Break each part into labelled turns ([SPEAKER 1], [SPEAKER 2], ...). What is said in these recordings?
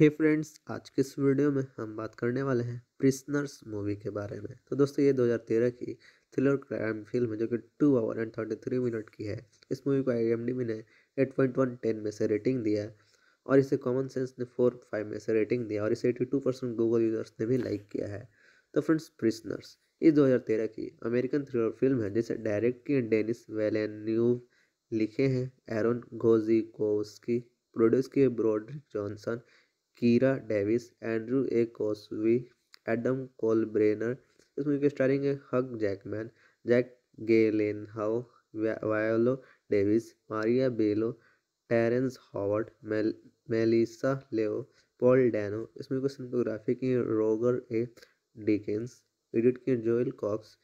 [SPEAKER 1] हे hey friends आज के इस वीडियो में हम बात करने वाले हैं प्रिस्नर्स मूवी के बारे में तो दोस्तों ये 2013 की थ्रिलर क्राइम फिल्म है जो कि two hour and thirty three minute की है इस मूवी को आई ने एट पॉइंट वन टेन में से रेटिंग दिया और इसे कॉमन सेंस ने फोर फाइव में से रेटिंग दिया और इसे eighty two percent Google users ने भी लाइक किया है तो फ्रेंड्स प्रिस्नर्स ये दो की अमेरिकन थ्रिलर फिल्म है जिसे डायरेक्ट की डेनिस वेलेन्यूव लिखे हैं एरोन घोजी प्रोड्यूस किए Broderick Johnson Kira Davis Andrew A Kosove Adam कोलब्रेनर इस मूवी की स्टारिंग है हक जैकमैन जैक हाउ Viola Davis Maria Bello Terrence Howard mail Melissa Leo Paul Dano इस मूवी को सिनेटोग्राफी की रोगर ए डिकेंस एडिट किए Joel Cox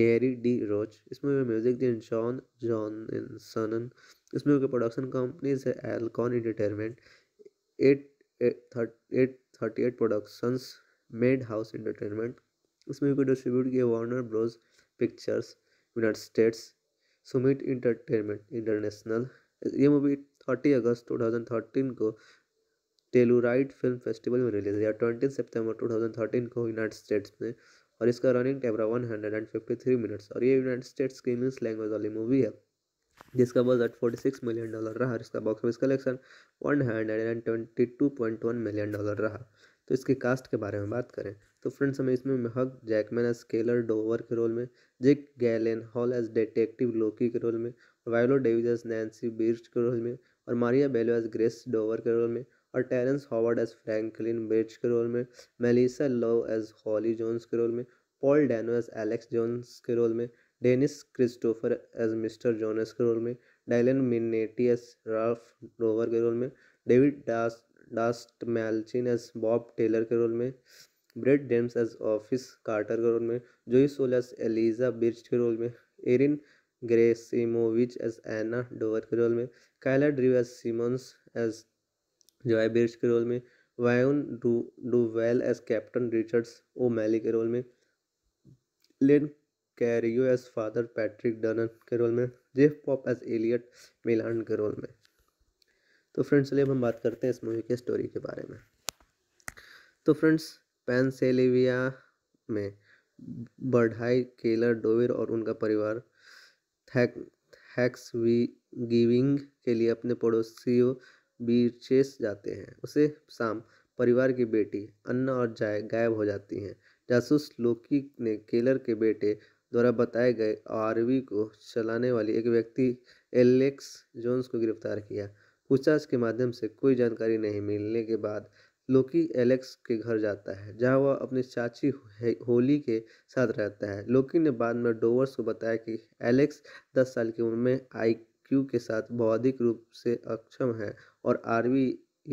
[SPEAKER 1] Gary D Roach इस movie में म्यूजिक दिए जॉन जॉनसन इस मूवी प्रोडक्शन कंपनीज है Alcon entertainment eight thirty eight productions Madhouse entertainment इस मूवी को डिस्ट्रीब्यूट किया Warner Bros pictures United States Summit entertainment international ये movie thirty अगस्त टू थाउजेंड थर्टीन को टेलुराइड फिल्म फेस्टिवल में release हुई twenty सितंबर थर्टीन को यूनाइटेड स्टेट्स में और इसका running camera one hundred and fifty three minutes और ये यूनाइटेड स्टेट्स की इंग्लिश लैंग्वेज वाली मूवी है जिसका बजट सिक्स मिलियन डॉलर रहा इसका box office collection one hundred and twenty two point one million dollar रहा तो इसके कास्ट के बारे में बात करें तो फ्रेंड्स हमें इसमें महक जैकमैन एज केलर डोवर के रोल में Jake Gyllenhaal as detective Loki के रोल में Viola Davis as Nancy Birch के रोल में और Maria Bello as Grace Dover के रोल में और Terrence Howard as Franklin Birch के रोल में Melissa Leo as Holly Jones के रोल में Paul Dano as Alex Jones के रोल में Dennis Christopher as mister Jonas के रोल में Dylan Minnette as Ralph rover के रोल में David dance Dastmalchian as Bob Taylor के role में Brad James as office Carter के role में जोई सोलस एलिजा बिर्च के रोल में Erin Gerasimovich as Anna Dover के रोल में Kyla Drew as Simmons as Joy Birch के रोल में Wayne do Duvall as captain Richards O'Malley के रोल में Len Cariou as father Patrick Dunn के role में Jeff Pope as Elliott मिलान के role में तो फ्रेंड्स चलिए अब हम बात करते हैं इस मूवी के स्टोरी के बारे में तो फ्रेंड्स पेंसिलिविया में बढ़ाई केलर डोविर और उनका परिवार थैक हैक्स गिविंग के लिए अपने पड़ोसियों बीचेस जाते हैं उसे शाम परिवार की बेटी अन्ना और जाय गायब हो जाती हैं जासूस लोकी ने केलर के बेटे द्वारा बताए गए आरवी को चलाने वाली एक व्यक्ति एलेक्स जोन्स को गिरफ्तार किया पूछताछ के माध्यम से कोई जानकारी नहीं मिलने के बाद लोकी एलेक्स के घर जाता है जहां वह अपनी चाची होली के साथ रहता है लोकी ने बाद में डोवर्स को बताया कि एलेक्स दस साल की उम्र में आईक्यू के साथ बौद्धिक रूप से अक्षम है और आरवी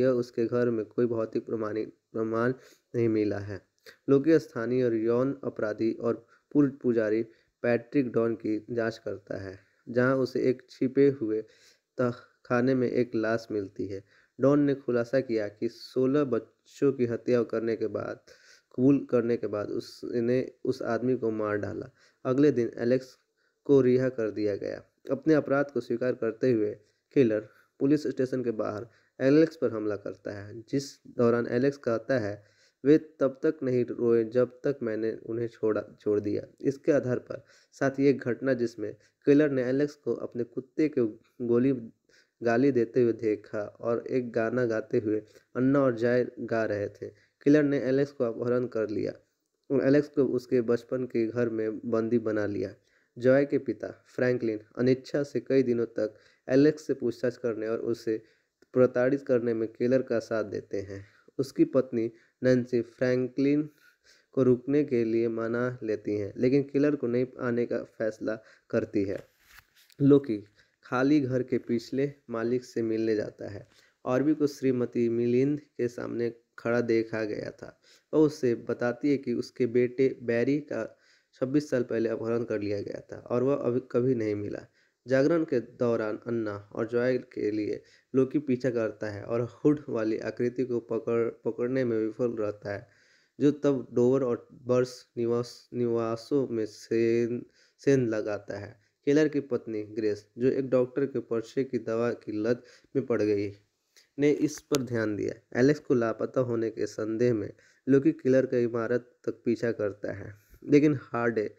[SPEAKER 1] यह उसके घर में कोई भौतिक प्रमाणित प्रमाण नहीं मिला है लोकी स्थानीय और यौन अपराधी और पूर्व पुजारी पैट्रिक डॉन की जांच करता है जहां उसे एक छिपे हुए तहखाने में एक लाश मिलती है डॉन ने खुलासा किया कि 16 बच्चों की हत्या करने के बाद कबूल करने के बाद उसने उस आदमी को मार डाला अगले दिन एलेक्स को रिहा कर दिया गया अपने अपराध को स्वीकार करते हुए किलर पुलिस स्टेशन के बाहर एलेक्स पर हमला करता है जिस दौरान एलेक्स कहता है वे तब तक नहीं रोए जब तक मैंने उन्हें छोड़ा छोड़ दिया इसके आधार पर साथ ही एक घटना जिसमें किलर ने एलेक्स को अपने कुत्ते के गोली गाली देते हुए देखा और एक गाना गाते हुए अन्ना और जाय गा रहे थे किलर ने एलेक्स को अपहरण कर लिया एलेक्स को उसके बचपन के घर में बंदी बना लिया जॉय के पिता फ्रैंकलिन अनिच्छा से कई दिनों तक एलेक्स से पूछताछ करने और उसे प्रताड़ित करने में किलर का साथ देते हैं उसकी पत्नी नैन्सी फ्रैंकलिन को रुकने के लिए मना लेती हैं लेकिन किलर को नहीं आने का फैसला करती है लोकी खाली घर के पिछले मालिक से मिलने जाता है और भी को श्रीमती मिलिंद के सामने खड़ा देखा गया था और उससे बताती है कि उसके बेटे बैरी का 26 साल पहले अपहरण कर लिया गया था और वह अभी कभी नहीं मिला जागरण के दौरान अन्ना और जॉय के लिए लोकी पीछा करता है और हुड वाली आकृति को पकड़ पकड़ने में विफल रहता है जो तब डोवर और बर्स निवास निवासों में सेन सेंध लगाता है केलर की पत्नी ग्रेस जो एक डॉक्टर के पर्चे की दवा की लत में पड़ गई ने इस पर ध्यान दिया एलेक्स को लापता होने के संदेह में लोकी किलर का इमारत तक पीछा करता है लेकिन हार्डे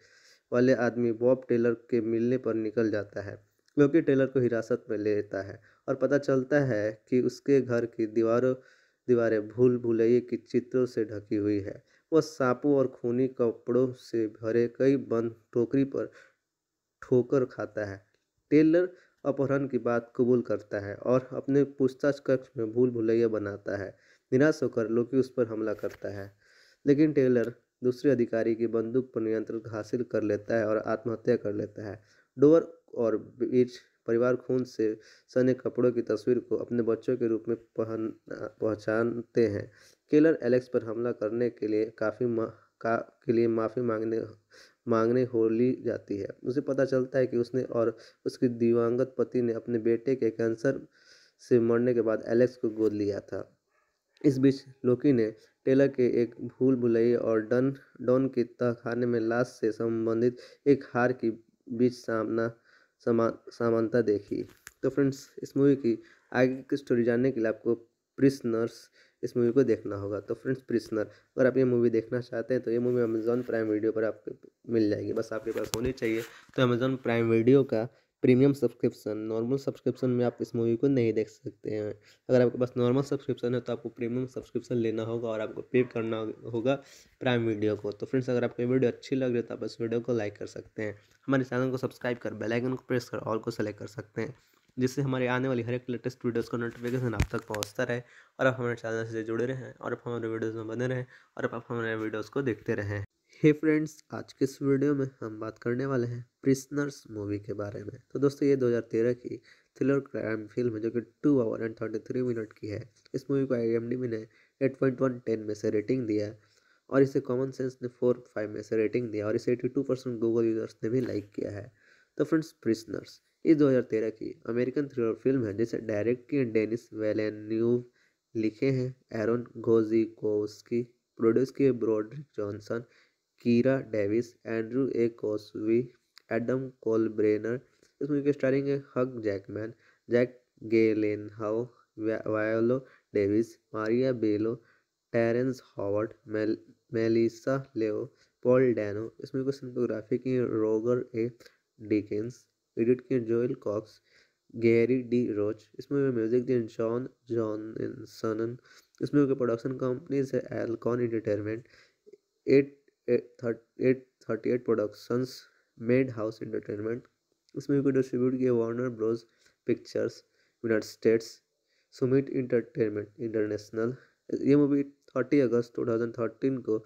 [SPEAKER 1] वाले आदमी बॉब टेलर के मिलने पर निकल जाता है क्योंकि टेलर को हिरासत में ले लेता है और पता चलता है कि उसके घर की दीवारों दीवारें भूल भुलैये की चित्रों से ढकी हुई है वह सांपों और खूनी कपड़ों से भरे कई बंद टोकरी पर ठोकर खाता है टेलर अपहरण की बात कबूल करता है और अपने पूछताछ कक्ष में भूल भुलैया बनाता है निराश होकर लोकी उस पर हमला करता है लेकिन टेलर दूसरे अधिकारी की बंदूक पर नियंत्रण हासिल कर लेता है और आत्महत्या कर लेता है डोवर और बीच परिवार खून से सने कपड़ों की तस्वीर को अपने बच्चों के रूप में पहन पहचानते हैं केलर एलेक्स पर हमला करने के लिए काफ़ी का के लिए माफ़ी मांगने मांगने हो ली जाती है उसे पता चलता है कि उसने और उसके दिवंगत पति ने अपने बेटे के कैंसर से मरने के बाद एलेक्स को गोद लिया था इस बीच लोकी ने टेलर के एक भूल भुलैया और डन डॉन की तहखाने में लाश से संबंधित एक हार की बीच सामना समा समानता देखी तो फ्रेंड्स इस मूवी की आगे की स्टोरी जानने के लिए आपको प्रिस्नर्स इस मूवी को देखना होगा तो फ्रेंड्स प्रिसनर अगर आप ये मूवी देखना चाहते हैं तो ये मूवी अमेज़ॉन प्राइम वीडियो पर आपको मिल जाएगी बस आपके पास होनी चाहिए तो अमेज़ॉन प्राइम वीडियो का प्रीमियम सब्सक्रिप्शन नॉर्मल सब्सक्रिप्शन में आप इस मूवी को नहीं देख सकते हैं अगर आपके पास नॉर्मल सब्सक्रिप्शन है तो आपको प्रीमियम सब्सक्रिप्शन लेना होगा और आपको पे करना होगा प्राइम वीडियो को तो फ्रेंड्स अगर आपको वीडियो अच्छी लग रही है तो आप इस वीडियो को लाइक कर सकते हैं हमारे चैनल को सब्सक्राइब कर बेलाइकन को प्रेस कर ऑल को सेलेक्ट कर सकते हैं जिससे हमारे आने वाली हर एक लेटेस्ट वीडियोस का नोटिफिकेशन आप तक पहुंचता रहे और आप हमारे चैनल से जुड़े रहें और आप हमारे वीडियोस में बने रहें और आप हमारे वीडियोस को देखते रहें हे hey फ्रेंड्स आज के इस वीडियो में हम बात करने वाले हैं प्रिस्नर्स मूवी के बारे में तो दोस्तों ये 2013 की थ्रिलर क्राइम फिल्म है जो कि two hour and thirty three minute की है इस मूवी को आई ने एट पॉइंट वन टेन में से रेटिंग दिया और इसे कॉमन सेंस ने फोर फाइव में से रेटिंग दिया और इसे eighty two percent Google users ने भी लाइक किया है तो फ्रेंड्स प्रिस्नर्स इस दो की अमेरिकन थ्रिलर फिल्म है जिसे डायरेक्ट किए डेनिस वेलेन्यूव लिखे हैं एरोन घोजी प्रोड्यूस किए Broderick Johnson Kira Davis Andrew A Kosove Adam कोलब्रेनर इस मूवी की स्टारिंग है Hugh Jackman Jake Gyllenhaal Viola Davis Maria Bello Terrence Howard mail, Melissa Leo Paul Dano इस मूवी को सिनेमाटोग्राफी की रोगर ए डिकेंस एडिट किए Joel Cox Gary D Roach इस movie में music दिए जॉन जॉनसन इस movie के production companies है Alcon entertainment eight eight thirty eight productions Madhouse entertainment इस मूवी को डिस्ट्रीब्यूट किया Warner Bros pictures United States Summit entertainment international ये मूवी थर्टी अगस्त टू थाउजेंड थर्टीन को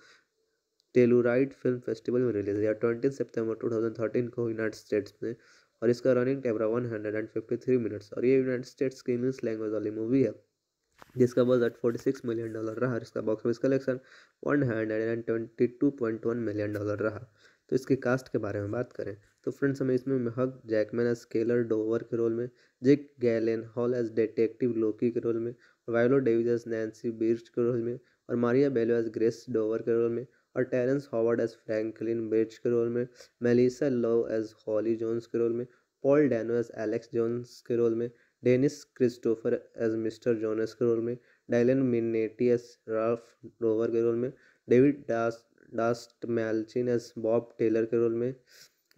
[SPEAKER 1] टेलूराइड फिल्म फेस्टिवल में release हुई twenty सितंबर थर्टीन को यूनाइटेड स्टेट्स में और इसका रनिंग टाइम रहा one hundred and fifty three minutes और ये यूनाइटेड स्टेट्स की इंग्लिश लैंग्वेज वाली मूवी है जिसका budget forty six million dollar रहा इसका box office collection one hundred and twenty two point one million dollar रहा तो इसके कास्ट के बारे में बात करें तो फ्रेंड्स हमें इसमें महक जैकमैन एज स्केलर डोवर के रोल में Jake Gyllenhaal as detective Loki के रोल में Viola Davis as Nancy Birch के रोल में और Maria Bello as Grace Dover के रोल में और Terrence Howard as Franklin Birch के रोल में Melissa Leo as Holly Jones के रोल में Paul Dano as Alex Jones के रोल में Dennis Christopher as mister Jonas के रोल में Dylan Minnette as Ralph rover के रोल में David dance Dastmalchian as Bob Taylor के role में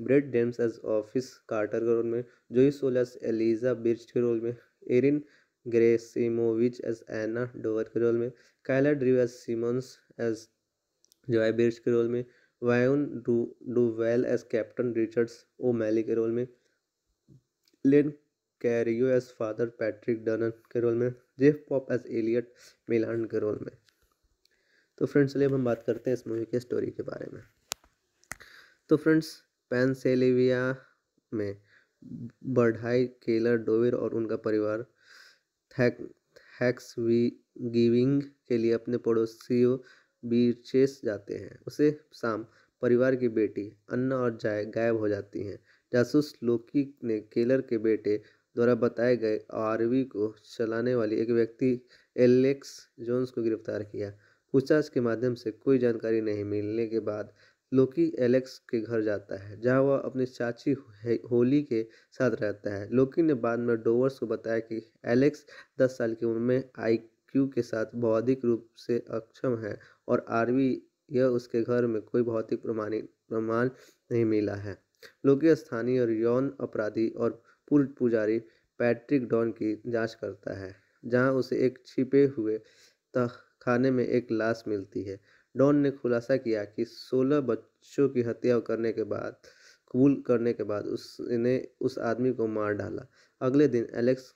[SPEAKER 1] Brad James as office Carter के role में जोई सोलस एलिजा बिर्च के रोल में Erin Gerasimovich as Anna Dover के रोल में Kyla Drew as Simmons as Joy Birch के रोल में Wayne do Duvall as captain Richards O'Malley के रोल में Len Cariou as father Patrick Dunn के role में Jeff Pope as Elliott मिलान के role में तो फ्रेंड्स चलिए अब हम बात करते हैं इस मूवी के स्टोरी के बारे में तो फ्रेंड्स पेंसेलिविया में बढ़ाई केलर डोविर और उनका परिवार थैक थैक्स गिविंग के लिए अपने पड़ोसियों बीचेस जाते हैं उसे शाम परिवार की बेटी अन्ना और जाय गायब हो जाती हैं जासूस लोकी ने केलर के बेटे द्वारा बताए गए आरवी को चलाने वाली एक व्यक्ति एलेक्स जोन्स को गिरफ्तार किया पूछताछ के माध्यम से कोई जानकारी नहीं मिलने के बाद लोकी एलेक्स के घर जाता है जहां वह अपनी चाची होली के साथ रहता है लोकी ने बाद में डोवर्स को बताया कि एलेक्स दस साल की उम्र में आईक्यू के साथ बौद्धिक रूप से अक्षम है और आरवी यह उसके घर में कोई भौतिक प्रमाणिक प्रमाण नहीं मिला है लोकी स्थानीय और यौन अपराधी और पूर्व पुजारी पैट्रिक डॉन की जांच करता है जहां उसे एक छिपे हुए तहखाने में एक लाश मिलती है डॉन ने खुलासा किया कि 16 बच्चों की हत्या करने के बाद कबूल करने के बाद उसने उस आदमी को मार डाला अगले दिन एलेक्स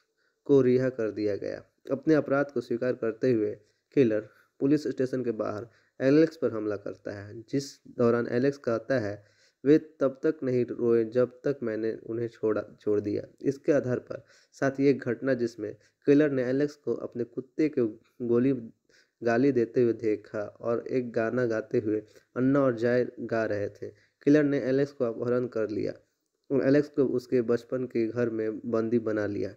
[SPEAKER 1] को रिहा कर दिया गया अपने अपराध को स्वीकार करते हुए किलर पुलिस स्टेशन के बाहर एलेक्स पर हमला करता है जिस दौरान एलेक्स कहता है वे तब तक नहीं रोए जब तक मैंने उन्हें छोड़ा छोड़ दिया इसके आधार पर साथ ही एक घटना जिसमें किलर ने एलेक्स को अपने कुत्ते के गोली गाली देते हुए देखा और एक गाना गाते हुए अन्ना और जाय गा रहे थे किलर ने एलेक्स को अपहरण कर लिया एलेक्स को उसके बचपन के घर में बंदी बना लिया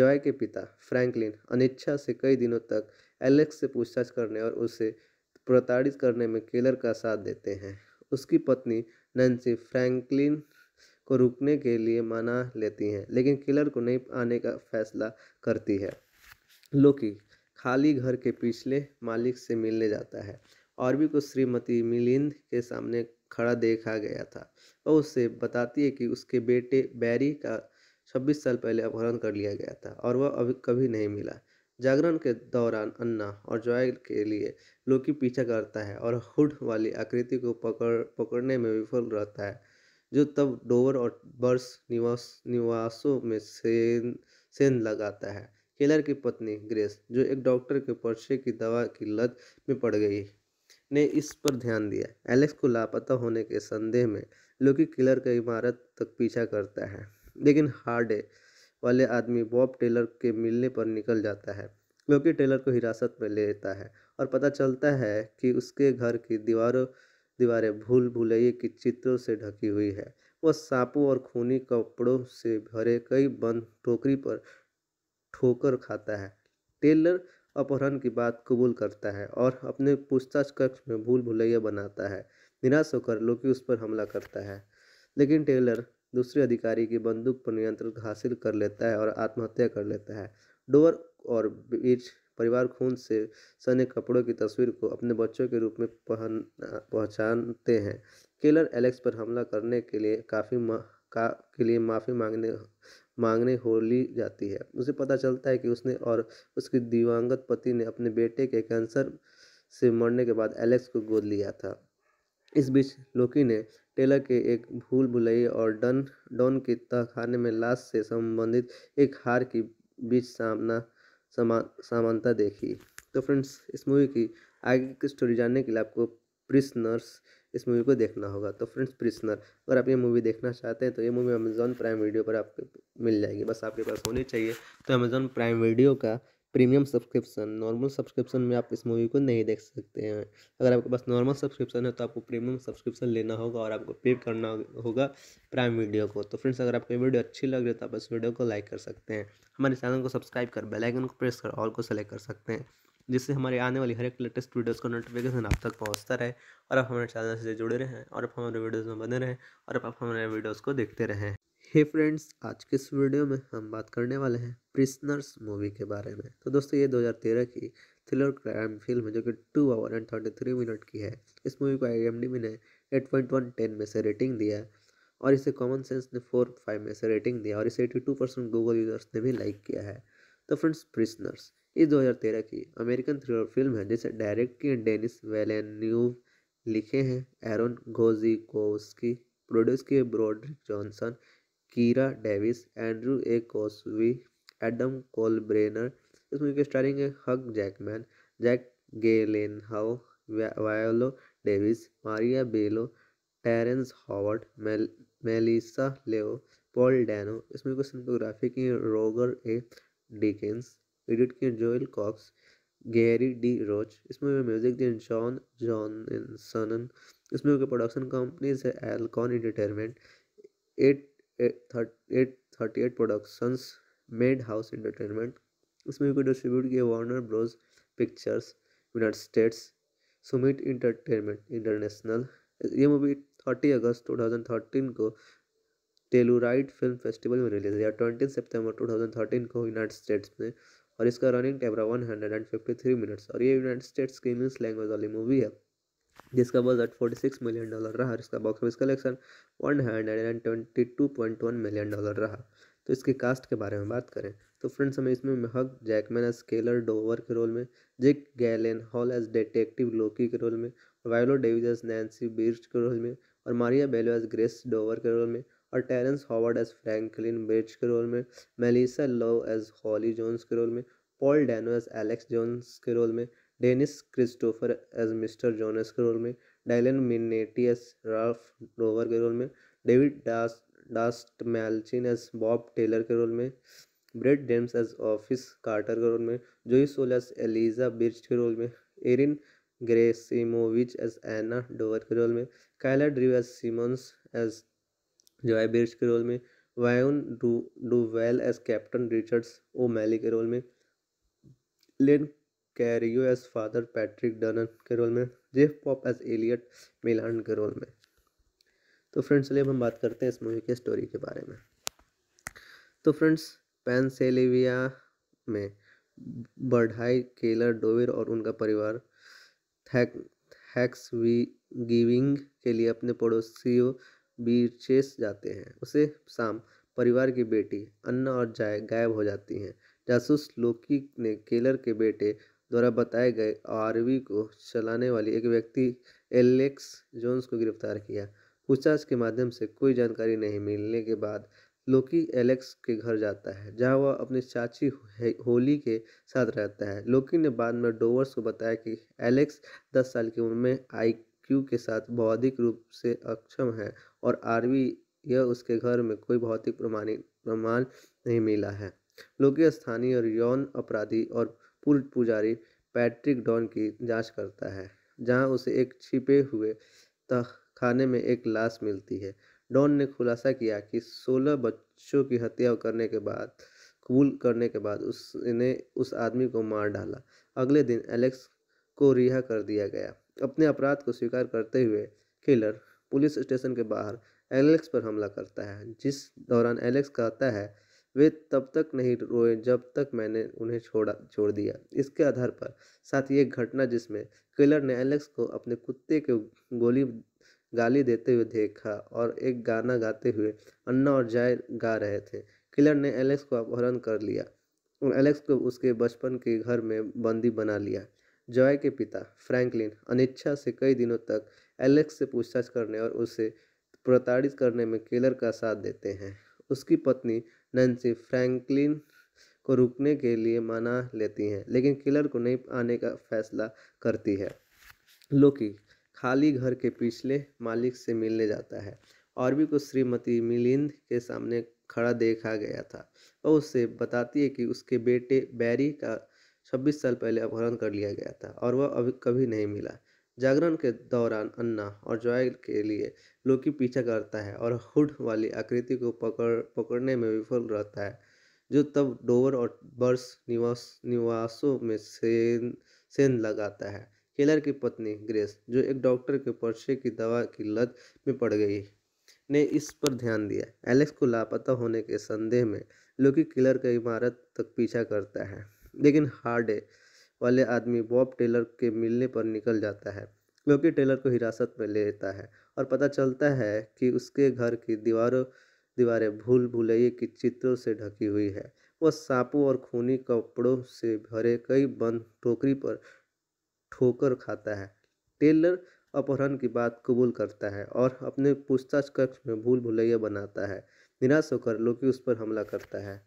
[SPEAKER 1] जॉय के पिता फ्रैंकलिन अनिच्छा से कई दिनों तक एलेक्स से पूछताछ करने और उसे प्रताड़ित करने में किलर का साथ देते हैं उसकी पत्नी नैन्सी फ्रैंकलिन को रुकने के लिए मना लेती हैं लेकिन किलर को नहीं आने का फैसला करती है लोकी खाली घर के पिछले मालिक से मिलने जाता है और भी को श्रीमती मिलिंद के सामने खड़ा देखा गया था वह उससे बताती है कि उसके बेटे बैरी का 26 साल पहले अपहरण कर लिया गया था और वह अभी कभी नहीं मिला जागरण के दौरान अन्ना और जॉय के लिए लोकी पीछा करता है और हुड वाली आकृति को पकड़ पकड़ने में विफल रहता है जो तब डोवर और बर्स निवास निवासों में सेन सेन लगाता है केलर की पत्नी ग्रेस जो एक डॉक्टर के पर्चे की दवा की लत में पड़ गई ने इस पर ध्यान दिया एलेक्स को लापता होने के संदेह में लोकी किलर का इमारत तक पीछा करता है लेकिन हार्डे वाले आदमी बॉब टेलर के मिलने पर निकल जाता है क्योंकि टेलर को हिरासत में ले लेता है और पता चलता है कि उसके घर की दीवारों दीवारें भूल भुलैये की चित्रों से ढकी हुई है वह सांपों और खूनी कपड़ों से भरे कई बंद टोकरी पर ठोकर खाता है टेलर अपहरण की बात कबूल करता है और अपने पूछताछ कक्ष में भूल भुलैया बनाता है निराश होकर लोकी उस पर हमला करता है लेकिन टेलर दूसरे अधिकारी की बंदूक पर नियंत्रण हासिल कर लेता है और आत्महत्या कर लेता है डोवर और बीच परिवार खून से सने कपड़ों की तस्वीर को अपने बच्चों के रूप में पहन पहचानते हैं केलर एलेक्स पर हमला करने के लिए काफ़ी का के लिए माफ़ी मांगने मांगने हो ली जाती है उसे पता चलता है कि उसने और उसके दिवंगत पति ने अपने बेटे के कैंसर से मरने के बाद एलेक्स को गोद लिया था इस बीच लोकी ने टेलर के एक भूल भुलई और डन डॉन की तहखाने में लाश से संबंधित एक हार की बीच सामना समा समानता देखी तो फ्रेंड्स इस मूवी की आगे की स्टोरी जानने के लिए आपको प्रिस्नर्स इस मूवी को देखना होगा तो फ्रेंड्स प्रिसनर अगर आप ये मूवी देखना चाहते हैं तो ये मूवी अमेज़ॉन प्राइम वीडियो पर आपको मिल जाएगी बस आपके पास होनी चाहिए तो अमेज़ॉन प्राइम वीडियो का प्रीमियम सब्सक्रिप्शन नॉर्मल सब्सक्रिप्शन में आप इस मूवी को नहीं देख सकते हैं अगर आपके पास नॉर्मल सब्सक्रिप्शन है तो आपको प्रीमियम सब्सक्रिप्शन लेना होगा और आपको पे करना होगा प्राइम वीडियो को तो फ्रेंड्स अगर आपको वीडियो अच्छी लग रही है तो आप इस वीडियो को लाइक कर सकते हैं हमारे चैनल को सब्सक्राइब कर बेलाइकन को प्रेस कर ऑल को सेलेक्ट कर सकते हैं जिससे हमारे आने वाली हर एक लेटेस्ट वीडियोज़ का नोटिफिकेशन आप तक पहुँचता रहे और आप हमारे चैनल से जुड़े रहें और आप हमारे वीडियोज़ में बने रहें और आप हमारे वीडियोज़ को देखते रहें हे hey फ्रेंड्स आज के इस वीडियो में हम बात करने वाले हैं प्रिस्नर्स मूवी के बारे में तो दोस्तों ये 2013 की थ्रिलर क्राइम फिल्म है जो कि two hour and thirty three minute की है इस मूवी को आई एम डी ने एट पॉइंट वन टेन में से रेटिंग दिया और इसे कॉमन सेंस ने फोर फाइव में से रेटिंग दिया और इसे eighty two percent Google users ने भी लाइक किया है तो फ्रेंड्स प्रिस्नर्स ये तेरह की अमेरिकन थ्रिलर फिल्म है जिसे डायरेक्ट की डेनिस वेलेन्यूव लिखे हैं एरोन घोजी प्रोड्यूस किए Broderick Johnson Kira Davis Andrew A Kosove Adam कोलब्रेनर इस मूवी के स्टारिंग है Hugh Jackman Jake Gyllenhaal Viola Davis Maria Bello Terrence Howard mail, Melissa Leo Paul Dano इस मूवी को सिनेमाटोग्राफी की रोगर ए डिकेंस एडिट किए Joel Cox Gary D Roach इसमें में music दिए जॉन जॉनसन इसमें प्रोडक्शन कंपनीज है Alcon entertainment eight eight thirty eight productions Madhouse entertainment इस मूवी को डिस्ट्रीब्यूट किया Warner Bros pictures United States Summit entertainment international ये मूवी थर्टी अगस्त टू थर्टीन को टेलुराइड फिल्म फेस्टिवल में release हुआ ट्वेंटी सितंबर 2013 को यूनाइटेड स्टेट्स में और इसका रनिंग टाइम रहा one hundred and fifty three minutes और ये यूनाइटेड स्टेट्स की इंग्लिश लैंग्वेज वाली मूवी है जिसका budget forty six million dollar रहा और इसका box office collection one hundred and twenty two point one million dollar रहा तो इसके कास्ट के बारे में बात करें तो फ्रेंड्स हमें इसमें महक जैकमैन एज केलर डोवर के रोल में Jake Gyllenhaal as detective Loki के रोल में Viola Davis as Nancy Birch के रोल में और Maria Bello as Grace Dover के रोल में और Terrence Howard as Franklin bridge के रोल में Melissa Leo as Holly Jones के रोल में Paul Dano as Alex Jones के रोल में Dennis Christopher as mister Jonas के रोल में Dylan Minnette as Ralph rover के रोल में David dance Dastmalchian as Bob Taylor के role में Brad James as office Carter के role में जोई सोलस एलिजा बिर्च के रोल में Erin Gerasimovich as Anna Dover के रोल में Kyla Drew as Simmons as Joy Birch के रोल में Wayne do Duvall as captain Richards O'Malley के रोल में Len Cariou as father Patrick Dunn के role में Jeff Pope as Elliott मिलान के role में तो फ्रेंड्स चलिए अब हम बात करते हैं इस मूवी के स्टोरी के बारे में तो फ्रेंड्स पेंसेलिविया में बढ़ाई केलर डोवेर और उनका परिवार थैक हैक्स गिविंग के लिए अपने पड़ोसियों बीचेस जाते हैं उसे शाम परिवार की बेटी अन्ना और जाय गायब हो जाती हैं जासूस लोकी ने केलर के बेटे द्वारा बताए गए आरवी को चलाने वाली एक व्यक्ति एलेक्स जोन्स को गिरफ्तार किया पूछताछ के माध्यम से कोई जानकारी नहीं मिलने के बाद लोकी एलेक्स के घर जाता है जहां वह अपनी चाची होली के साथ रहता है लोकी ने बाद में डोवर्स को बताया कि एलेक्स दस साल की उम्र में आईक्यू के साथ बौद्धिक रूप से अक्षम है और आरवी यह उसके घर में कोई भौतिक प्रमाणिक प्रमाण नहीं मिला है लोकी स्थानीय और यौन अपराधी और पूर्व पुजारी पैट्रिक डॉन की जांच करता है जहां उसे एक छिपे हुए तहखाने में एक लाश मिलती है डॉन ने खुलासा किया कि 16 बच्चों की हत्या करने के बाद कबूल करने के बाद उसने उस आदमी को मार डाला अगले दिन एलेक्स को रिहा कर दिया गया अपने अपराध को स्वीकार करते हुए किलर पुलिस स्टेशन के बाहर एलेक्स पर हमला करता है जिस दौरान एलेक्स कहता है वे तब तक नहीं रोए जब तक मैंने उन्हें छोड़ा छोड़ दिया इसके आधार पर साथ ही एक घटना जिसमें किलर ने एलेक्स को अपने कुत्ते के गोली गाली देते हुए देखा और एक गाना गाते हुए अन्ना और जाय गा रहे थे किलर ने एलेक्स को अपहरण कर लिया एलेक्स को उसके बचपन के घर में बंदी बना लिया जॉय के पिता फ्रैंकलिन अनिच्छा से कई दिनों तक एलेक्स से पूछताछ करने और उसे प्रताड़ित करने में किलर का साथ देते हैं उसकी पत्नी नैन्सी फ्रैंकलिन को रुकने के लिए मना लेती हैं लेकिन किलर को नहीं आने का फैसला करती है लोकी खाली घर के पिछले मालिक से मिलने जाता है और भी को श्रीमती मिलिंद के सामने खड़ा देखा गया था वह उससे बताती है कि उसके बेटे बैरी का छब्बीस साल पहले अपहरण कर लिया गया था और वह अभी कभी नहीं मिला जागरण के दौरान अन्ना और जॉय के लिए लोकी पीछा करता है और हुड वाली आकृति को पकड़ पकड़ने में विफल रहता है जो तब डोवर और बर्स निवास निवासों में सेन सेन लगाता है केलर की पत्नी ग्रेस जो एक डॉक्टर के पर्चे की दवा की लत में पड़ गई ने इस पर ध्यान दिया एलेक्स को लापता होने के संदेह में लोकी किलर का इमारत तक पीछा करता है लेकिन हार्डे वाले आदमी बॉब टेलर के मिलने पर निकल जाता है क्योंकि टेलर को हिरासत में ले लेता है और पता चलता है कि उसके घर की दीवारों दीवारें भूल भुलैये की चित्रों से ढकी हुई है वह सांपों और खूनी कपड़ों से भरे कई बंद टोकरी पर ठोकर खाता है टेलर अपहरण की बात कबूल करता है और अपने पूछताछ कक्ष में भूल भुलैया बनाता है निराश होकर लोकी उस पर हमला करता है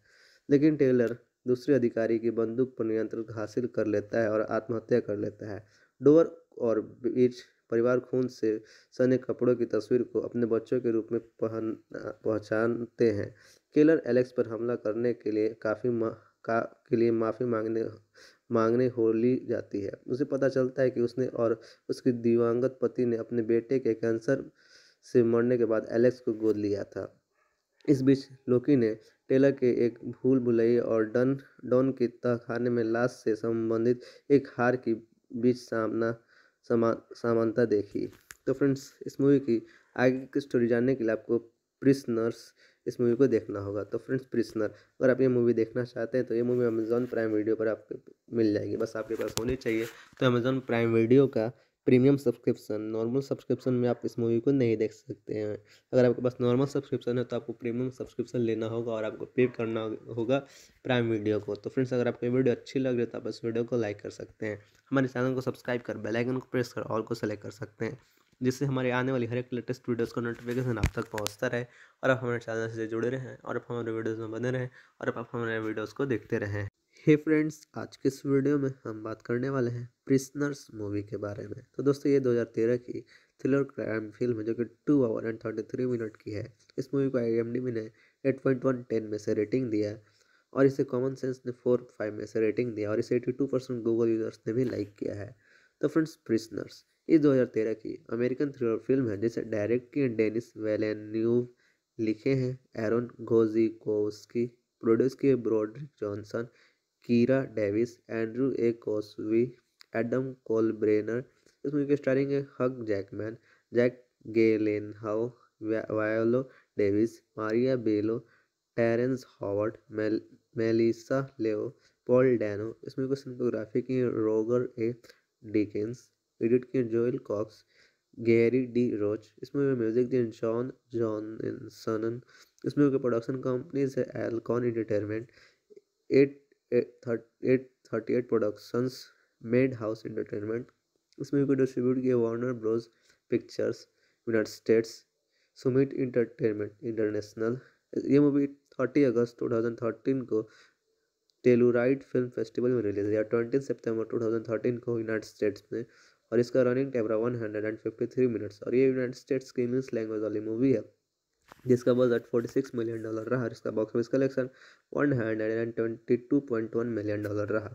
[SPEAKER 1] लेकिन टेलर दूसरे अधिकारी की बंदूक पर नियंत्रण हासिल कर लेता है और आत्महत्या कर लेता है डोवर और बीच परिवार खून से सने कपड़ों की तस्वीर को अपने बच्चों के रूप में पहन पहचानते हैं केलर एलेक्स पर हमला करने के लिए काफ़ी का के लिए माफ़ी मांगने मांगने हो ली जाती है उसे पता चलता है कि उसने और उसके दिवंगत पति ने अपने बेटे के कैंसर से मरने के बाद एलेक्स को गोद लिया था इस बीच लोकी ने टेलर के एक भूल भुलई और डन डॉन के तहखाने में लाश से संबंधित एक हार की बीच सामना समानता देखी तो फ्रेंड्स इस मूवी की आगे की स्टोरी जानने के लिए आपको प्रिस्नर्स इस मूवी को देखना होगा तो फ्रेंड्स प्रिस्नर अगर आप ये मूवी देखना चाहते हैं तो ये मूवी अमेज़ॉन प्राइम वीडियो पर आपको मिल जाएगी बस आपके पास होनी चाहिए तो अमेज़ॉन प्राइम वीडियो का प्रीमियम सब्सक्रिप्शन नॉर्मल सब्सक्रिप्शन में आप इस मूवी को नहीं देख सकते हैं अगर आपके पास नॉर्मल सब्सक्रिप्शन है तो आपको प्रीमियम सब्सक्रिप्शन लेना होगा और आपको पे करना होगा प्राइम वीडियो को तो फ्रेंड्स अगर आपको वीडियो अच्छी लग रही है तो आप इस वीडियो को लाइक कर सकते हैं हमारे चैनल को सब्सक्राइब कर बेलाइकन को प्रेस कर ऑल को सेलेक्ट कर सकते हैं जिससे हमारे आने वाली हर एक लेटेस्ट वीडियोस का नोटिफिकेशन आप तक पहुंचता रहे और आप हमारे चैनल से जुड़े रहें और आप हमारे वीडियोस में बने रहें और आप हमारे वीडियोस को देखते रहें हे hey फ्रेंड्स आज के इस वीडियो में हम बात करने वाले हैं प्रिस्नर्स मूवी के बारे में तो दोस्तों ये 2013 की थ्रिलर क्राइम फिल्म है जो कि two hour and thirty three minute की है इस मूवी को आई एम डी ने एट पॉइंट वन टेन में से रेटिंग दिया है और इसे कॉमन सेंस ने फोर फाइव में से रेटिंग दिया और इसे eighty two percent Google users ने भी लाइक किया है तो फ्रेंड्स प्रिस्नर्स इस तेरह की अमेरिकन थ्रिलर फिल्म है जिसे डायरेक्ट किए डेनिस वेलेन्यूव लिखे हैं एरोन घोजी प्रोड्यूस किए Broderick Johnson Kira Davis Andrew A Kosove Adam कोलब्रेनर इस मूवी के स्टारिंग है Hugh Jackman Jake Gyllenhaal Viola Davis Maria Bello Terrence Howard Melissa Leo Paul Dano इस मूवी को सिनेटोग्राफी की रोगर ए डिकेंस एडिट किए Joel Cox Gary D Roach इस movie में music दिए जॉन जॉनसन इस मूवी के प्रोडक्शन कंपनीज है Alcon entertainment eight eight thirty eight productions Madhouse entertainment इस मूवी को डिस्ट्रीब्यूट किया Warner Bros pictures United States Summit entertainment international ये मूवी थर्टी अगस्त टू थाउजेंड थर्टीन को टेलुराइड फिल्म फेस्टिवल में release हुई twenty सितंबर थर्टीन को यूनाइटेड स्टेट्स में और इसका रनिंग कैमरा थ्री मिनट्स और ये यूनाइटेड स्टेट्स की इंग्लिश लैंग्वेज वाली मूवी है जिसका बजट 46 मिलियन डॉलर रहा और इसका box office collection one hundred and twenty two point one million dollar रहा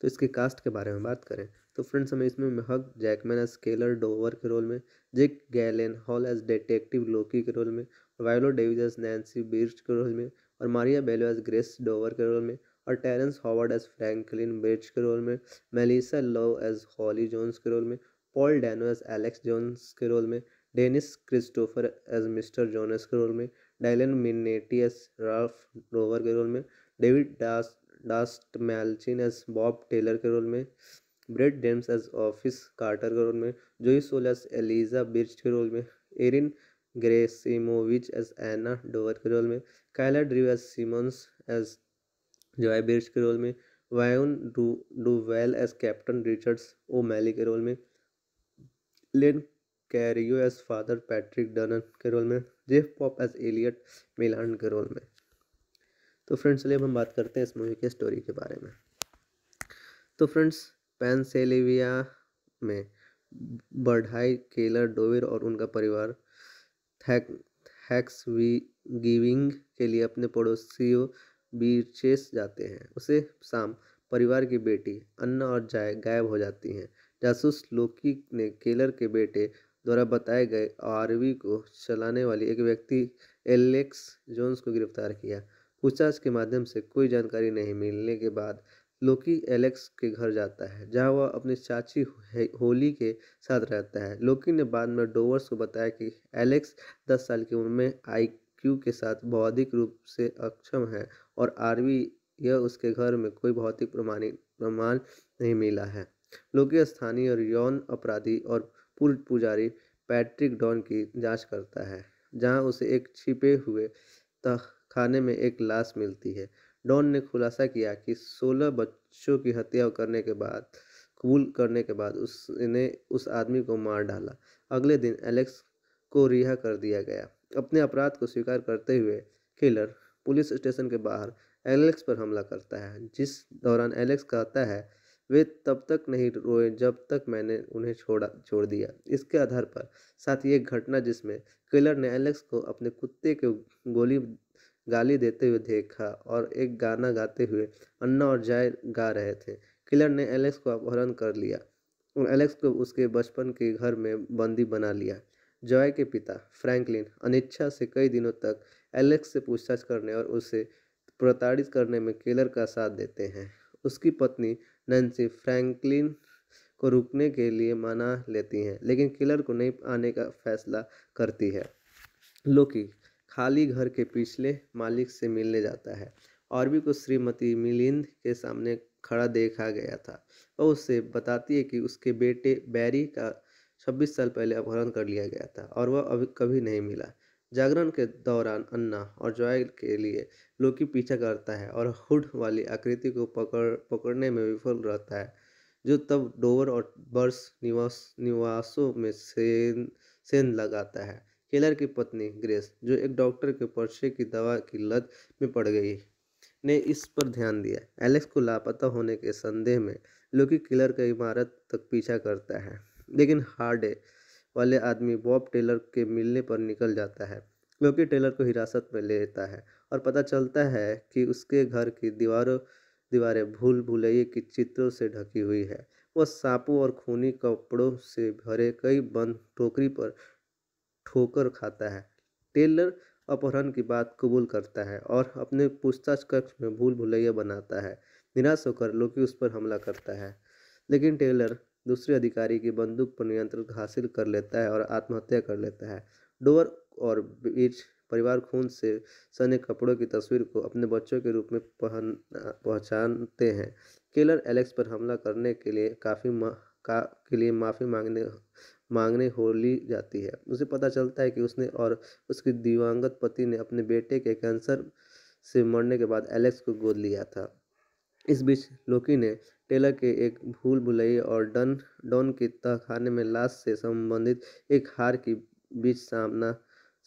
[SPEAKER 1] तो इसके कास्ट के बारे में बात करें तो फ्रेंड्स हमें इसमें महक जैकमैन एस स्केलर डोवर के रोल में Jake Gyllenhaal as detective Loki के रोल में Viola Davis as Nancy Birch के रोल में और Maria Bello as Grace Dover के रोल में और Terrence Howard as Franklin bridge के रोल में Melissa Leo as Holly Jones के रोल में Paul Dano as Alex Jones के रोल में Dennis Christopher as mister Jonas के रोल में Dylan Minnette as Ralph rover के रोल में David dance Dastmalchian as Bob Taylor के role में Brad James as office Carter के role में जोई सोलस एलिजा बिर्च के रोल में Erin Gerasimovich as Anna Dover के रोल में Kyla Drew as Simmons as Joy Birch के रोल में Wayne do Duvall as captain Richards O'Malley के रोल में Len Cariou as father Patrick Dunn के role में Jeff Pope as Elliott मिलान के role में तो फ्रेंड्स चलिए अब हम बात करते हैं इस मूवी के स्टोरी के बारे में तो फ्रेंड्स पेंसेलिविया में बढ़ाई केलर डोवेर और उनका परिवार थैक हैक्स गिविंग के लिए अपने पड़ोसियों बीचेस जाते हैं उसे शाम परिवार की बेटी अन्ना और जाय गायब हो जाती हैं जासूस लोकी ने केलर के बेटे द्वारा बताए गए आरवी को चलाने वाली एक व्यक्ति एलेक्स जोन्स को गिरफ्तार किया पूछताछ के माध्यम से कोई जानकारी नहीं मिलने के बाद लोकी एलेक्स के घर जाता है जहां वह अपनी चाची होली के साथ रहता है लोकी ने बाद में डोवर्स को बताया कि एलेक्स दस साल की उम्र में आईक्यू के साथ बौद्धिक रूप से अक्षम है और आरवी यह उसके घर में कोई भौतिक प्रमाणिक प्रमाण नहीं मिला है लोकी स्थानीय और यौन अपराधी और पूर्व पुजारी पैट्रिक डॉन की जांच करता है जहां उसे एक छिपे हुए तहखाने में एक लाश मिलती है डॉन ने खुलासा किया कि 16 बच्चों की हत्या करने के बाद कबूल करने के बाद उसने उस आदमी को मार डाला अगले दिन एलेक्स को रिहा कर दिया गया अपने अपराध को स्वीकार करते हुए किलर पुलिस स्टेशन के बाहर एलेक्स पर हमला करता है जिस दौरान एलेक्स कहता है वे तब तक नहीं रोए जब तक मैंने उन्हें छोड़ा छोड़ दिया इसके आधार पर साथ ही एक घटना जिसमें किलर ने एलेक्स को अपने कुत्ते के गोली गाली देते हुए देखा और एक गाना गाते हुए अन्ना और जाय गा रहे थे किलर ने एलेक्स को अपहरण कर लिया एलेक्स को उसके बचपन के घर में बंदी बना लिया जॉय के पिता फ्रैंकलिन अनिच्छा से कई दिनों तक एलेक्स से पूछताछ करने और उसे प्रताड़ित करने में किलर का साथ देते हैं उसकी पत्नी नैन्सी फ्रैंकलिन को रुकने के लिए मना लेती हैं लेकिन किलर को नहीं आने का फैसला करती है लोकी खाली घर के पिछले मालिक से मिलने जाता है और भी को श्रीमती मिलिंद के सामने खड़ा देखा गया था और उससे बताती है कि उसके बेटे बैरी का 26 साल पहले अपहरण कर लिया गया था और वह अभी कभी नहीं मिला जागरण के दौरान अन्ना और जॉय के लिए लोकी पीछा करता है और हुड वाली आकृति को पकड़ पकड़ने में विफल रहता है जो तब डोवर और बर्स निवास निवासों में सेन सेन लगाता है केलर की पत्नी ग्रेस जो एक डॉक्टर के पर्चे की दवा की लत में पड़ गई ने इस पर ध्यान दिया एलेक्स को लापता होने के संदेह में लोकी किलर का इमारत तक पीछा करता है लेकिन हार्डे वाले आदमी बॉब टेलर के मिलने पर निकल जाता है क्योंकि टेलर को हिरासत में ले लेता है और पता चलता है कि उसके घर की दीवारों दीवारें भूल भुलैये की चित्रों से ढकी हुई है वह सांपों और खूनी कपड़ों से भरे कई बंद टोकरी पर ठोकर खाता है टेलर अपहरण की बात कबूल करता है और अपने पूछताछ कक्ष में भूल भुलैया बनाता है निराश होकर लोकी उस पर हमला करता है लेकिन टेलर दूसरे अधिकारी की बंदूक पर नियंत्रण हासिल कर लेता है और आत्महत्या कर लेता है डोवर और बीच परिवार खून से सने कपड़ों की तस्वीर को अपने बच्चों के रूप में पहन पहचानते हैं केलर एलेक्स पर हमला करने के लिए काफ़ी का के लिए माफ़ी मांगने मांगने हो ली जाती है उसे पता चलता है कि उसने और उसके दिवंगत पति ने अपने बेटे के कैंसर से मरने के बाद एलेक्स को गोद लिया था इस बीच लोकी ने टेलर के एक भूल भुलैया और डन डॉन के तहखाने में लाश से संबंधित एक हार की बीच सामना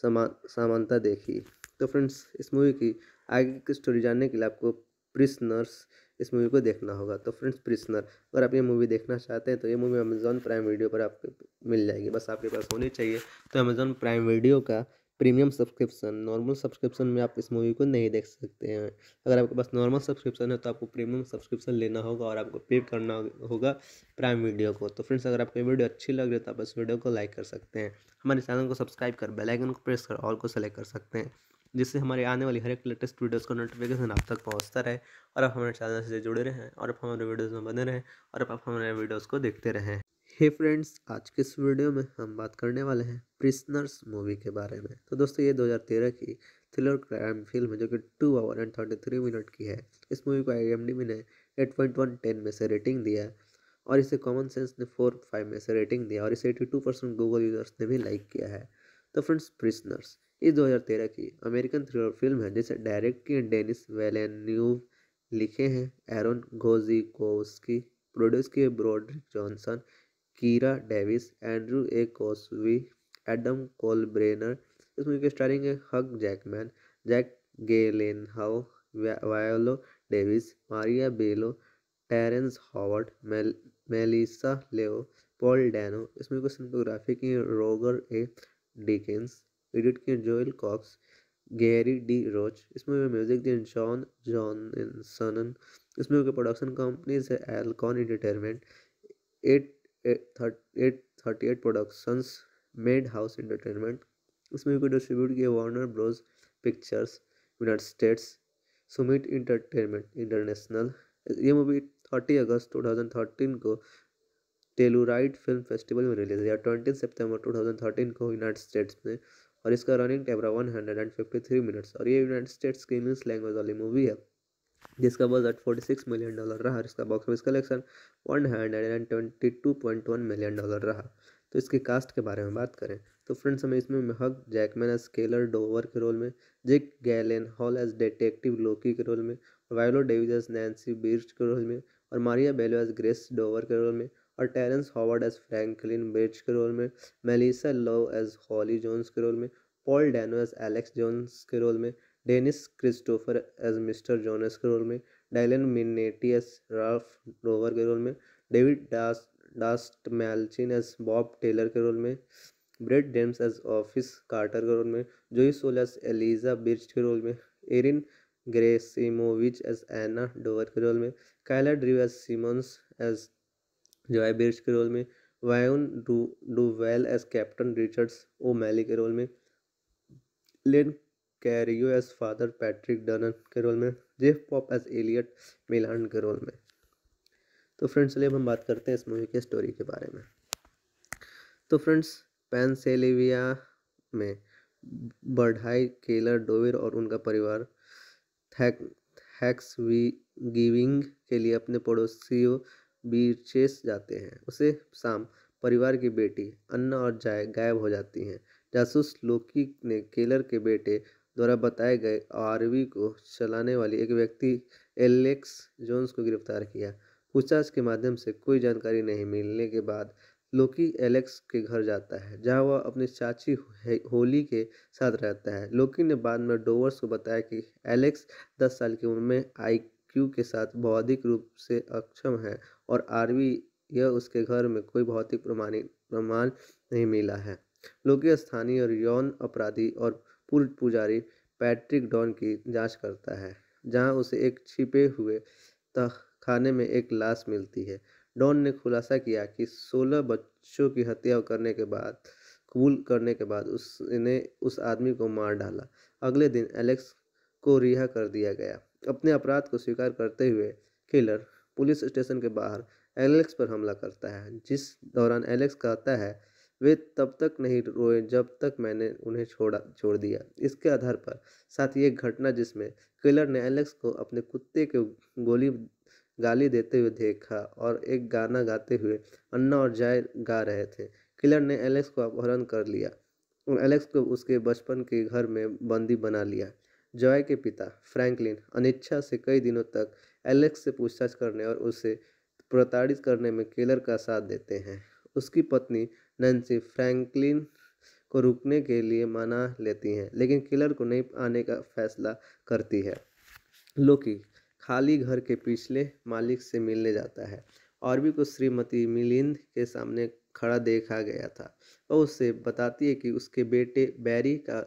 [SPEAKER 1] समानता देखी तो फ्रेंड्स इस मूवी की आगे की स्टोरी जानने के लिए आपको प्रिस्नर्स इस मूवी को देखना होगा तो फ्रेंड्स प्रिस्नर अगर आप ये मूवी देखना चाहते हैं तो ये मूवी अमेजोन प्राइम वीडियो पर आपको मिल जाएगी बस आपके पास होनी चाहिए तो अमेजॉन प्राइम वीडियो का प्रीमियम सब्सक्रिप्शन नॉर्मल सब्सक्रिप्शन में आप इस मूवी को नहीं देख सकते हैं अगर आपके पास नॉर्मल सब्सक्रिप्शन है तो आपको प्रीमियम सब्सक्रिप्शन लेना होगा और आपको पे करना होगा प्राइम वीडियो को तो फ्रेंड्स अगर आपको वीडियो अच्छी लग रही है तो आप इस वीडियो को लाइक कर सकते हैं हमारे चैनल को सब्सक्राइब कर बेलाइकन को प्रेस कर ऑल को सेलेक्ट कर सकते हैं जिससे हमारे आने वाली हर एक लेटेस्ट वीडियोस का नोटिफिकेशन आप तक पहुंचता रहे और आप हमारे चैनल से जुड़े रहें और आप हमारे वीडियोस में बने रहें और आप हमारे वीडियोस को देखते रहें हे फ्रेंड्स आज के इस वीडियो में हम बात करने वाले हैं प्रिसनर्स मूवी के बारे में तो दोस्तों ये 2013 की थ्रिलर क्राइम फिल्म है जो कि two hour and thirty three minute की है इस मूवी को आई ने एट पॉइंट वन टेन में से रेटिंग दिया है और इसे कॉमन सेंस ने फोर फाइव में से रेटिंग दिया और इसे eighty two percent Google users ने भी लाइक किया है तो फ्रेंड्स प्रिसनर्स इस दो की अमेरिकन थ्रिलर फिल्म है जिसे डायरेक्ट की डेनिस वेलेन्यूव लिखे हैं एरोन घोजी प्रोड्यूस किए Broderick Johnson Kira Davis Andrew A Kosove Adam कोलब्रेनर इस मूवी की स्टारिंग है हक जैकमैन जैक हाउ Viola Davis Maria Bello Terrence Howard mail Melissa Leo Paul Dano इस मूवी को सिनेमाटोग्राफी की रोगर ए डिकेंस एडिट किए Joel Cox Gary D Roach इस movie में म्यूजिक दिए जॉन जॉनसन इस मूवी प्रोडक्शन कंपनीज है Alcon entertainment eight thirty eight productions Madhouse entertainment इस मूवी को डिस्ट्रीब्यूट किया Warner Bros pictures United States Summit entertainment international ये movie thirty अगस्त टू थाउजेंड थर्टीन को टेलुराइड फिल्म फेस्टिवल में release हुई twenty सितंबर थर्टीन को यूनाइटेड स्टेट्स में और इसका रनिंग कैमरा थ्री मिनट्स और ये यूनाइटेड स्टेट्स की इंग्लिश लैंग्वेज वाली मूवी है जिसका budget forty six million dollar रहा इसका box office collection one hundred and twenty two point one million dollar रहा तो इसके कास्ट के बारे में बात करें तो फ्रेंड्स हमें इसमें महक जैकमैन एज स्केलर डोवर के रोल में Jake Gyllenhaal as detective Loki के रोल में Viola Davis as Nancy Birch के रोल में और Maria Bello as Grace Dover के रोल में और Terrence Howard as Franklin bridge के रोल में Melissa Leo as Holly Jones के रोल में Paul Dano as Alex Jones के रोल में Dennis Christopher as mister Jonas के रोल में Dylan Minnette as Ralph rover के रोल में David dance Dastmalchian as Bob Taylor के role में Brad James as office Carter के role में जोई सोलस एलिजा बिर्च के रोल में Erin Gerasimovich as Anna Dover के रोल में Kyla Drew as Simmons as Joy Birch के रोल में Wayne do Duvall as captain Richards O'Malley के रोल में Len Cariou as father Patrick Dunn के role में Jeff Pope as Elliott मिलान के role में तो फ्रेंड्स चलिए अब हम बात करते हैं इस मूवी के स्टोरी के बारे में तो फ्रेंड्स पेंसेलिविया में बढ़ाई केलर डोविर और उनका परिवार थैक हैक्स गिविंग के लिए अपने पड़ोसियों बीचेस जाते हैं उसे शाम परिवार की बेटी अन्ना और जाय गायब हो जाती हैं जासूस लोकी ने केलर के बेटे द्वारा बताए गए आरवी को चलाने वाली एक व्यक्ति एलेक्स जोन्स को गिरफ्तार किया पूछताछ के माध्यम से कोई जानकारी नहीं मिलने के बाद लोकी एलेक्स के घर जाता है जहां वह अपनी चाची होली के साथ रहता है लोकी ने बाद में डोवर्स को बताया कि एलेक्स दस साल की उम्र में आईक्यू के साथ बौद्धिक रूप से अक्षम है और आरवी यह उसके घर में कोई भौतिक प्रमाणित प्रमाण नहीं मिला है लोकी स्थानीय और यौन अपराधी और पूर्व पुजारी पैट्रिक डॉन की जांच करता है जहां उसे एक छिपे हुए तहखाने में एक लाश मिलती है डॉन ने खुलासा किया कि 16 बच्चों की हत्या करने के बाद कबूल करने के बाद उसने उस आदमी को मार डाला अगले दिन एलेक्स को रिहा कर दिया गया अपने अपराध को स्वीकार करते हुए किलर पुलिस स्टेशन के बाहर एलेक्स पर हमला करता है जिस दौरान एलेक्स कहता है वे तब तक नहीं रोए जब तक मैंने उन्हें छोड़ा छोड़ दिया इसके आधार पर साथ ही एक घटना जिसमें किलर ने एलेक्स को अपने कुत्ते के गोली गाली देते हुए देखा और एक गाना गाते हुए अन्ना और जाय गा रहे थे किलर ने एलेक्स को अपहरण कर लिया एलेक्स को उसके बचपन के घर में बंदी बना लिया जॉय के पिता फ्रैंकलिन अनिच्छा से कई दिनों तक एलेक्स से पूछताछ करने और उसे प्रताड़ित करने में किलर का साथ देते हैं उसकी पत्नी नैन्सी फ्रैंकलिन को रुकने के लिए मना लेती हैं लेकिन किलर को नहीं आने का फैसला करती है लोकी खाली घर के पिछले मालिक से मिलने जाता है और भी को श्रीमती मिलिंद के सामने खड़ा देखा गया था वह उससे बताती है कि उसके बेटे बैरी का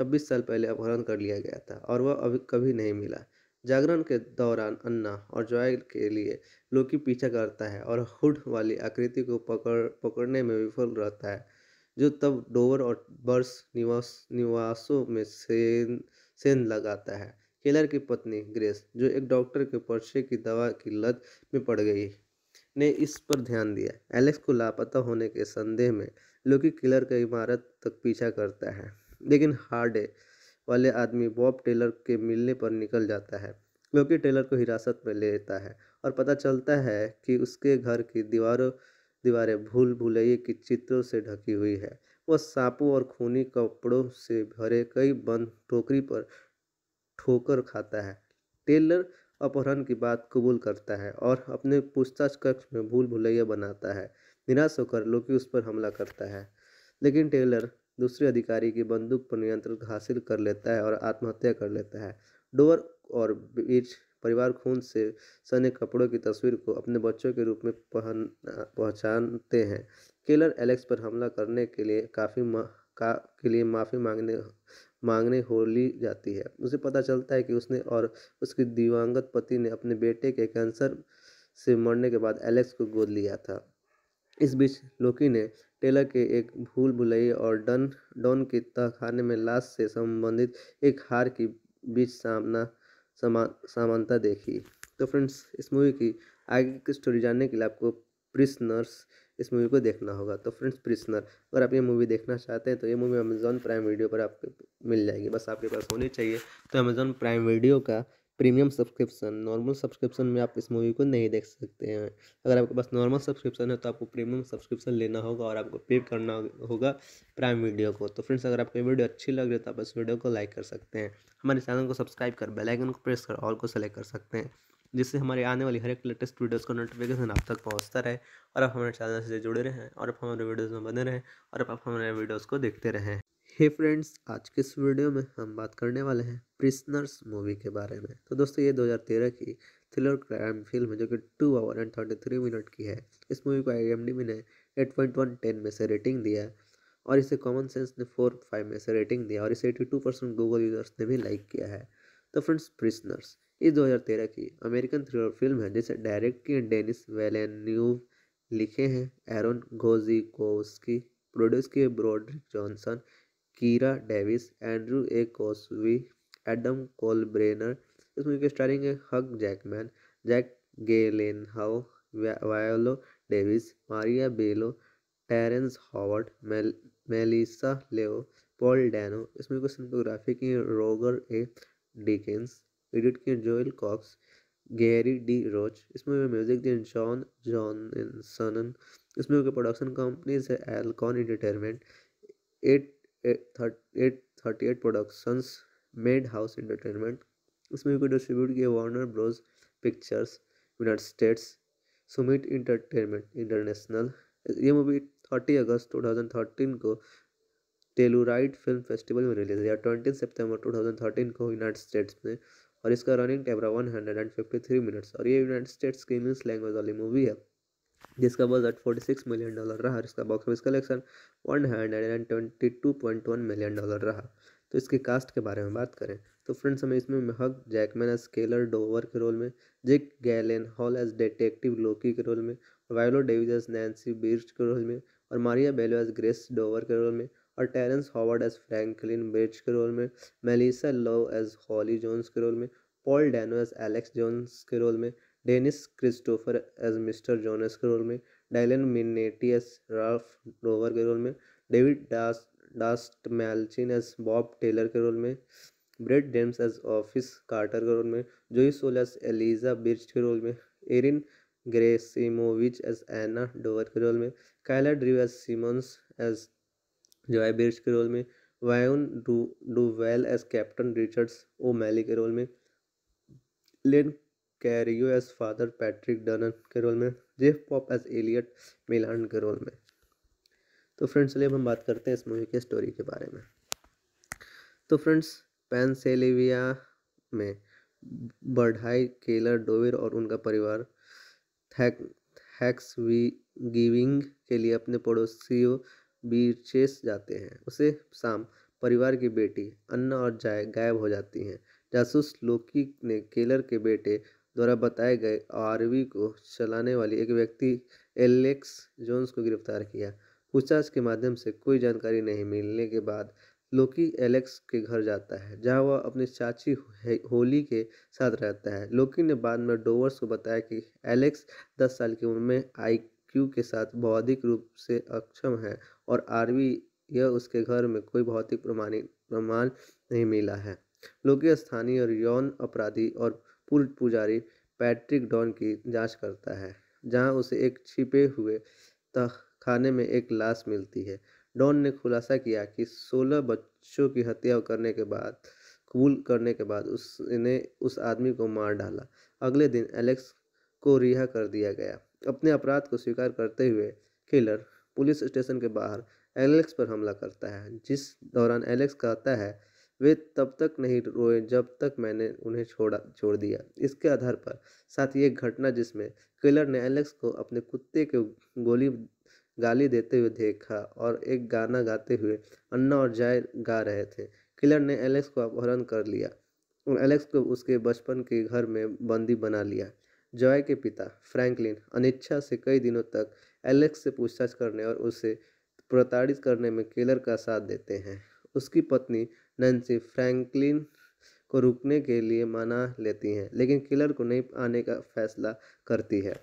[SPEAKER 1] 26 साल पहले अपहरण कर लिया गया था और वह अभी कभी नहीं मिला जागरण के दौरान अन्ना और जॉय के लिए लोकी पीछा करता है और हुड वाली आकृति को पकड़ पकड़ने में विफल रहता है जो तब डोवर और बर्स निवास निवासों में सेन सेन लगाता है केलर की पत्नी ग्रेस जो एक डॉक्टर के पर्चे की दवा की लत में पड़ गई ने इस पर ध्यान दिया एलेक्स को लापता होने के संदेह में लोकी किलर का इमारत तक पीछा करता है लेकिन हार्डे वाले आदमी बॉब टेलर के मिलने पर निकल जाता है क्योंकि टेलर को हिरासत में ले लेता है और पता चलता है कि उसके घर की दीवारों दीवारें भूल भुलैये की चित्रों से ढकी हुई है वह सांपों और खूनी कपड़ों से भरे कई बंद टोकरी पर ठोकर खाता है टेलर अपहरण की बात कबूल करता है और अपने पूछताछ कक्ष में भूल भुलैया बनाता है निराश होकर लोकी उस पर हमला करता है लेकिन टेलर दूसरे अधिकारी की बंदूक पर नियंत्रण हासिल कर लेता है और आत्महत्या कर लेता है डोवर और बीच परिवार खून से सने कपड़ों की तस्वीर को अपने बच्चों के रूप में पहन पहचानते हैं केलर एलेक्स पर हमला करने के लिए काफ़ी का के लिए माफ़ी मांगने मांगने हो ली जाती है उसे पता चलता है कि उसने और उसके दिवंगत पति ने अपने बेटे के कैंसर से मरने के बाद एलेक्स को गोद लिया था इस बीच लोकी ने टेलर के एक भूल भुलाई और डन डॉन के तहखाने में लाश से संबंधित एक हार की बीच सामना समानता देखी तो फ्रेंड्स इस मूवी की आगे की स्टोरी जानने के लिए आपको प्रिस्नर्स इस मूवी को देखना होगा तो फ्रेंड्स प्रिस्नर अगर आप ये मूवी देखना चाहते हैं तो ये मूवी अमेज़ॉन प्राइम वीडियो पर आपको मिल जाएगी बस आपके पास होनी चाहिए तो अमेजॉन प्राइम वीडियो का प्रीमियम सब्सक्रिप्शन नॉर्मल सब्सक्रिप्शन में आप इस मूवी को नहीं देख सकते हैं अगर आपके पास नॉर्मल सब्सक्रिप्शन है तो आपको प्रीमियम सब्सक्रिप्शन लेना होगा और आपको पे करना होगा प्राइम वीडियो को तो फ्रेंड्स अगर आपको वीडियो अच्छी लग रही है तो आप इस वीडियो को लाइक कर सकते हैं हमारे चैनल को सब्सक्राइब कर बेलाइकन को प्रेस कर ऑल को सेलेक्ट कर सकते हैं जिससे हमारे आने वाली हर एक लेटेस्ट वीडियोस का नोटिफिकेशन आप तक पहुंचता रहे और आप हमारे चैनल से जुड़े रहें और आप हमारे वीडियोस में बने रहें और आप हमारे वीडियोस को देखते रहें हे hey फ्रेंड्स आज के इस वीडियो में हम बात करने वाले हैं प्रिस्नर्स मूवी के बारे में तो दोस्तों ये 2013 की थ्रिलर क्राइम फिल्म है जो कि two hour and thirty three minute की है इस मूवी को आई ने एट पॉइंट वन टेन में से रेटिंग दिया है और इसे कॉमन सेंस ने फोर फाइव में से रेटिंग दिया और इसे eighty two percent Google users ने भी लाइक किया है तो फ्रेंड्स प्रिस्नर्स ये दो की अमेरिकन थ्रिलर फिल्म है जिसे डायरेक्ट की डेनिस वेलेन्यूव लिखे हैं एरोन गोजी प्रोड्यूस किए Broderick Johnson Kira Davis Andrew A Kosove Adam कोलब्रेनर इस मूवी की स्टारिंग है हक जैकमैन जैक हाउ Viola Davis Maria Bello Terrence Howard mail Melissa Leo Paul Dano इस मूवी को सिनेमाटोग्राफी की रोगर ए डिकेंस एडिट किए Joel Cox Gary D Roach इसमें music दिए जॉन जॉन सनन इसमें प्रोडक्शन कंपनीज है Alcon entertainment eight eight productions Madhouse entertainment इस movie को डिस्ट्रीब्यूट किया Warner Bros pictures United States Summit entertainment international ये movie thirty अगस्त two thousand thirteen को टेलुराइड फिल्म फेस्टिवल में release हुई ट्वेंटी सितंबर टू थाउजेंड थर्टीन को यूनाइटेड स्टेट्स में और इसका रनिंग टाइम रहा one hundred and fifty three minutes और ये यूनाइटेड स्टेट्स की इंग्लिश लैंग्वेज वाली मूवी है जिसका बजट सिक्स मिलियन डॉलर रहा इसका box office collection one million dollar रहा तो इसके कास्ट के बारे में बात करें तो फ्रेंड्स हमें इसमें महक जैकमैन एज स्केलर डोवर के रोल में Jake Gyllenhaal as detective Loki के रोल में Viola Davis as Nancy Birch के रोल में और Maria Bello as Grace Dover के रोल में और Terrence Howard as Franklin bridge के रोल में Melissa Leo as Holly Jones के रोल में Paul Dano as Alex Jones के रोल में Dennis Christopher as mister Jonas के रोल में Dylan Minnette as Ralph rover के रोल में David dance Dastmalchian as Bob Taylor के role में Brad James as office Carter के role में जोई सोलस एलिजा बिर्च के रोल में Erin Gerasimovich as Anna Dover के रोल में Kyla Drew as Simmons as Joy Birch के रोल में Wayne do Duvall as captain Richards O'Malley के रोल में Len Cariou as father Patrick Dunn के role में Jeff Pope as Elliott मिलान के role में तो फ्रेंड्स चलिए अब हम बात करते हैं इस मूवी के स्टोरी के बारे में तो फ्रेंड्स पेंसेलिविया में बढ़ाई केलर डोवेर और उनका परिवार थैक हैक्स गिविंग के लिए अपने पड़ोसियों बीचेस जाते हैं उसे शाम परिवार की बेटी अन्ना और जाय गायब हो जाती हैं जासूस लोकी ने केलर के बेटे द्वारा बताए गए आरवी को चलाने वाली एक व्यक्ति एलेक्स जोन्स को गिरफ्तार किया पूछताछ के माध्यम से कोई जानकारी नहीं मिलने के बाद लोकी एलेक्स के घर जाता है जहां वह अपनी चाची होली के साथ रहता है लोकी ने बाद में डोवर्स को बताया कि एलेक्स दस साल की उम्र में आईक्यू के साथ बौद्धिक रूप से अक्षम है और आरवी यह उसके घर में कोई भौतिक प्रमाणिक प्रमाण नहीं मिला है लोकी स्थानीय और यौन अपराधी और पूर्व पुजारी पैट्रिक डॉन की जांच करता है जहां उसे एक छिपे हुए तहखाने में एक लाश मिलती है डॉन ने खुलासा किया कि 16 बच्चों की हत्या करने के बाद कबूल करने के बाद उसने उस आदमी को मार डाला अगले दिन एलेक्स को रिहा कर दिया गया अपने अपराध को स्वीकार करते हुए किलर पुलिस स्टेशन के बाहर एलेक्स पर हमला करता है जिस दौरान एलेक्स कहता है वे तब तक नहीं रोए जब तक मैंने उन्हें छोड़ा छोड़ दिया इसके आधार पर साथ ही एक घटना जिसमें किलर ने एलेक्स को अपने कुत्ते के गोली गाली देते हुए देखा और एक गाना गाते हुए अन्ना और जाय गा रहे थे किलर ने एलेक्स को अपहरण कर लिया और एलेक्स को उसके बचपन के घर में बंदी बना लिया जॉय के पिता फ्रैंकलिन अनिच्छा से कई दिनों तक एलेक्स से पूछताछ करने और उसे प्रताड़ित करने में किलर का साथ देते हैं उसकी पत्नी नैन्सी फ्रैंकलिन को रुकने के लिए मना लेती हैं लेकिन किलर को नहीं आने का फैसला करती है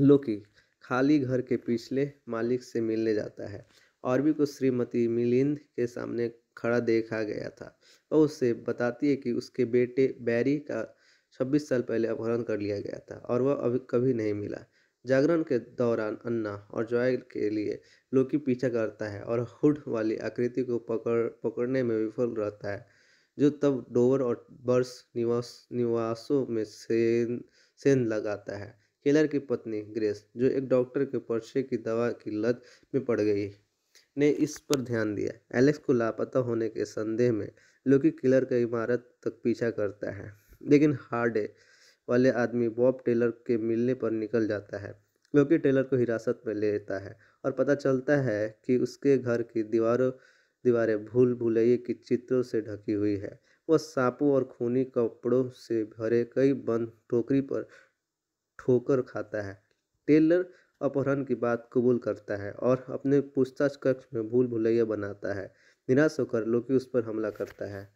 [SPEAKER 1] लोकी खाली घर के पिछले मालिक से मिलने जाता है और भी को श्रीमती मिलिंद के सामने खड़ा देखा गया था और उससे बताती है कि उसके बेटे बैरी का 26 साल पहले अपहरण कर लिया गया था और वह अभी कभी नहीं मिला जागरण के दौरान अन्ना और जॉय के लिए लोकी पीछा करता है और हुड वाली आकृति को पकड़ पकड़ने में विफल रहता है जो तब डोवर और बर्स निवास निवासों में सेन सेन लगाता है केलर की पत्नी ग्रेस जो एक डॉक्टर के पर्चे की दवा की लत में पड़ गई ने इस पर ध्यान दिया एलेक्स को लापता होने के संदेह में लोकी किलर का इमारत तक पीछा करता है लेकिन हार्डे वाले आदमी बॉब टेलर के मिलने पर निकल जाता है क्योंकि टेलर को हिरासत में ले लेता है और पता चलता है कि उसके घर की दीवारों दीवारें भूल भुलैये की चित्रों से ढकी हुई है वह सांपों और खूनी कपड़ों से भरे कई बंद टोकरी पर ठोकर खाता है टेलर अपहरण की बात कबूल करता है और अपने पूछताछ कक्ष में भूल भुलैया बनाता है निराश होकर लोकी उस पर हमला करता है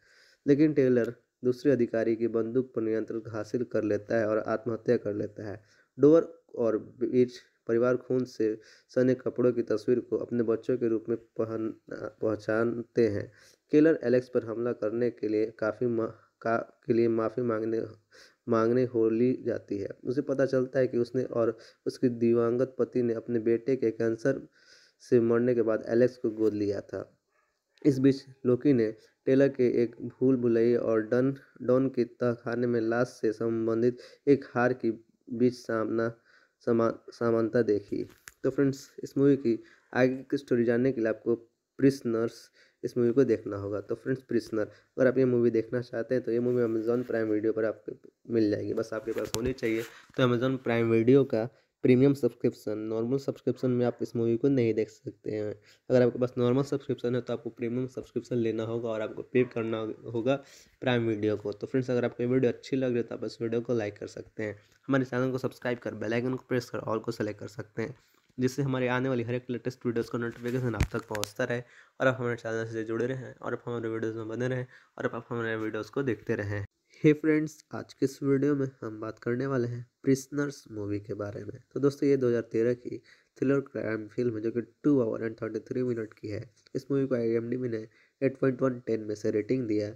[SPEAKER 1] लेकिन टेलर दूसरे अधिकारी की बंदूक पर नियंत्रण हासिल कर लेता है और आत्महत्या कर लेता है डोवर और बीच परिवार खून से सने कपड़ों की तस्वीर को अपने बच्चों के रूप में पहन पहचानते हैं केलर एलेक्स पर हमला करने के लिए काफ़ी का के लिए माफ़ी मांगने मांगने हो ली जाती है उसे पता चलता है कि उसने और उसके दिवंगत पति ने अपने बेटे के कैंसर से मरने के बाद एलेक्स को गोद लिया था इस बीच लोकी ने टेलर के एक भूल भुलैया और डन डॉन के तहखाने में लाश से संबंधित एक हार के बीच सामना समा समानता देखी तो फ्रेंड्स इस मूवी की आगे की स्टोरी जानने के लिए आपको प्रिसनर्स इस मूवी को देखना होगा तो फ्रेंड्स प्रिसनर अगर आप ये मूवी देखना चाहते हैं तो ये मूवी अमेज़ॉन प्राइम वीडियो पर आपको मिल जाएगी बस आपके पास होनी चाहिए तो अमेज़ॉन प्राइम वीडियो का प्रीमियम सब्सक्रिप्शन नॉर्मल सब्सक्रिप्शन में आप इस मूवी को नहीं देख सकते हैं अगर आपके पास नॉर्मल सब्सक्रिप्शन है तो आपको प्रीमियम सब्सक्रिप्शन लेना होगा और आपको पे करना होगा प्राइम वीडियो को तो फ्रेंड्स अगर आपको वीडियो अच्छी लग रही है तो आप इस वीडियो को लाइक कर सकते हैं हमारे चैनल को सब्सक्राइब कर बेलाइकन को प्रेस कर ऑल को सेलेक्ट कर सकते हैं जिससे हमारे आने वाली हर एक लेटेस्ट वीडियोज़ का नोटिफिकेशन आप तक पहुँचता रहे और आप हमारे चैनल से जुड़े रहें और आप हमारे वीडियोज़ में बने रहें और आप हमारे वीडियोज़ को देखते रहें हे hey फ्रेंड्स आज के इस वीडियो में हम बात करने वाले हैं प्रिस्नर्स मूवी के बारे में तो दोस्तों ये 2013 की थ्रिलर क्राइम फिल्म है जो कि two hour and thirty three minute की है इस मूवी को आई ने एट पॉइंट वन टेन में से रेटिंग दिया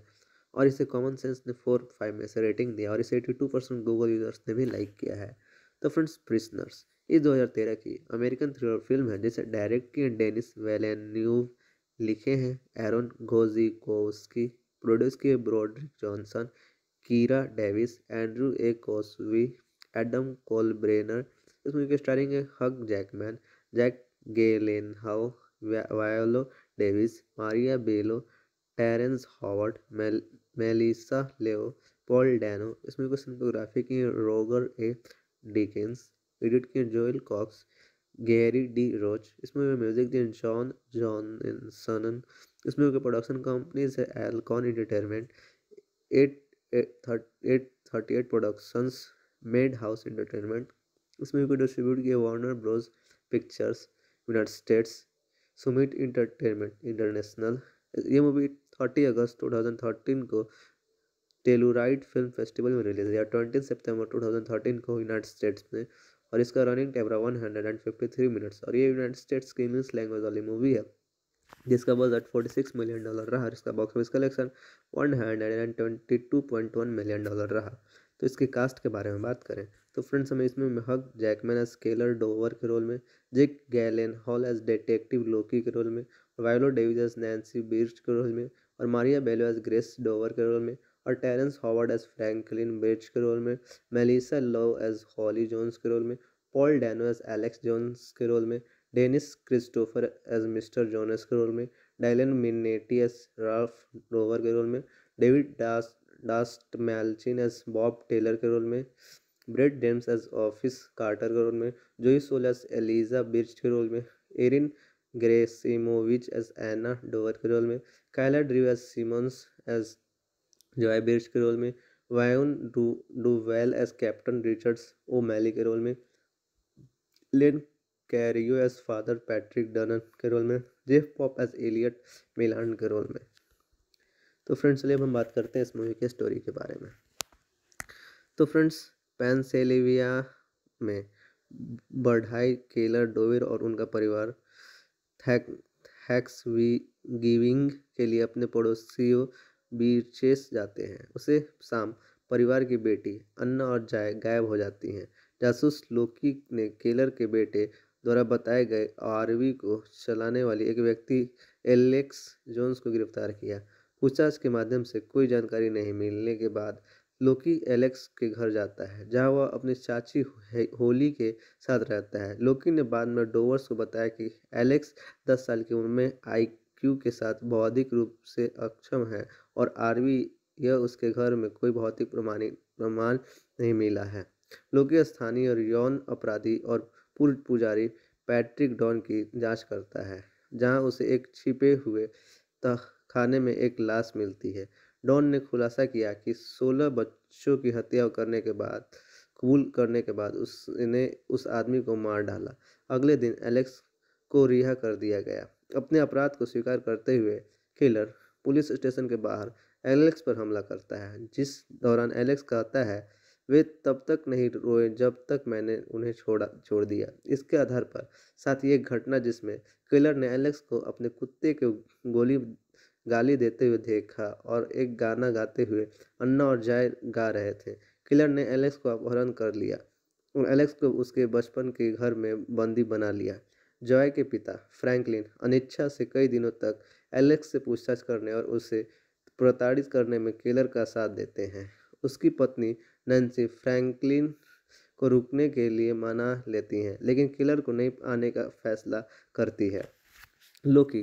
[SPEAKER 1] और इसे कॉमन सेंस ने फोर फाइव में से रेटिंग दिया और इसे eighty two percent Google users ने भी लाइक किया है तो फ्रेंड्स प्रिस्नर्स ये दो की अमेरिकन थ्रिलर फिल्म है जिसे डायरेक्ट की डेनिस वेलेन्यूव लिखे हैं एरोन घोजी प्रोड्यूस किए Broderick Johnson Kira Davis Andrew A Kosove Adam कोलब्रेनर इस मूवी की स्टारिंग है हक जैकमैन जैक हाउ Viola Davis Maria Bello Terrence Howard mail Melissa Leo Paul Dano इस मूवी को सिनेटोग्राफी की रोगर ए डिकेंस एडिट किए Joel Cox Gary D Roach इस movie में म्यूजिक दिए जॉन जॉन सनन इस मूवी प्रोडक्शन कंपनीज है Alcon entertainment eight thirty eight productions Madhouse entertainment इस मूवी को डिस्ट्रीब्यूट किया Warner Bros pictures United States Summit entertainment international ये मूवी थर्टी अगस्त टू थाउजेंड थर्टीन को टेलुराइड फिल्म फेस्टिवल में रिलीज हुआ twenty सितंबर थर्टीन को यूनाइटेड स्टेट्स में और इसका रनिंग टाइम रहा one hundred and fifty three minutes और ये यूनाइटेड स्टेट्स की इंग्लिश लैंग्वेज वाली मूवी है जिसका बजट सिक्स मिलियन डॉलर रहा और इसका box office collection one hundred and twenty two point one million dollar रहा तो इसके कास्ट के बारे में बात करें तो फ्रेंड्स हमें इसमें महक जैकमैन एज केलर डोवर के रोल में Jake Gyllenhaal as detective Loki के रोल में Viola Davis as Nancy Birch के रोल में और Maria Bello as Grace Dover के रोल में और Terrence Howard as Franklin bridge के रोल में Melissa Leo as Holly Jones के रोल में Paul Dano as Alex Jones के रोल में Dennis Christopher as mister Jonas के रोल में Dylan Minnette as Ralph rover के रोल में David dance Dastmalchian as Bob Taylor के role में Brad James as office Carter के role में जोई सोलस एलिजा बिर्च के रोल में Erin Gerasimovich as Anna Dover के रोल में Kyla Drew as Simmons as Joy Birch के रोल में Wayne do Duvall as captain Richards O'Malley के रोल में Len Cariou as father Patrick Dunn के role में Jeff Pope as Elliott मिलान के role में तो फ्रेंड्स चलिए अब हम बात करते हैं इस मूवी के स्टोरी के बारे में तो फ्रेंड्स पेंसिलिविया में बढ़ाई केलर डोविर और उनका परिवार थैक हैक्स गिविंग के लिए अपने पड़ोसियों बीचेस जाते हैं उसे शाम परिवार की बेटी अन्ना और जाय गायब हो जाती हैं जासूस लोकी ने केलर के बेटे द्वारा बताए गए आरवी को चलाने वाली एक व्यक्ति एलेक्स जोन्स को गिरफ्तार किया पूछताछ के माध्यम से कोई जानकारी नहीं मिलने के बाद लोकी एलेक्स के घर जाता है जहां वह अपनी चाची होली के साथ रहता है लोकी ने बाद में डोवर्स को बताया कि एलेक्स दस साल की उम्र में आईक्यू के साथ बौद्धिक रूप से अक्षम है और आरवी यह उसके घर में कोई भौतिक प्रमाणित प्रमाण नहीं मिला है लोकी स्थानीय और यौन अपराधी और पूर्व पुजारी पैट्रिक डॉन की जांच करता है जहां उसे एक छिपे हुए तहखाने में एक लाश मिलती है डॉन ने खुलासा किया कि 16 बच्चों की हत्या करने के बाद कबूल करने के बाद उसने उस आदमी को मार डाला अगले दिन एलेक्स को रिहा कर दिया गया अपने अपराध को स्वीकार करते हुए किलर पुलिस स्टेशन के बाहर एलेक्स पर हमला करता है जिस दौरान एलेक्स कहता है वे तब तक नहीं रोए जब तक मैंने उन्हें छोड़ा छोड़ दिया इसके आधार पर साथ ही एक घटना जिसमें किलर ने एलेक्स को अपने कुत्ते के गोली गाली देते हुए देखा और एक गाना गाते हुए अन्ना और जाय गा रहे थे किलर ने एलेक्स को अपहरण कर लिया एलेक्स को उसके बचपन के घर में बंदी बना लिया जॉय के पिता फ्रैंकलिन अनिच्छा से कई दिनों तक एलेक्स से पूछताछ करने और उसे प्रताड़ित करने में किलर का साथ देते हैं उसकी पत्नी नैन्सी फ्रैंकलिन को रुकने के लिए मना लेती हैं लेकिन किलर को नहीं आने का फैसला करती है लोकी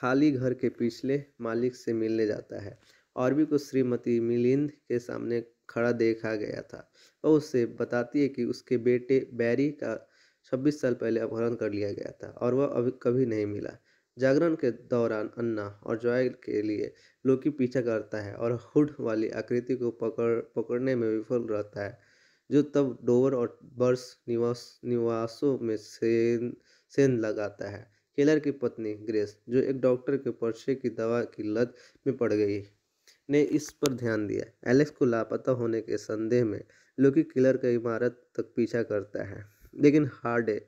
[SPEAKER 1] खाली घर के पिछले मालिक से मिलने जाता है और भी को श्रीमती मिलिंद के सामने खड़ा देखा गया था और उससे बताती है कि उसके बेटे बैरी का 26 साल पहले अपहरण कर लिया गया था और वह अभी कभी नहीं मिला जागरण के दौरान अन्ना और जॉय के लिए लोकी पीछा करता है और हुड वाली आकृति को पकड़ पकड़ने में विफल रहता है जो तब डोवर और बर्स निवास निवासों में सेन सेंध लगाता है केलर की पत्नी ग्रेस जो एक डॉक्टर के पर्चे की दवा की लत में पड़ गई ने इस पर ध्यान दिया एलेक्स को लापता होने के संदेह में लोकी किलर का इमारत तक पीछा करता है लेकिन हार्डे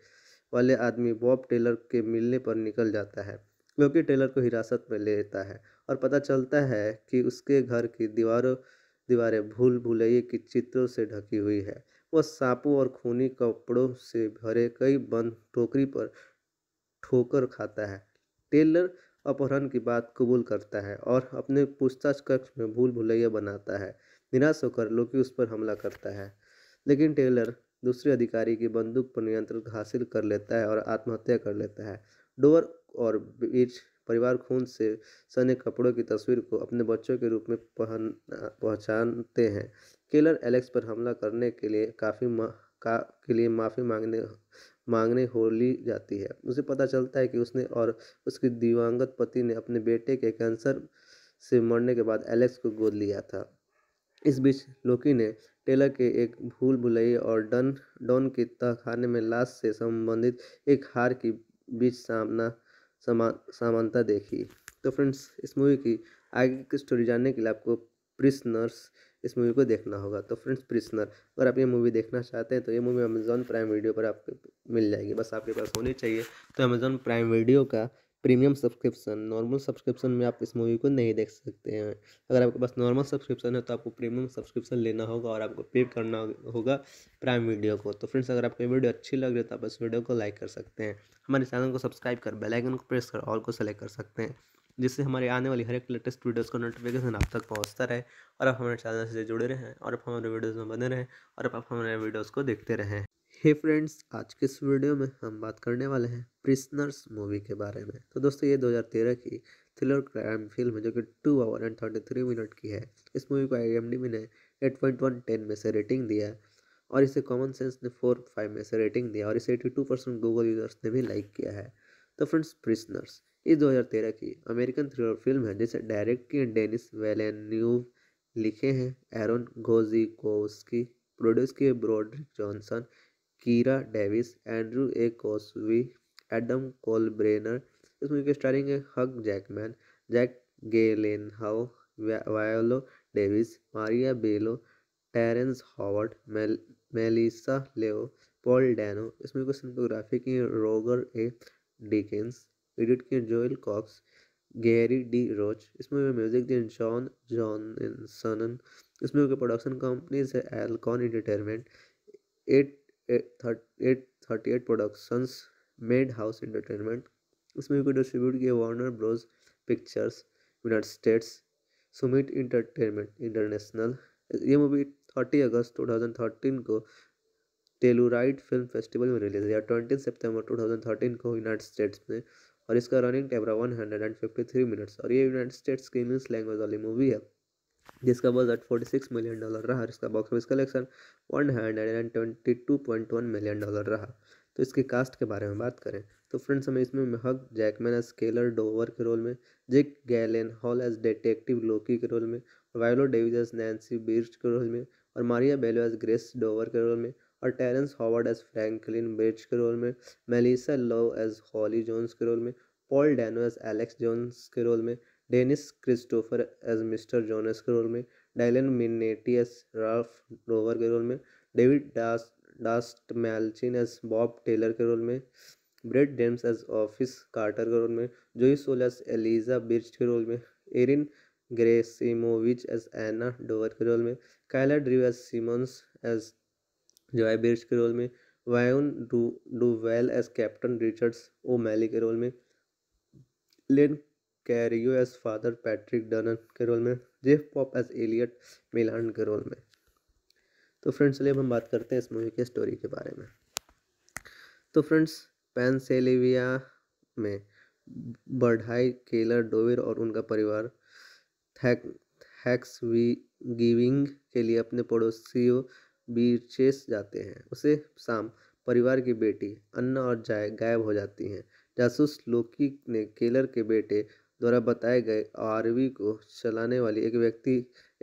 [SPEAKER 1] वाले आदमी बॉब टेलर के मिलने पर निकल जाता है क्योंकि टेलर को हिरासत में ले लेता है और पता चलता है कि उसके घर की दीवारों दीवारें भूल भुलैये की चित्रों से ढकी हुई है वह सांपों और खूनी कपड़ों से भरे कई बंद टोकरी पर ठोकर खाता है टेलर अपहरण की बात कबूल करता है और अपने पूछताछ कक्ष में भूल भुलैया बनाता है निराश होकर लोकी उस पर हमला करता है लेकिन टेलर दूसरे अधिकारी की बंदूक पर नियंत्रण हासिल कर लेता है और आत्महत्या कर लेता है डोवर और बीच परिवार खून से सने कपड़ों की तस्वीर को अपने बच्चों के रूप में पहन पहचानते हैं केलर एलेक्स पर हमला करने के लिए काफ़ी का के लिए माफ़ी मांगने मांगने हो ली जाती है उसे पता चलता है कि उसने और उसके दिवंगत पति ने अपने बेटे के कैंसर से मरने के बाद एलेक्स को गोद लिया था इस बीच लोकी ने टेलर के एक भूल भुलैया और डन डॉन की तहखाने में लाश से संबंधित एक हार की बीच सामना समा समानता देखी तो फ्रेंड्स इस मूवी की आगे की स्टोरी जानने के लिए आपको प्रिस्नर्स इस मूवी को देखना होगा तो फ्रेंड्स प्रिस्नर अगर आप ये मूवी देखना चाहते हैं तो ये मूवी अमेज़ॉन प्राइम वीडियो पर आपको मिल जाएगी बस आपके पास होनी चाहिए तो अमेज़ॉन प्राइम वीडियो का प्रीमियम सब्सक्रिप्शन नॉर्मल सब्सक्रिप्शन में आप इस मूवी को नहीं देख सकते हैं अगर आपके पास नॉर्मल सब्सक्रिप्शन है तो आपको प्रीमियम सब्सक्रिप्शन लेना होगा और आपको पे करना होगा प्राइम वीडियो को तो फ्रेंड्स अगर आपको वीडियो अच्छी लग रही है तो आप इस वीडियो को लाइक कर सकते हैं हमारे चैनल को सब्सक्राइब कर बेलाइकन को प्रेस कर ऑल को सेलेक्ट कर सकते हैं जिससे हमारे आने वाली हर एक लेटेस्ट वीडियोस का नोटिफिकेशन आप तक पहुंचता रहे और आप हमारे चैनल से जुड़े रहें और आप हमारे वीडियोस में बने रहें और आप हमारे वीडियोस को देखते रहें हे hey फ्रेंड्स आज के इस वीडियो में हम बात करने वाले हैं प्रिस्नर्स मूवी के बारे में तो दोस्तों ये 2013 की थ्रिलर क्राइम फिल्म है जो कि two hour and thirty three minute की है इस मूवी को आई ने एट पॉइंट वन टेन में से रेटिंग दिया और इसे कॉमन सेंस ने फोर फाइव में से रेटिंग दिया और इसे eighty two percent Google users ने भी लाइक किया है तो फ्रेंड्स प्रिस्नर्स इस दो की अमेरिकन थ्रिलर फिल्म है जिसे डायरेक्ट की डेनिस वेलेन्यूव लिखे हैं एरोन घोजी प्रोड्यूस किए Broderick Johnson Kira Davis Andrew A Kosove Adam कोलब्रेनर इस मूवी की स्टारिंग है Hugh Jackman Jake Gyllenhaal Viola Davis Maria Bello Terrence Howard mail, Melissa Leo Paul Dano इस मूवी को सिनेमाटोग्राफी की रोगर ए डिकेंस एडिट किए Joel Cox Gary D Roach इस movie में music दिए जॉन जॉनसन इस movie के production companies है Alcon entertainment eight eight thirty eight productions Madhouse entertainment इस मूवी को डिस्ट्रीब्यूट किया Warner Bros pictures United States Summit entertainment international ये मूवी थर्टी अगस्त टू थाउजेंड थर्टीन को टेलूराइड फिल्म फेस्टिवल में release हुआ twenty सितंबर थर्टीन को यूनाइटेड स्टेट्स में और इसका रनिंग टाइम रहा one hundred and fifty three minutes और ये यूनाइटेड स्टेट्स की इंग्लिश लैंग्वेज वाली मूवी है जिसका budget forty six million dollar रहा इसका box office collection one hundred and twenty two point one million dollar रहा तो इसके कास्ट के बारे में बात करें तो फ्रेंड्स हमें इसमें महक जैकमैन एज स्केलर डोवर के रोल में Jake Gyllenhaal as detective Loki के रोल में Viola Davis as Nancy Birch के रोल में और Maria Bello as Grace Dover के रोल में और Terrence Howard as Franklin Birch के रोल में Melissa Leo as Holly Jones के रोल में Paul Dano as Alex Jones के रोल में Dennis Christopher as mister Jonas के रोल में Dylan Minnette as Ralph rover के रोल में David dance Dastmalchian as Bob Taylor के role में Brad James as office Carter के role में जोई सोल एलिजा बिर्च के रोल में Erin Gerasimovich as Anna Dover के रोल में Kyla Drew as Simmons as Joy Birch के role में Wayne do Duvall as captain Richards O'Malley के role में Len Cariou as father Patrick Dunn के role में Jeff Pope as Elliott मिलान के role में तो फ्रेंड्स चलिए अब हम बात करते हैं इस मूवी के स्टोरी के बारे में तो फ्रेंड्स पेंसेलिविया में बढ़ाई केलर डोविर और उनका परिवार थैक थैक्स गिविंग के लिए अपने पड़ोसियों बीचेस जाते हैं उसे शाम परिवार की बेटी अन्ना और जाय गायब हो जाती हैं जासूस लोकी ने केलर के बेटे द्वारा बताए गए आरवी को चलाने वाली एक व्यक्ति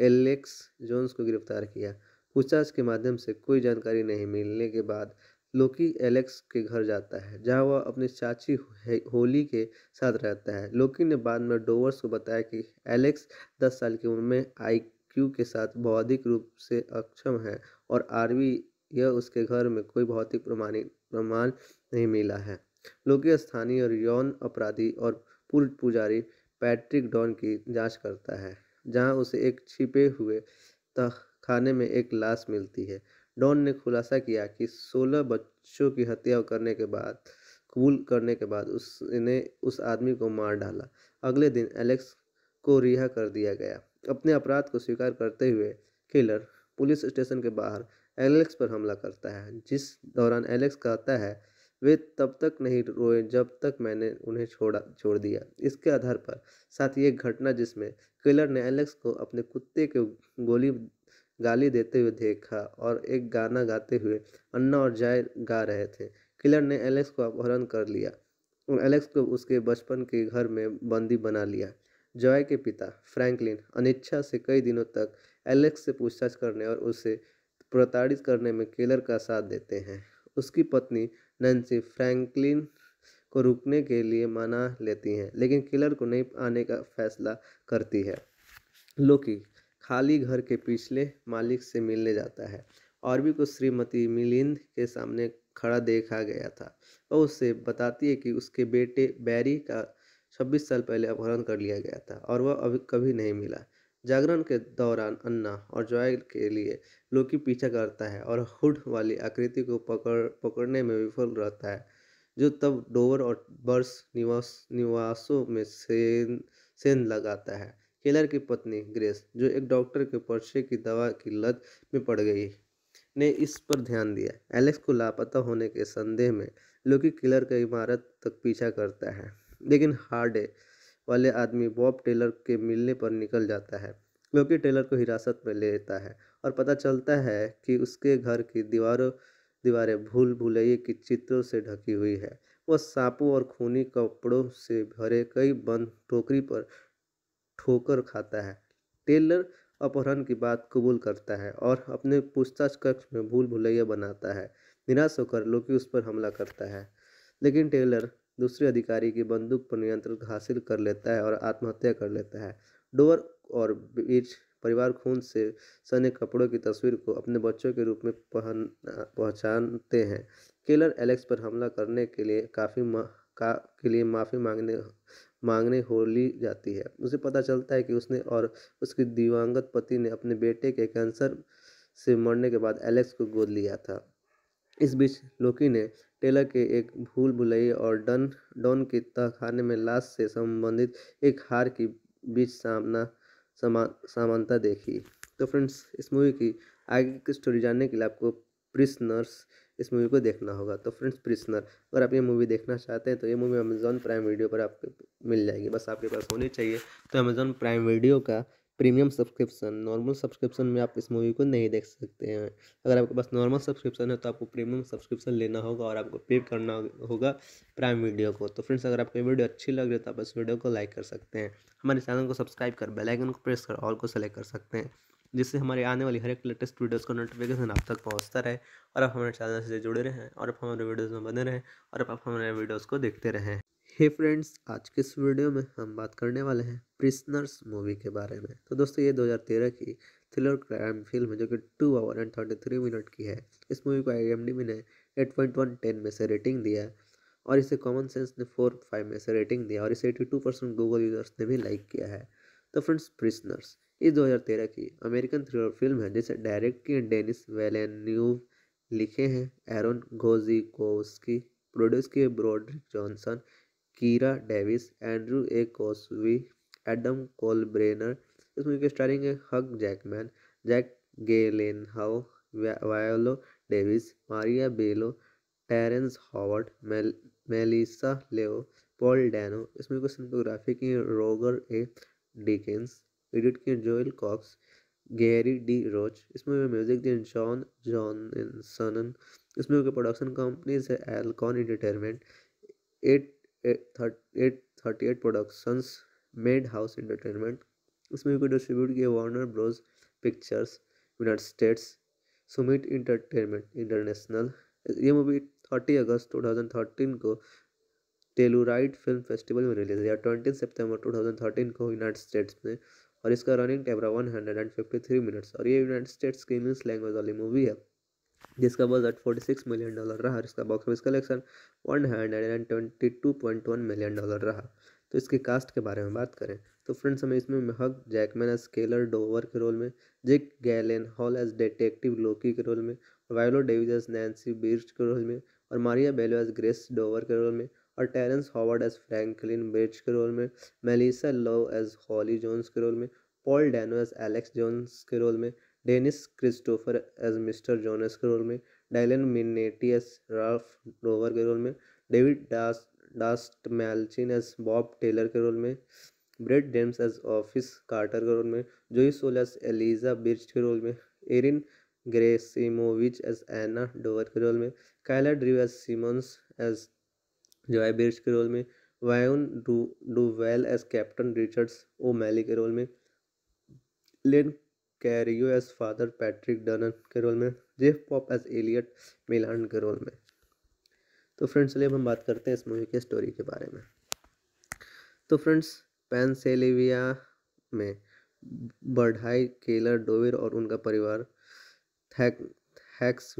[SPEAKER 1] एलेक्स जोन्स को गिरफ्तार किया पूछताछ के माध्यम से कोई जानकारी नहीं मिलने के बाद लोकी एलेक्स के घर जाता है जहां वह अपनी चाची होली के साथ रहता है लोकी ने बाद में डोवर्स को बताया कि एलेक्स दस साल की उम्र में आईक्यू के साथ बौद्धिक रूप से अक्षम है और आरवी यह उसके घर में कोई भौतिक प्रमाणिक प्रमाण नहीं मिला है लोकी स्थानीय और यौन अपराधी और पूर्व पुजारी पैट्रिक डॉन की जांच करता है जहां उसे एक छिपे हुए तहखाने में एक लाश मिलती है डॉन ने खुलासा किया कि 16 बच्चों की हत्या करने के बाद कबूल करने के बाद उसने उस आदमी को मार डाला अगले दिन एलेक्स को रिहा कर दिया गया अपने अपराध को स्वीकार करते हुए किलर पुलिस स्टेशन के बाहर एलेक्स पर हमला करता है जिस दौरान एलेक्स कहता है वे तब तक नहीं रोए जब तक मैंने उन्हें छोड़ा छोड़ दिया इसके आधार पर साथ ही एक घटना जिसमें किलर ने एलेक्स को अपने कुत्ते के गोली गाली देते हुए देखा और एक गाना गाते हुए अन्ना और जाय गा रहे थे किलर ने एलेक्स को अपहरण कर लिया एलेक्स को उसके बचपन के घर में बंदी बना लिया जॉय के पिता फ्रैंकलिन अनिच्छा से कई दिनों तक एलेक्स से पूछताछ करने और उसे प्रताड़ित करने में किलर का साथ देते हैं उसकी पत्नी नैन्सी फ्रैंकलिन को रुकने के लिए मना लेती हैं लेकिन किलर को नहीं आने का फैसला करती है लोकी खाली घर के पिछले मालिक से मिलने जाता है भी को श्रीमती मिलिंद के सामने खड़ा देखा गया था वह उससे बताती है कि उसके बेटे बैरी का 26 साल पहले अपहरण कर लिया गया था और वह अभी कभी नहीं मिला जागरण के दौरान अन्ना और जॉय के लिए लोकी पीछा करता है और हुड वाली आकृति को पकड़ पकड़ने में विफल रहता है जो तब डोवर और बर्स निवास निवासों में सेन सेन लगाता है केलर की पत्नी ग्रेस जो एक डॉक्टर के पर्चे की दवा की लत में पड़ गई ने इस पर ध्यान दिया एलेक्स को लापता होने के संदेह में लोकी किलर का इमारत तक पीछा करता है लेकिन हार्डे वाले आदमी बॉब टेलर के मिलने पर निकल जाता है क्योंकि टेलर को हिरासत में ले लेता है और पता चलता है कि उसके घर की दीवारों दीवारें भूल भुलैये की चित्रों से ढकी हुई है वह सांपों और खूनी कपड़ों से भरे कई बंद टोकरी पर ठोकर खाता है टेलर अपहरण की बात कबूल करता है और अपने पूछताछ कक्ष में भूल भुलैया बनाता है निराश होकर लोकी उस पर हमला करता है लेकिन टेलर दूसरे अधिकारी की बंदूक पर नियंत्रण हासिल कर लेता है और आत्महत्या कर लेता है डोवर और बीच परिवार खून से सने कपड़ों की तस्वीर को अपने बच्चों के रूप में पहन पहचानते हैं केलर एलेक्स पर हमला करने के लिए काफ़ी का के लिए माफ़ी मांगने मांगने हो ली जाती है उसे पता चलता है कि उसने और उसके दिवंगत पति ने अपने बेटे के कैंसर से मरने के बाद एलेक्स को गोद लिया था इस बीच लोकी ने टेलर के एक भूल भुलई और डन डॉन के तहखाने में लाश से संबंधित एक हार की बीच सामना समा समानता देखी तो फ्रेंड्स इस मूवी की आगे की स्टोरी जानने के लिए आपको प्रिस्नर्स इस मूवी को देखना होगा तो फ्रेंड्स प्रिस्नर अगर आप ये मूवी देखना चाहते हैं तो ये मूवी अमेज़ॉन प्राइम वीडियो पर आपको मिल जाएगी बस आपके पास होनी चाहिए तो अमेज़ॉन प्राइम वीडियो का प्रीमियम सब्सक्रिप्शन नॉर्मल सब्सक्रिप्शन में आप इस मूवी को नहीं देख सकते हैं अगर आपके पास नॉर्मल सब्सक्रिप्शन है तो आपको प्रीमियम सब्सक्रिप्शन लेना होगा और आपको पे करना होगा प्राइम वीडियो को तो फ्रेंड्स अगर आपको वीडियो अच्छी लग रही है तो आप इस वीडियो को लाइक कर सकते हैं हमारे चैनल को सब्सक्राइब कर बेलाइकन को प्रेस कर ऑल को सेलेक्ट कर सकते हैं जिससे हमारे आने वाली हर एक लेटेस्ट वीडियोज़ का नोटिफिकेशन आप तक पहुँचता रहे और आप हमारे चैनल से जुड़े रहें और आप हमारे वीडियोज़ में बने रहें और आप हमारे वीडियोज़ को देखते रहें हे hey फ्रेंड्स आज के इस वीडियो में हम बात करने वाले हैं प्रिस्नर्स मूवी के बारे में तो दोस्तों ये 2013 की थ्रिलर क्राइम फिल्म है जो कि two hour and thirty three minute की है इस मूवी को आई एम डी ने एट पॉइंट वन टेन में से रेटिंग दिया और इसे कॉमन सेंस ने फोर फाइव में से रेटिंग दिया और इसे eighty two percent Google users ने भी लाइक किया है तो फ्रेंड्स प्रिस्नर्स ये तेरह की अमेरिकन थ्रिलर फिल्म है जिसे डायरेक्ट की डेनिस वेलेन्यूव लिखे हैं एरोन घोजी प्रोड्यूस किए Broderick Johnson Kira Davis Andrew A Kosove Adam कोलब्रेनर इस मूवी के स्टारिंग है Hugh Jackman Jake Gyllenhaal Viola Davis Maria Bello Terrence Howard mail, Melissa Leo Paul Dano इस मूवी को सिनेमाटोग्राफी की रोगर ए डिकेंस एडिट किए Joel Cox Gary D Roach इसमें में music दिए जॉन जॉनसन इसमें प्रोडक्शन कंपनीज है Alcon entertainment eight eight thirty eight productions Madhouse entertainment इस मूवी को डिस्ट्रीब्यूट किया Warner Bros pictures United States Summit entertainment international ये मूवी थर्टी अगस्त थर्टीन को टेलुराइड फिल्म फेस्टिवल में रिलीज या ट्वेंटी सितंबर थर्टीन को यूनाइटेड स्टेट्स में और इसका रनिंग टाइम रहा one hundred and fifty three minutes और ये यूनाइटेड स्टेट्स की इंग्लिश लैंग्वेज वाली मूवी है जिसका budget forty six million dollar रहा और इसका box office collection one hundred and twenty two point one million dollar रहा तो इसके कास्ट के बारे में बात करें तो फ्रेंड्स हमें इसमें महक जैकमैन एज केलर डोवर के रोल में Jake Gyllenhaal as detective Loki के रोल में Viola Davis as Nancy Birch के रोल में और Maria Bello as Grace Dover के रोल में और Terrence Howard as Franklin bridge के रोल में Melissa Leo as Holly Jones के रोल में Paul Dano as Alex Jones के रोल में Dennis Christopher as mister Jonas के रोल में Dylan Minnette as Ralph rover के रोल में David dance Dastmalchian as Bob Taylor के role में Brad James as office Carter के role में जोई सोलस एलिजा बिर्च के रोल में Erin Gerasimovich as Anna Dover के रोल में Kyla Drew as Simmons as Joy Birch के रोल में Wayne do Duvall as captain Richards O'Malley के रोल में Len Cariou as father Patrick Dunn के role में Jeff Pope as Elliott मिलान के role में तो फ्रेंड्स चलिए अब हम बात करते हैं इस मूवी के स्टोरी के बारे में तो फ्रेंड्स पेंसेलिविया में बढ़ाई केलर डोवेर और उनका परिवार थैक हैक्स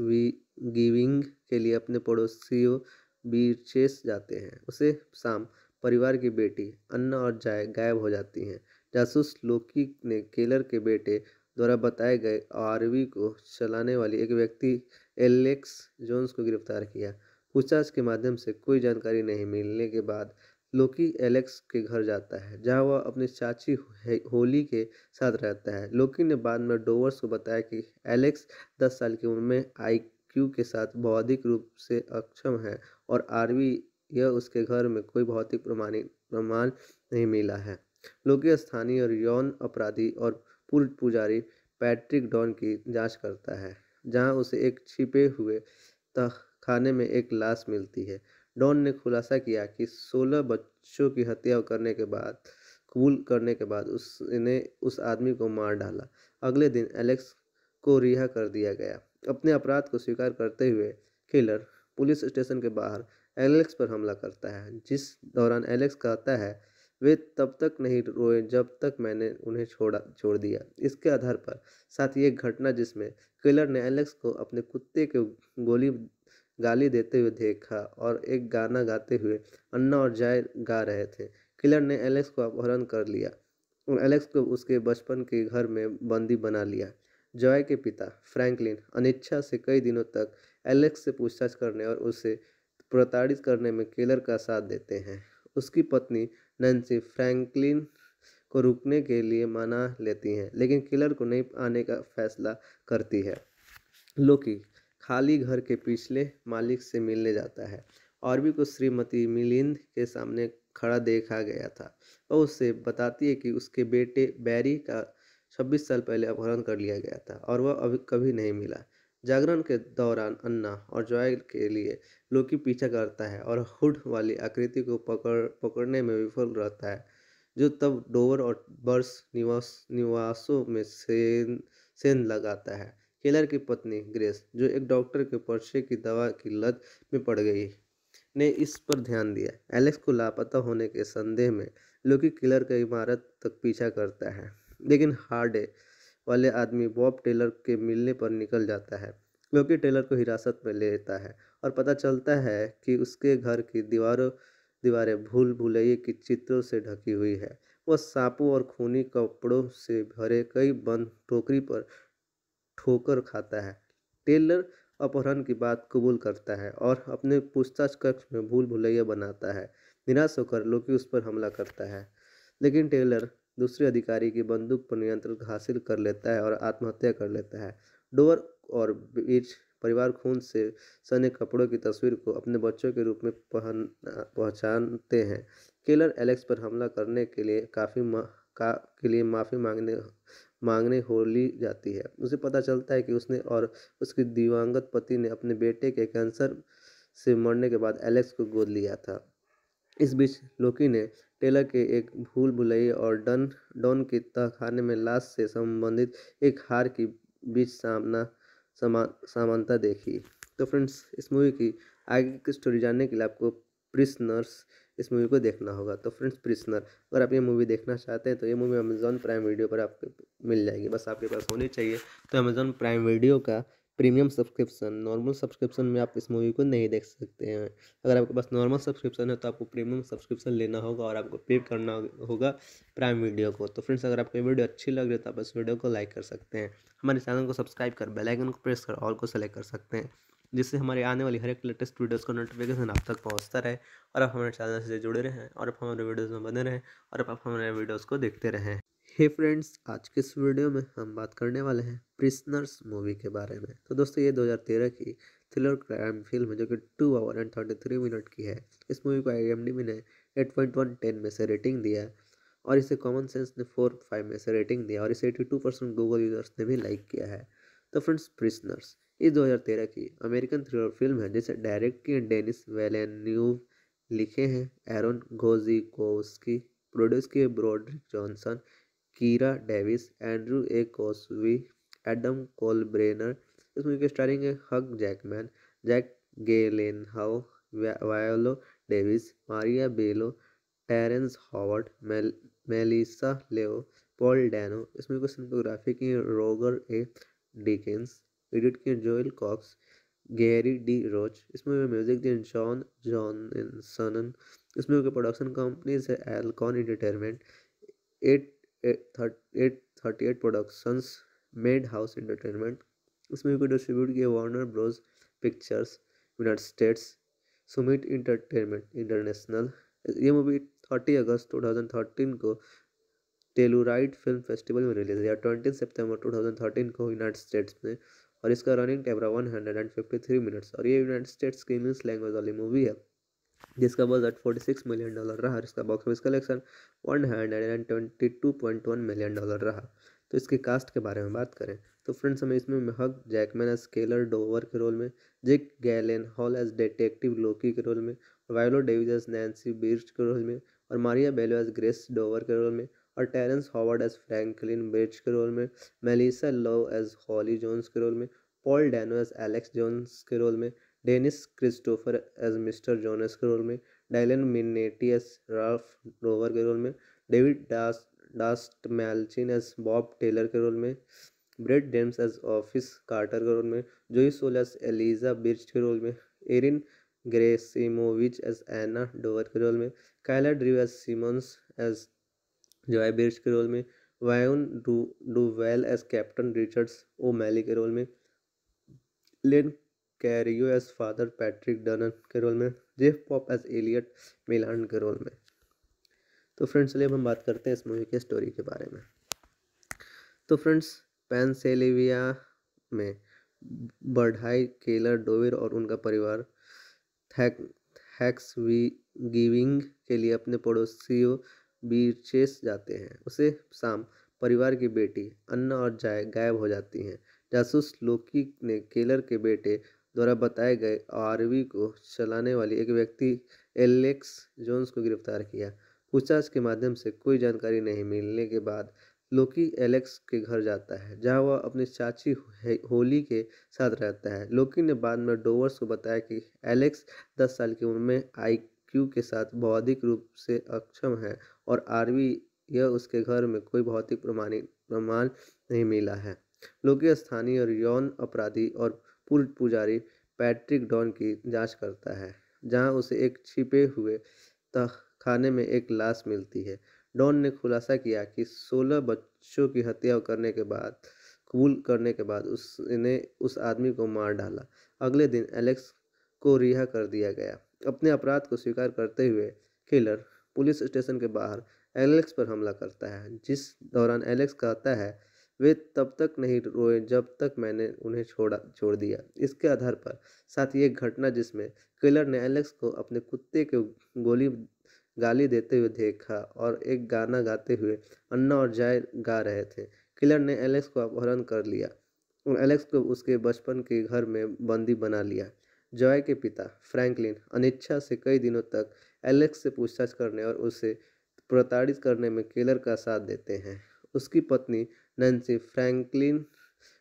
[SPEAKER 1] गिविंग के लिए अपने पड़ोसियों बीचेस जाते हैं उसे शाम परिवार की बेटी अन्ना और जाय गायब हो जाती हैं जासूस लोकी ने केलर के बेटे द्वारा बताए गए आरवी को चलाने वाली एक व्यक्ति एलेक्स जोन्स को गिरफ्तार किया पूछताछ के माध्यम से कोई जानकारी नहीं मिलने के बाद लोकी एलेक्स के घर जाता है जहां वह अपनी चाची होली के साथ रहता है लोकी ने बाद में डोवर्स को बताया कि एलेक्स दस साल की उम्र में आईक्यू के साथ बौद्धिक रूप से अक्षम है और आरवी यह उसके घर में कोई भौतिक प्रमाणिक प्रमाण नहीं मिला है लोकी स्थानीय और यौन अपराधी और पूर्व पुजारी पैट्रिक डॉन की जांच करता है जहां उसे एक छिपे हुए तहखाने में एक लाश मिलती है डॉन ने खुलासा किया कि 16 बच्चों की हत्या करने के बाद कबूल करने के बाद उसने उस आदमी को मार डाला अगले दिन एलेक्स को रिहा कर दिया गया अपने अपराध को स्वीकार करते हुए किलर पुलिस स्टेशन के बाहर एलेक्स पर हमला करता है जिस दौरान एलेक्स कहता है वे तब तक नहीं रोए जब तक मैंने उन्हें छोड़ा छोड़ दिया इसके आधार पर साथ ही एक घटना जिसमें किलर ने एलेक्स को अपने कुत्ते के गोली गाली देते हुए देखा और एक गाना गाते हुए अन्ना और जाय गा रहे थे किलर ने एलेक्स को अपहरण कर लिया एलेक्स को उसके बचपन के घर में बंदी बना लिया जॉय के पिता फ्रैंकलिन अनिच्छा से कई दिनों तक एलेक्स से पूछताछ करने और उसे प्रताड़ित करने में किलर का साथ देते हैं उसकी पत्नी नैन्सी फ्रैंकलिन को रुकने के लिए मना लेती हैं लेकिन किलर को नहीं आने का फैसला करती है लोकी खाली घर के पिछले मालिक से मिलने जाता है और भी को श्रीमती मिलिंद के सामने खड़ा देखा गया था वह उससे बताती है कि उसके बेटे बैरी का 26 साल पहले अपहरण कर लिया गया था और वह अभी कभी नहीं मिला जागरण के दौरान अन्ना और जॉय के लिए लोकी पीछा करता है और हुड वाली आकृति को पकड़ पकड़ने में विफल रहता है जो तब डोवर और बर्स निवास निवासों में सेन सेन लगाता है केलर की पत्नी ग्रेस जो एक डॉक्टर के पर्चे की दवा की लत में पड़ गई ने इस पर ध्यान दिया एलेक्स को लापता होने के संदेह में लोकी किलर का इमारत तक पीछा करता है लेकिन हार्डे वाले आदमी बॉब टेलर के मिलने पर निकल जाता है क्योंकि टेलर को हिरासत में ले लेता है और पता चलता है कि उसके घर की दीवारों दीवारें भूल भुलैये की चित्रों से ढकी हुई है वह सांपों और खूनी कपड़ों से भरे कई बंद टोकरी पर ठोकर खाता है टेलर अपहरण की बात कबूल करता है और अपने पूछताछ कक्ष में भूल भुलैया बनाता है निराश होकर लोकी उस पर हमला करता है लेकिन टेलर दूसरे अधिकारी की बंदूक पर नियंत्रण हासिल कर लेता है और आत्महत्या कर लेता है डोवर और बीच परिवार खून से सने कपड़ों की तस्वीर को अपने बच्चों के रूप में पहन पहचानते हैं केलर एलेक्स पर हमला करने के लिए काफ़ी का के लिए माफ़ी मांगने मांगने हो ली जाती है उसे पता चलता है कि उसने और उसके दिवंगत पति ने अपने बेटे के कैंसर से मरने के बाद एलेक्स को गोद लिया था इस बीच लोकी ने टेलर के एक भूल भुलाई और डन डॉन की तहखाने में लाश से संबंधित एक हार की बीच सामना समानता देखी तो फ्रेंड्स इस मूवी की आगे की स्टोरी जानने के लिए आपको प्रिस्नर्स इस मूवी को देखना होगा तो फ्रेंड्स प्रिस्नर अगर आप ये मूवी देखना चाहते हैं तो ये मूवी अमेज़ॉन प्राइम वीडियो पर आपको मिल जाएगी बस आपके पास होनी चाहिए तो अमेज़ॉन प्राइम वीडियो का प्रीमियम सब्सक्रिप्शन नॉर्मल सब्सक्रिप्शन में आप इस मूवी को नहीं देख सकते हैं अगर आपके पास नॉर्मल सब्सक्रिप्शन है तो आपको प्रीमियम सब्सक्रिप्शन लेना होगा और आपको पे करना होगा प्राइम वीडियो को तो फ्रेंड्स अगर आपको वीडियो अच्छी लग रही है तो आप इस वीडियो को लाइक कर सकते हैं हमारे चैनल को सब्सक्राइब कर बेलाइकन को प्रेस कर ऑल को सेलेक्ट कर सकते हैं जिससे हमारे आने वाली हर एक लेटेस्ट वीडियोस का नोटिफिकेशन आप तक पहुंचता रहे और आप हमारे चैनल से जुड़े रहें और आप हमारे वीडियोस में बने रहें और आप हमारे वीडियोस को देखते रहें हे hey फ्रेंड्स आज के इस वीडियो में हम बात करने वाले हैं प्रिस्नर्स मूवी के बारे में तो दोस्तों ये 2013 की थ्रिलर क्राइम फिल्म है जो कि two hour and thirty three minute की है इस मूवी को आई एम डी ने एट पॉइंट वन टेन में से रेटिंग दिया है और इसे कॉमन सेंस ने फोर फाइव में से रेटिंग दिया और इसे eighty two percent Google users ने भी लाइक किया है तो फ्रेंड्स प्रिस्नर्स ये तेरह की अमेरिकन थ्रिलर फिल्म है जिसे डायरेक्ट किए डेनिस वेलेन्यूव लिखे हैं एरोन कोस्की प्रोड्यूस किए Broderick Johnson Kira Davis Andrew A Kosove Adam कोलब्रेनर इस मूवी के स्टारिंग है Hugh Jackman Jake Gyllenhaal Viola Davis Maria Bello Terrence Howard mail, Melissa Leo Paul Dano इस movie को cinematography की Roger A Deakins edit किए Joel Cox Gary D Roach इस movie में music दिए जॉन जॉनसन इस movie के production companies है Alcon entertainment eight eight thirty eight productions Madhouse entertainment इस मूवी को डिस्ट्रीब्यूट किया Warner Bros pictures United States Summit entertainment international ये मूवी थर्टी अगस्त टू थाउजेंड थर्टीन को टेलुराइड फिल्म फेस्टिवल में release हुई twenty सितंबर थर्टीन को यूनाइटेड स्टेट्स में और इसका रनिंग कैमरा थ्री मिनट्स और ये यूनाइटेड स्टेट्स की इंग्लिश लैंग्वेज वाली मूवी है जिसका budget forty six million dollar रहा और इसका box office collection one hundred and twenty two point one million dollar रहा तो इसके कास्ट के बारे में बात करें तो फ्रेंड्स हमें इसमें महक जैकमैन एज स्केलर डोवर के रोल में Jake Gyllenhaal as detective Loki के रोल में Viola Davis as Nancy Birch के रोल में और Maria Bello as Grace Dover के रोल में और Terrence Howard as Franklin bridge के रोल में Melissa Leo as Holly Jones के रोल में Paul Dano as Alex Jones के रोल में Dennis Christopher as mister Jonas के रोल में Dylan Minnette as Ralph rover के रोल में David dance Dastmalchian as Bob Taylor के role में Brad James as office Carter के role में जोई सोलस एलिजा बिर्च के रोल में Erin Gerasimovich as Anna Dover के रोल में Kyla Drew as Simmons as Joy Birch के रोल में Wayne do Duvall as captain Richards O'Malley के रोल में Len Cariou as father Patrick Dunn के role में Jeff Pope as Elliott मिलान के role में तो फ्रेंड्स चलिए अब हम बात करते हैं इस मूवी के स्टोरी के बारे में तो फ्रेंड्स पेंसेलिविया में बढ़ाई केलर डोवेर और उनका परिवार थैक हैक्स गिविंग के लिए अपने पड़ोसियों बीचेस जाते हैं उसे शाम परिवार की बेटी अन्ना और जाय गायब हो जाती हैं जासूस लोकी ने केलर के बेटे द्वारा बताए गए आरवी को चलाने वाली एक व्यक्ति एलेक्स जोन्स को गिरफ्तार किया पूछताछ के माध्यम से कोई जानकारी नहीं मिलने के बाद लोकी एलेक्स के घर जाता है जहां वह अपनी चाची होली के साथ रहता है लोकी ने बाद में डोवर्स को बताया कि एलेक्स दस साल की उम्र में आईक्यू के साथ बौद्धिक रूप से अक्षम है और आरवी यह उसके घर में कोई भौतिक प्रमाणिक प्रमाण नहीं मिला है लोकी स्थानीय और यौन अपराधी और पूर्व पुजारी पैट्रिक डॉन की जांच करता है जहां उसे एक छिपे हुए तहखाने में एक लाश मिलती है डॉन ने खुलासा किया कि 16 बच्चों की हत्या करने के बाद कबूल करने के बाद उसने उस आदमी को मार डाला अगले दिन एलेक्स को रिहा कर दिया गया अपने अपराध को स्वीकार करते हुए किलर पुलिस स्टेशन के बाहर एलेक्स पर हमला करता है जिस दौरान एलेक्स कहता है वे तब तक नहीं रोए जब तक मैंने उन्हें छोड़ा छोड़ दिया इसके आधार पर साथ ही एक घटना जिसमें किलर ने एलेक्स को अपने कुत्ते के गोली गाली देते हुए देखा और एक गाना गाते हुए अन्ना और जाय गा रहे थे किलर ने एलेक्स को अपहरण कर लिया एलेक्स को उसके बचपन के घर में बंदी बना लिया जॉय के पिता फ्रैंकलिन अनिच्छा से कई दिनों तक एलेक्स से पूछताछ करने और उसे प्रताड़ित करने में किलर का साथ देते हैं उसकी पत्नी नैन्सी फ्रैंकलिन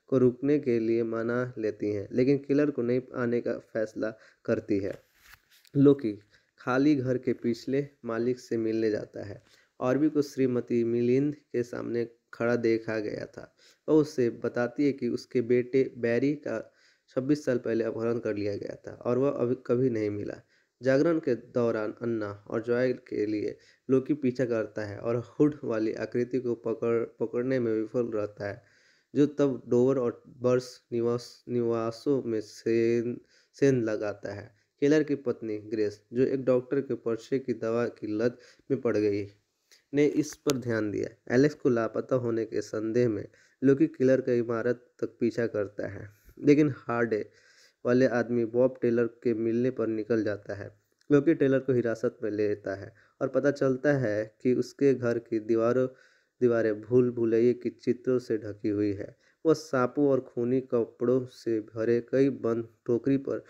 [SPEAKER 1] को रुकने के लिए मना लेती हैं लेकिन किलर को नहीं आने का फैसला करती है लोकी खाली घर के पिछले मालिक से मिलने जाता है और भी को श्रीमती मिलिंद के सामने खड़ा देखा गया था और उससे बताती है कि उसके बेटे बैरी का 26 साल पहले अपहरण कर लिया गया था और वह अभी कभी नहीं मिला जागरण के दौरान अन्ना और जॉय के लिए लोकी पीछा करता है और हुड वाली आकृति को पकड़ पकड़ने में विफल रहता है जो तब डोवर और बर्स निवास निवासों में सेन सेन लगाता है केलर की पत्नी ग्रेस जो एक डॉक्टर के पर्चे की दवा की लत में पड़ गई ने इस पर ध्यान दिया एलेक्स को लापता होने के संदेह में लोकी किलर का इमारत तक पीछा करता है लेकिन हार्डे वाले आदमी बॉब टेलर के मिलने पर निकल जाता है क्योंकि टेलर को हिरासत में ले लेता है और पता चलता है कि उसके घर की दीवारों दीवारें भूल भुलैये की चित्रों से ढकी हुई है वह सांपों और खूनी कपड़ों से भरे कई बंद टोकरी पर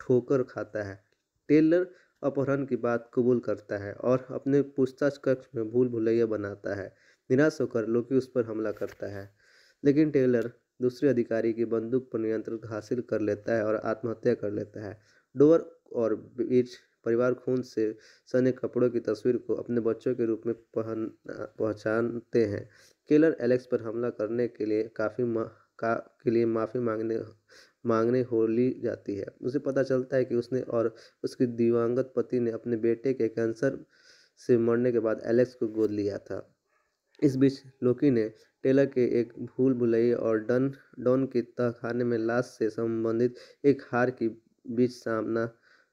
[SPEAKER 1] ठोकर खाता है टेलर अपहरण की बात कबूल करता है और अपने पूछताछ कक्ष में भूल भुलैया बनाता है निराश होकर लोकी उस पर हमला करता है लेकिन टेलर दूसरे अधिकारी की बंदूक पर नियंत्रण हासिल कर लेता है और आत्महत्या कर लेता है डोवर और बीच परिवार खून से सने कपड़ों की तस्वीर को अपने बच्चों के रूप में पहन पहचानते हैं केलर एलेक्स पर हमला करने के लिए काफ़ी का के लिए माफ़ी मांगने मांगने होली जाती है उसे पता चलता है कि उसने और उसके दिवंगत पति ने अपने बेटे के कैंसर से मरने के बाद एलेक्स को गोद लिया था इस बीच लोकी ने टेलर के एक भूल भुलाई और डन डॉन के तहखाने में लाश से संबंधित एक हार की बीच सामना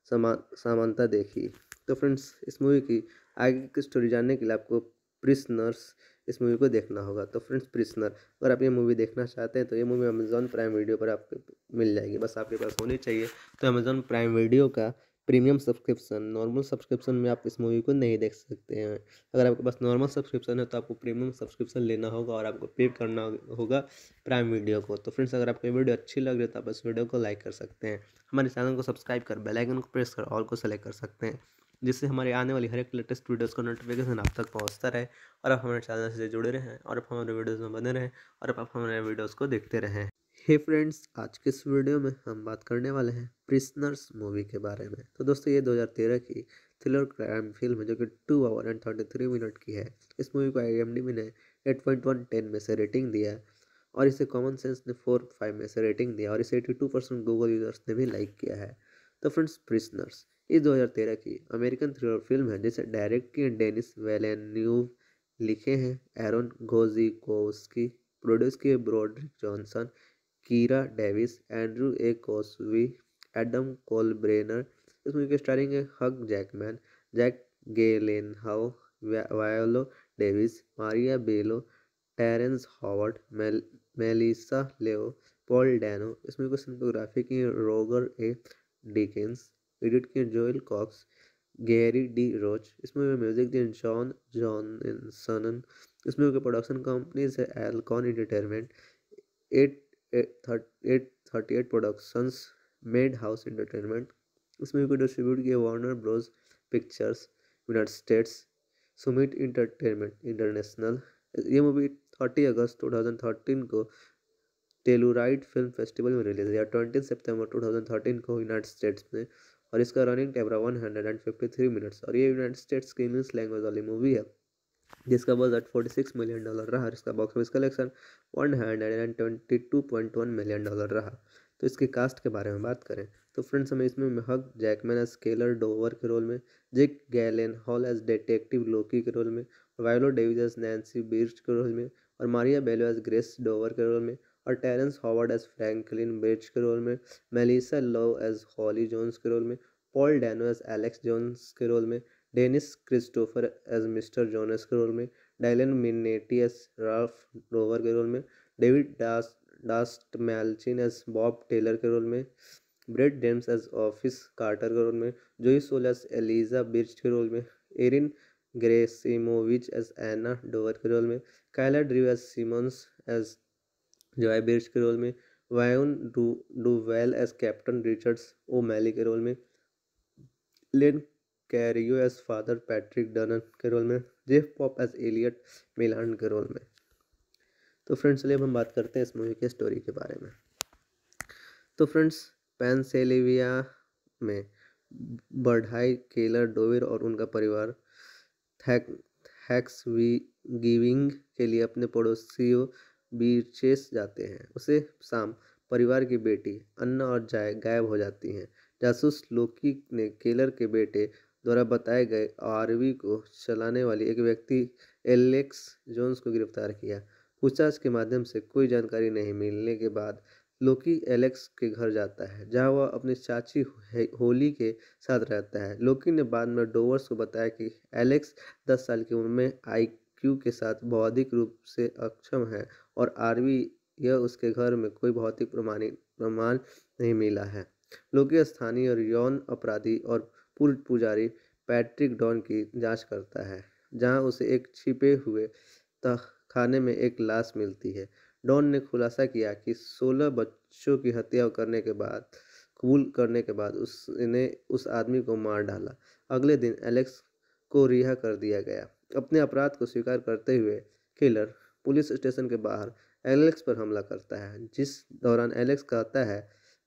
[SPEAKER 1] समान समानता देखी तो फ्रेंड्स इस मूवी की आगे की स्टोरी जानने के लिए आपको प्रिस्नर्स इस मूवी को देखना होगा तो फ्रेंड्स प्रिस्नर अगर आप ये मूवी देखना चाहते हैं तो ये मूवी अमेजोन प्राइम वीडियो पर आपको मिल जाएगी बस आपके पास होनी चाहिए तो अमेजॉन प्राइम वीडियो का प्रीमियम सब्सक्रिप्शन नॉर्मल सब्सक्रिप्शन में आप इस मूवी को नहीं देख सकते हैं अगर आपके पास नॉर्मल सब्सक्रिप्शन है तो आपको प्रीमियम सब्सक्रिप्शन लेना होगा और आपको पे करना होगा प्राइम वीडियो को तो फ्रेंड्स अगर आपको वीडियो अच्छी लग रही है तो आप इस वीडियो को लाइक कर सकते हैं हमारे चैनल को सब्सक्राइब कर बेलाइकन को प्रेस कर ऑल को सेलेक्ट कर सकते हैं जिससे हमारे आने वाली हर एक लेटेस्ट वीडियोस का नोटिफिकेशन आप तक पहुंचता रहे और आप हमारे चैनल से जुड़े रहें और आप हमारे वीडियोस में बने रहें और आप हमारे वीडियोस को देखते रहें हे फ्रेंड्स आज के इस वीडियो में हम बात करने वाले हैं प्रिसनर्स मूवी के बारे में तो दोस्तों ये 2013 की थ्रिलर क्राइम फिल्म है जो कि two hour and thirty three minute की है इस मूवी को आई ने एट पॉइंट वन टेन में से रेटिंग दिया है और इसे कॉमन सेंस ने फोर फाइव में से रेटिंग दिया और इसे eighty two percent Google users ने भी लाइक किया है तो फ्रेंड्स प्रिसनर्स इस दो की अमेरिकन थ्रिलर फिल्म है जिसे डायरेक्ट की डेनिस वेलेन्यूव लिखे हैं एरोन घोजी प्रोड्यूस किए Broderick Johnson Kira Davis Andrew A Kosove Adam कोलब्रेनर इस मूवी की स्टारिंग है हक जैकमैन जैक हाउ Viola Davis Maria Bello Terrence Howard mail Melissa Leo Paul Dano इस मूवी को सिनेमाटोग्राफी की रोगर ए डिकेंस एडिट किए Joel Cox Gary D Roach इस movie में म्यूजिक दिए जॉन जॉनसन इस मूवी प्रोडक्शन कंपनीज है Alcon entertainment eight thirty eight productions Madhouse entertainment इस मूवी को डिस्ट्रीब्यूट किया Warner Bros pictures United States Summit entertainment international ये movie thirty अगस्त टू थाउजेंड थर्टीन को टेलुराइड फिल्म फेस्टिवल में release हुई twenty सितंबर थर्टीन को यूनाइटेड स्टेट्स में और इसका रनिंग कैमरा थ्री मिनट्स और ये यूनाइटेड स्टेट्स की इंग्लिश लैंग्वेज वाली मूवी है जिसका बजट सिक्स मिलियन डॉलर रहा इसका box office collection one hundred and twenty two point one million dollar रहा तो इसके कास्ट के बारे में बात करें तो फ्रेंड्स हमें इसमें महक जैकमैन एज स्केलर डोवर के रोल में Jake Gyllenhaal as detective Loki के रोल में Viola Davis as Nancy Birch के रोल में और Maria Bello as Grace Dover के रोल में और Terrence Howard as Franklin bridge के रोल में Melissa Leo as Holly Jones के रोल में Paul Dano as Alex Jones के रोल में Dennis Christopher as mister Jonas के रोल में Dylan Minnette as Ralph rover के रोल में David dance Dastmalchian as Bob Taylor के role में Brad James as office Carter के role में जोई सोलस एलिजा बिर्च के रोल में Erin Gerasimovich as Anna Dover के रोल में Kyla Drew as Simmons as Joy Birch के रोल में Wayne do Duvall as captain Richards O'Malley के रोल में Len Cariou as father Patrick Dunn के role में Jeff Pope as Elliott मिलान के role में तो फ्रेंड्स चलिए अब हम बात करते हैं इस मूवी के स्टोरी के बारे में तो फ्रेंड्स पेंसेलिविया में बढ़ाई केलर डोविर और उनका परिवार थैक हैक्स गिविंग के लिए अपने पड़ोसियों बीचेस जाते हैं उसे शाम परिवार की बेटी अन्ना और जाय गायब हो जाती हैं जासूस लोकी ने केलर के बेटे द्वारा बताए गए आरवी को चलाने वाली एक व्यक्ति एलेक्स जोन्स को गिरफ्तार किया पूछताछ के माध्यम से कोई जानकारी नहीं मिलने के बाद लोकी एलेक्स के घर जाता है जहां वह अपनी चाची होली के साथ रहता है लोकी ने बाद में डोवर्स को बताया कि एलेक्स दस साल की उम्र में आईक्यू के साथ बौद्धिक रूप से अक्षम है और आरवी यह उसके घर में कोई भौतिक प्रमाणित प्रमाण नहीं मिला है लोकी स्थानीय यौन अपराधी और पूर्व पुजारी पैट्रिक डॉन की जांच करता है जहां उसे एक छिपे हुए तहखाने में एक लाश मिलती है डॉन ने खुलासा किया कि 16 बच्चों की हत्या करने के बाद कबूल करने के बाद उसने उस आदमी को मार डाला अगले दिन एलेक्स को रिहा कर दिया गया अपने अपराध को स्वीकार करते हुए किलर पुलिस स्टेशन के बाहर एलेक्स पर हमला करता है जिस दौरान एलेक्स कहता है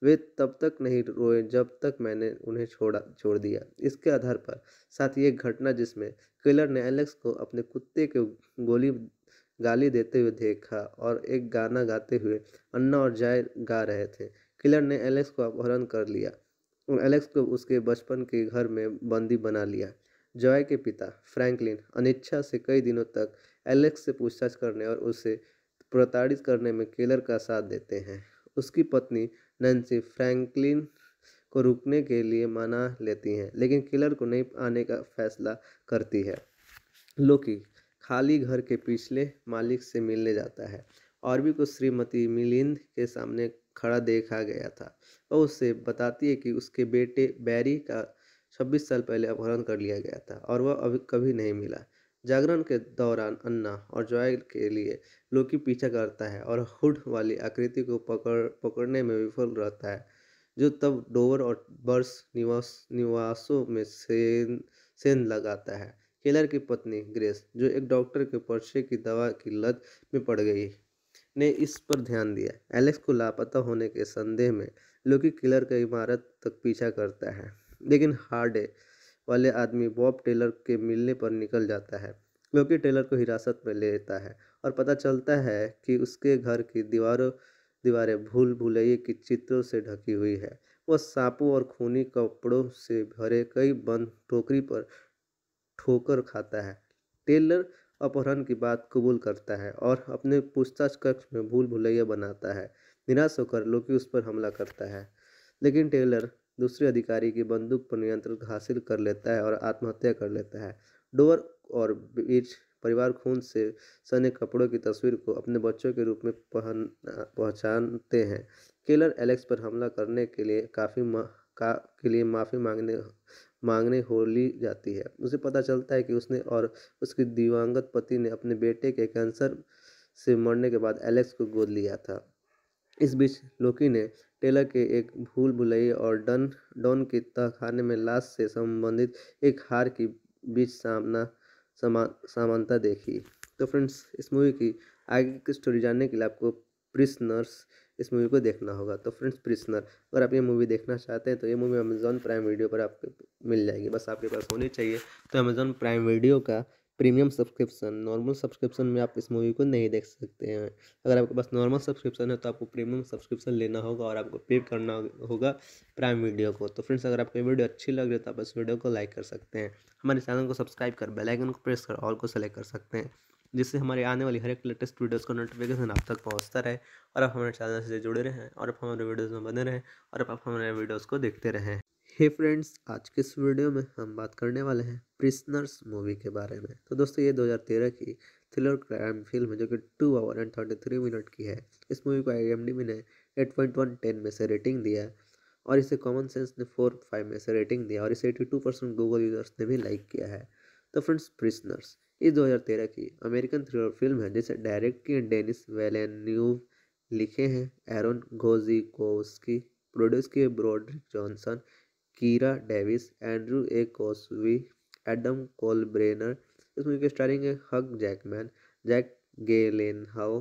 [SPEAKER 1] वे तब तक नहीं रोए जब तक मैंने उन्हें छोड़ा छोड़ दिया इसके आधार पर साथ ही एक घटना जिसमें किलर ने एलेक्स को अपने कुत्ते के गोली गाली देते हुए देखा और एक गाना गाते हुए अन्ना और जाय गा रहे थे किलर ने एलेक्स को अपहरण कर लिया एलेक्स को उसके बचपन के घर में बंदी बना लिया जॉय के पिता फ्रैंकलिन अनिच्छा से कई दिनों तक एलेक्स से पूछताछ करने और उसे प्रताड़ित करने में किलर का साथ देते हैं उसकी पत्नी नैन्सी फ्रैंकलिन को रुकने के लिए मना लेती हैं लेकिन किलर को नहीं आने का फैसला करती है लोकी खाली घर के पिछले मालिक से मिलने जाता है और भी को श्रीमती मिलिंद के सामने खड़ा देखा गया था वह उससे बताती है कि उसके बेटे बैरी का 26 साल पहले अपहरण कर लिया गया था और वह अभी कभी नहीं मिला जागरण के दौरान अन्ना और जॉय के लिए लोकी पीछा करता है और हुड वाली आकृति को पकड़ पकड़ने में विफल रहता है जो तब डोवर और बर्स निवास निवासों में सेन सेन लगाता है केलर की पत्नी ग्रेस जो एक डॉक्टर के पर्चे की दवा की लत में पड़ गई ने इस पर ध्यान दिया एलेक्स को लापता होने के संदेह में लोकी किलर का इमारत तक पीछा करता है लेकिन हार्डे वाले आदमी बॉब टेलर के मिलने पर निकल जाता है क्योंकि टेलर को हिरासत में ले लेता है और पता चलता है कि उसके घर की दीवारों दीवारें भूल भुलैये की चित्रों से ढकी हुई है वह सांपों और खूनी कपड़ों से भरे कई बंद टोकरी पर ठोकर खाता है टेलर अपहरण की बात कबूल करता है और अपने पूछताछ कक्ष में भूल भुलैया बनाता है निराश होकर लोकी उस पर हमला करता है लेकिन टेलर दूसरे अधिकारी की बंदूक पर नियंत्रण हासिल कर लेता है और आत्महत्या कर लेता है डोवर और बीच परिवार खून से सने कपड़ों की तस्वीर को अपने बच्चों के रूप में पहन पहचानते हैं केलर एलेक्स पर हमला करने के लिए काफ़ी का के लिए माफ़ी मांगने मांगने हो ली जाती है उसे पता चलता है कि उसने और उसके दिवंगत पति ने अपने बेटे के कैंसर से मरने के बाद एलेक्स को गोद लिया था इस बीच लोकी ने टेलर के एक भूल भुलैया और डन डॉन के तहखाने में लाश से संबंधित एक हार के बीच सामना समानता देखी तो फ्रेंड्स इस मूवी की आगे की स्टोरी जानने के लिए आपको प्रिस्नर्स इस मूवी को देखना होगा तो फ्रेंड्स प्रिस्नर अगर आप ये मूवी देखना चाहते हैं तो ये मूवी अमेज़ॉन प्राइम वीडियो पर आपको मिल जाएगी बस आपके पास होनी चाहिए तो अमेजॉन प्राइम वीडियो का प्रीमियम सब्सक्रिप्शन नॉर्मल सब्सक्रिप्शन में आप इस मूवी को नहीं देख सकते हैं अगर आपके पास नॉर्मल सब्सक्रिप्शन है तो आपको प्रीमियम सब्सक्रिप्शन लेना होगा और आपको पे करना होगा प्राइम वीडियो को तो फ्रेंड्स अगर आपको वीडियो अच्छी लग रही है तो आप इस वीडियो को लाइक कर सकते हैं हमारे चैनल को सब्सक्राइब कर बेलाइकन को प्रेस कर ऑल को सेलेक्ट कर सकते हैं जिससे हमारे आने वाली हर एक लेटेस्ट वीडियोस का नोटिफिकेशन आप तक पहुंचता रहे और आप हमारे चैनल से जुड़े रहें और आप हमारे वीडियोस में बने रहें और आप हमारे वीडियोस को देखते रहें हे hey फ्रेंड्स आज के इस वीडियो में हम बात करने वाले हैं प्रिस्नर्स मूवी के बारे में तो दोस्तों ये 2013 की थ्रिलर क्राइम फिल्म है जो कि two hour and thirty three minute की है इस मूवी को आई ने एट पॉइंट वन टेन में से रेटिंग दिया है और इसे कॉमन सेंस ने फोर फाइव में से रेटिंग दिया और इसे eighty two percent Google users ने भी लाइक किया है तो फ्रेंड्स प्रिस्नर्स ये दो की अमेरिकन थ्रिलर फिल्म है जिसे डायरेक्ट की डेनिस वेलेन्यूव लिखे हैं एरोन गोजी प्रोड्यूस किए Broderick Johnson Kira Davis Andrew A Kosove Adam कोलब्रेनर इस मूवी की स्टारिंग है हक जैकमैन जैक हाउ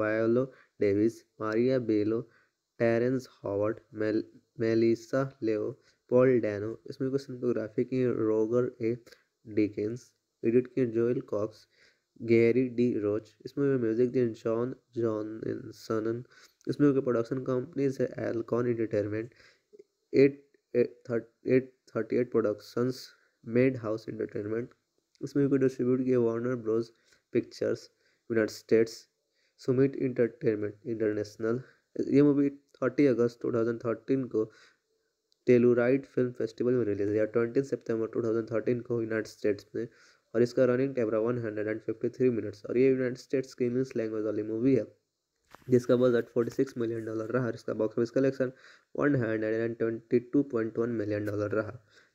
[SPEAKER 1] Viola Davis Maria Bello Terrence Howard mail Melissa Leo Paul Dano इस मूवी को सिनेमाटोग्राफी की रोगर ए डिकेंस एडिट किए Joel Cox Gary D Roach इसमें music दिए जॉन जॉनसन इसमें प्रोडक्शन कंपनीज है Alcon entertainment eight thirty eight productions Madhouse entertainment इस movie को डिस्ट्रीब्यूट किया Warner Bros pictures United States Summit entertainment international ये movie thirty अगस्त two thousand thirteen को तेलुराइड फिल्म फेस्टिवल में release हुआ ट्वेंटी सितंबर टू थाउजेंड थर्टीन को यूनाइटेड स्टेट्स में और इसका रनिंग टाइम रहा one hundred and fifty three minutes और ये यूनाइटेड स्टेट्स की इंग्लिश लैंग्वेज वाली मूवी है जिसका बजट सिक्स मिलियन डॉलर रहा इसका box office collection one million dollar रहा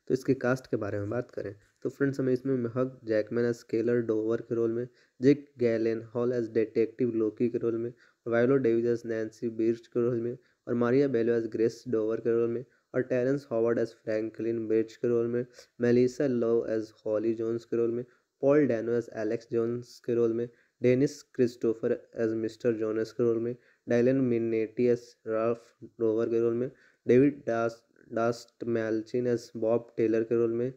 [SPEAKER 1] तो इसके कास्ट के बारे में बात करें तो फ्रेंड्स हमें इसमें महक जैकमैन एज स्केलर डोवर के रोल में Jake Gyllenhaal as detective Loki के रोल में Viola Davis as Nancy Birch के रोल में और Maria Bello as Grace Dover के रोल में और Terrence Howard as Franklin bridge के रोल में Melissa Leo as Holly Jones के रोल में Paul Dano as Alex Jones के रोल में Dennis Christopher as mister Jonas के रोल में Dylan Minnette as Ralph rover के रोल में David dance Dastmalchian as Bob Taylor के role में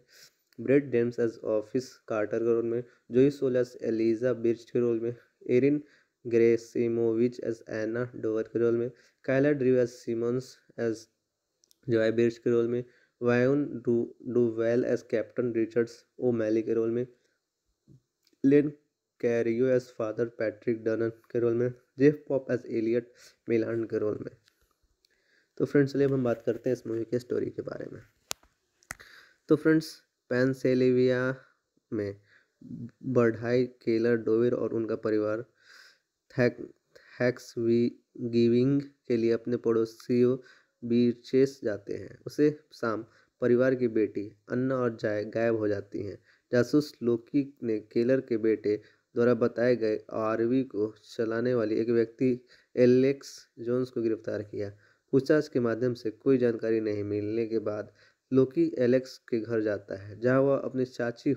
[SPEAKER 1] Brad James as office Carter के role में जोई सोलस एलिजा बिर्च के रोल में Erin Gerasimovich as Anna Dover के रोल में Kyla Drew as Simmons as Joy Birch के रोल में Wayne do Duvall as captain Richards O'Malley के रोल में Len Cariou as father Patrick Dunn के role में Jeff Pope as Elliott मिलान के role में तो फ्रेंड्स चलिए अब हम बात करते हैं इस मूवी के स्टोरी के बारे में तो फ्रेंड्स पेंसेलिविया में बढ़ाई केलर डोवेर और उनका परिवार थैक हैक्स गिविंग के लिए अपने पड़ोसियों बीचेस जाते हैं उसे शाम परिवार की बेटी अन्ना और जाय गायब हो जाती हैं जासूस लोकी ने केलर के बेटे द्वारा बताए गए आरवी को चलाने वाली एक व्यक्ति एलेक्स जोन्स को गिरफ्तार किया पूछताछ के माध्यम से कोई जानकारी नहीं मिलने के बाद लोकी एलेक्स के घर जाता है जहां वह अपने चाची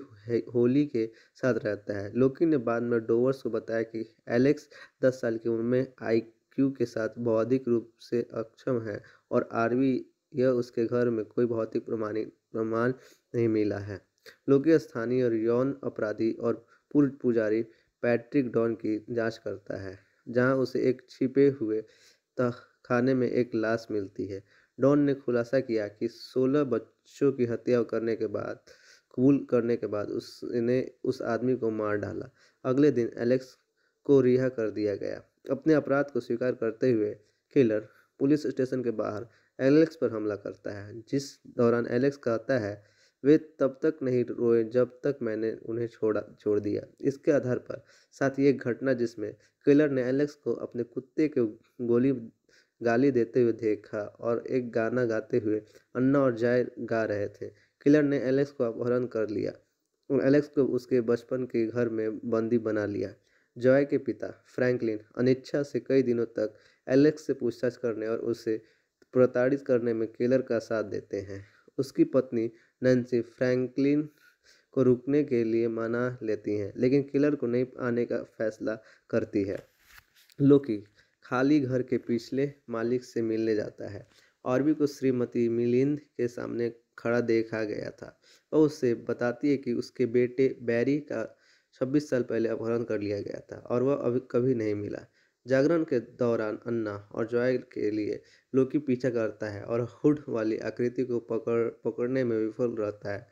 [SPEAKER 1] होली के साथ रहता है लोकी ने बाद में डोवर्स को बताया कि एलेक्स दस साल की उम्र में आईक्यू के साथ बौद्धिक रूप से अक्षम है और आरवी यह उसके घर में कोई भौतिक प्रमाणिक प्रमाण नहीं मिला है लोकी स्थानीय और यौन अपराधी और पूर्व पुजारी पैट्रिक डॉन की जांच करता है जहां उसे एक छिपे हुए तहखाने में एक लाश मिलती है डॉन ने खुलासा किया कि 16 बच्चों की हत्या करने के बाद कबूल करने के बाद उसने उस आदमी को मार डाला अगले दिन एलेक्स को रिहा कर दिया गया अपने अपराध को स्वीकार करते हुए किलर पुलिस स्टेशन के बाहर एलेक्स पर हमला करता है जिस दौरान एलेक्स कहता है वे तब तक नहीं रोए जब तक मैंने उन्हें छोड़ा छोड़ दिया इसके आधार पर साथ ही एक घटना जिसमें किलर ने एलेक्स को अपने कुत्ते के गोली गाली देते हुए देखा और एक गाना गाते हुए अन्ना और जाय गा रहे थे किलर ने एलेक्स को अपहरण कर लिया और एलेक्स को उसके बचपन के घर में बंदी बना लिया जॉय के पिता फ्रैंकलिन अनिच्छा से कई दिनों तक एलेक्स से पूछताछ करने और उसे प्रताड़ित करने में किलर का साथ देते हैं उसकी पत्नी नैन्सी फ्रैंकलिन को रुकने के लिए मना लेती हैं लेकिन किलर को नहीं आने का फैसला करती है लोकी खाली घर के पिछले मालिक से मिलने जाता है और भी को श्रीमती मिलिंद के सामने खड़ा देखा गया था और उससे बताती है कि उसके बेटे बैरी का 26 साल पहले अपहरण कर लिया गया था और वह अभी कभी नहीं मिला जागरण के दौरान अन्ना और जॉय के लिए लोकी पीछा करता है और हुड वाली आकृति को पकड़ पकड़ने में विफल रहता है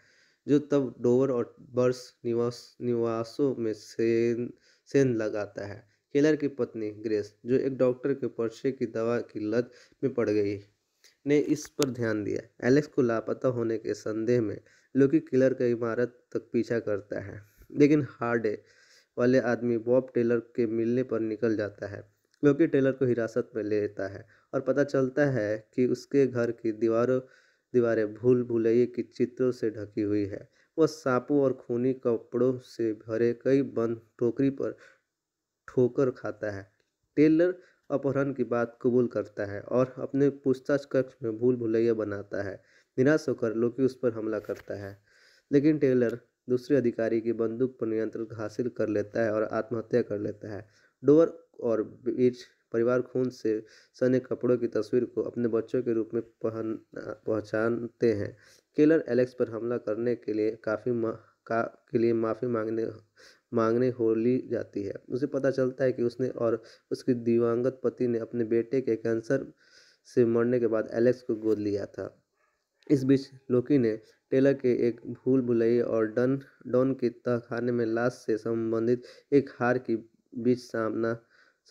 [SPEAKER 1] जो तब डोवर और बर्स निवास निवासों में सेन सेन लगाता है केलर की पत्नी ग्रेस जो एक डॉक्टर के पर्चे की दवा की लत में पड़ गई ने इस पर ध्यान दिया एलेक्स को लापता होने के संदेह में लोकी किलर का इमारत तक पीछा करता है लेकिन हार्डे वाले आदमी बॉब टेलर के मिलने पर निकल जाता है क्योंकि टेलर को हिरासत में ले लेता है और पता चलता है कि उसके घर की दीवारों दीवारें भूल भुलैये की चित्रों से ढकी हुई है वह सांपों और खूनी कपड़ों से भरे कई बंद टोकरी पर ठोकर खाता है टेलर अपहरण की बात कबूल करता है और अपने पूछताछ कक्ष में भूल भुलैया बनाता है निराश होकर लोकी उस पर हमला करता है लेकिन टेलर दूसरे अधिकारी की बंदूक पर नियंत्रण हासिल कर लेता है और आत्महत्या कर लेता है डोवर और बीच परिवार खून से सने कपड़ों की तस्वीर को अपने बच्चों के रूप में पहन पहचानते हैं केलर एलेक्स पर हमला करने के लिए काफ़ी का के लिए माफ़ी मांगने मांगने हो ली जाती है उसे पता चलता है कि उसने और उसके दिवंगत पति ने अपने बेटे के कैंसर से मरने के बाद एलेक्स को गोद लिया था इस बीच लोकी ने टेलर के एक भूल भुलैया और डन डॉन के तहखाने में लाश से संबंधित एक हार के बीच सामना